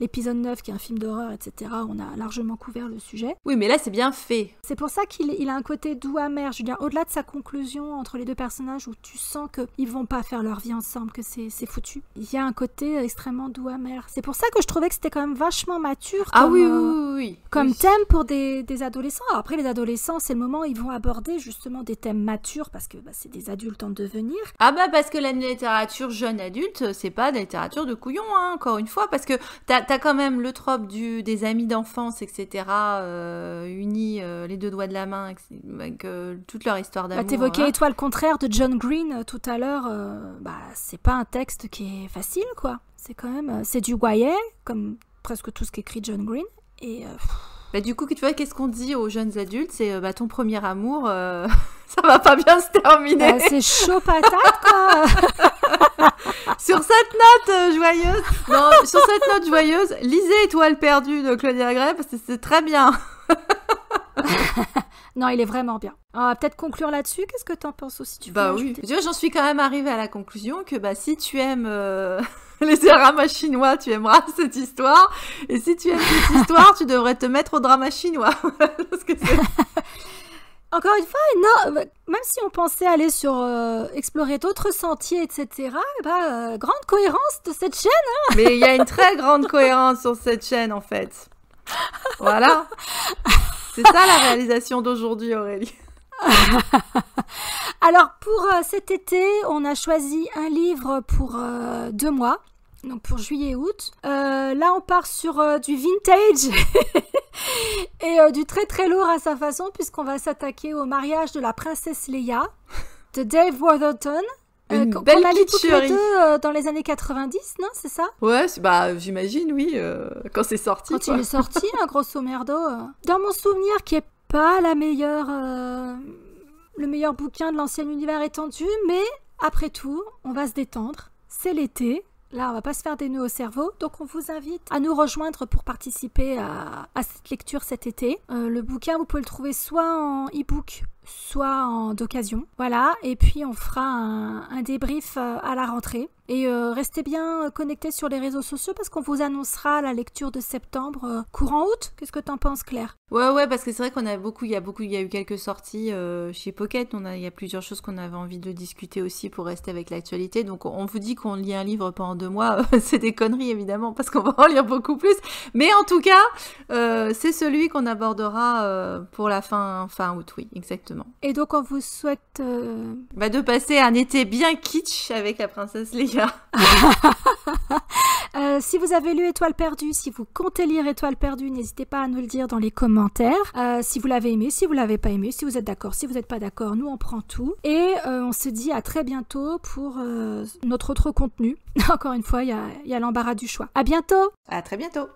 l'épisode 9 qui est un film d'horreur, etc. On a largement couvert le sujet. Oui, mais là c'est bien fait. C'est pour ça qu'il il a un côté doux amer. Je veux dire, au-delà de sa conclusion entre les deux personnages où tu sens qu'ils vont pas faire leur vie ensemble, que c'est foutu, il y a un côté extrêmement doux amer. C'est pour ça que je trouvais que c'était quand même vachement mature. Ah comme, ah oui, oui, oui, Comme thème pour des, adolescents. après, les adolescents, c'est le moment où ils vont aborder justement des thèmes matures parce que bah, c'est des adultes en devenir. Ah bah parce que la littérature jeune adulte, c'est pas de la littérature de couillon, hein, encore une fois, parce que t'as quand même le trope du, des amis d'enfance, etc., euh, unis euh, les deux doigts de la main, avec euh, toute leur histoire bah, d'amour. Bah, T'évoquais Étoile contraire de John Green tout à l'heure, bah, c'est pas un texte qui est facile, quoi. C'est quand même. C'est du YA, comme presque tout ce qu'écrit John Green, et. Bah, du coup, tu vois, qu'est-ce qu'on dit aux jeunes adultes C'est euh, bah, ton premier amour, euh, ça va pas bien se terminer. Bah, c'est chaud patate, quoi Sur cette note euh, joyeuse, sur cette note joyeuse, lisez Étoile perdue de Claudia Gray, parce que c'est très bien. non, il est vraiment bien. On va peut-être conclure là-dessus. Qu'est-ce que tu en penses aussi tu Bah oui. J'en suis quand même arrivée à la conclusion que bah, si tu aimes. les dramas chinois, tu aimeras cette histoire. Et si tu aimes cette histoire, tu devrais te mettre au drama chinois. Encore une fois, non, même si on pensait aller sur euh, explorer d'autres sentiers, etc., eh ben, euh, grande cohérence de cette chaîne. Hein. Mais il y a une très grande cohérence sur cette chaîne, en fait. Voilà. C'est ça la réalisation d'aujourd'hui, Aurélie. Alors pour euh, cet été, on a choisi un livre pour deux mois donc pour juillet août. Euh, là, on part sur euh, du vintage et euh, du très très lourd à sa façon, puisqu'on va s'attaquer au mariage de la princesse Leia de Dave Wortherton. Une belle on a les dans les années 90, non C'est ça Ouais, bah, j'imagine, oui, quand c'est sorti. Quand il est sorti, un hein, gros grosso merdo. Dans mon souvenir, qui est pas la meilleure, le meilleur bouquin de l'ancien univers étendu, mais après tout, on va se détendre. C'est l'été, Là, on va pas se faire des nœuds au cerveau, donc on vous invite à nous rejoindre pour participer à, cette lecture cet été. Euh, le bouquin, vous pouvez le trouver soit en e-book, soit en d'occasion. Voilà, et puis on fera un débrief euh, à la rentrée. Et euh, restez bien euh, connectés sur les réseaux sociaux parce qu'on vous annoncera la lecture de septembre euh, courant août. Qu'est-ce que t'en penses, Claire Ouais, ouais, parce que c'est vrai qu'on a beaucoup, il y a beaucoup, il y a eu quelques sorties chez Pocket. On a, il y a plusieurs choses qu'on avait envie de discuter aussi pour rester avec l'actualité. Donc on vous dit qu'on lit un livre pendant deux mois, c'est des conneries évidemment parce qu'on va en lire beaucoup plus. Mais en tout cas, c'est celui qu'on abordera pour la fin, fin août, oui, exactement. Et donc on vous souhaite bah, de passer un été bien kitsch avec la princesse Léa. Euh, si vous avez lu Étoile perdue, si vous comptez lire Étoile perdue, n'hésitez pas à nous le dire dans les commentaires. Euh, si vous l'avez aimé, si vous l'avez pas aimé, si vous êtes d'accord, si vous n'êtes pas d'accord, nous on prend tout. Et euh, on se dit à très bientôt pour notre autre contenu. Encore une fois, il y a, y a l'embarras du choix. À bientôt. À très bientôt.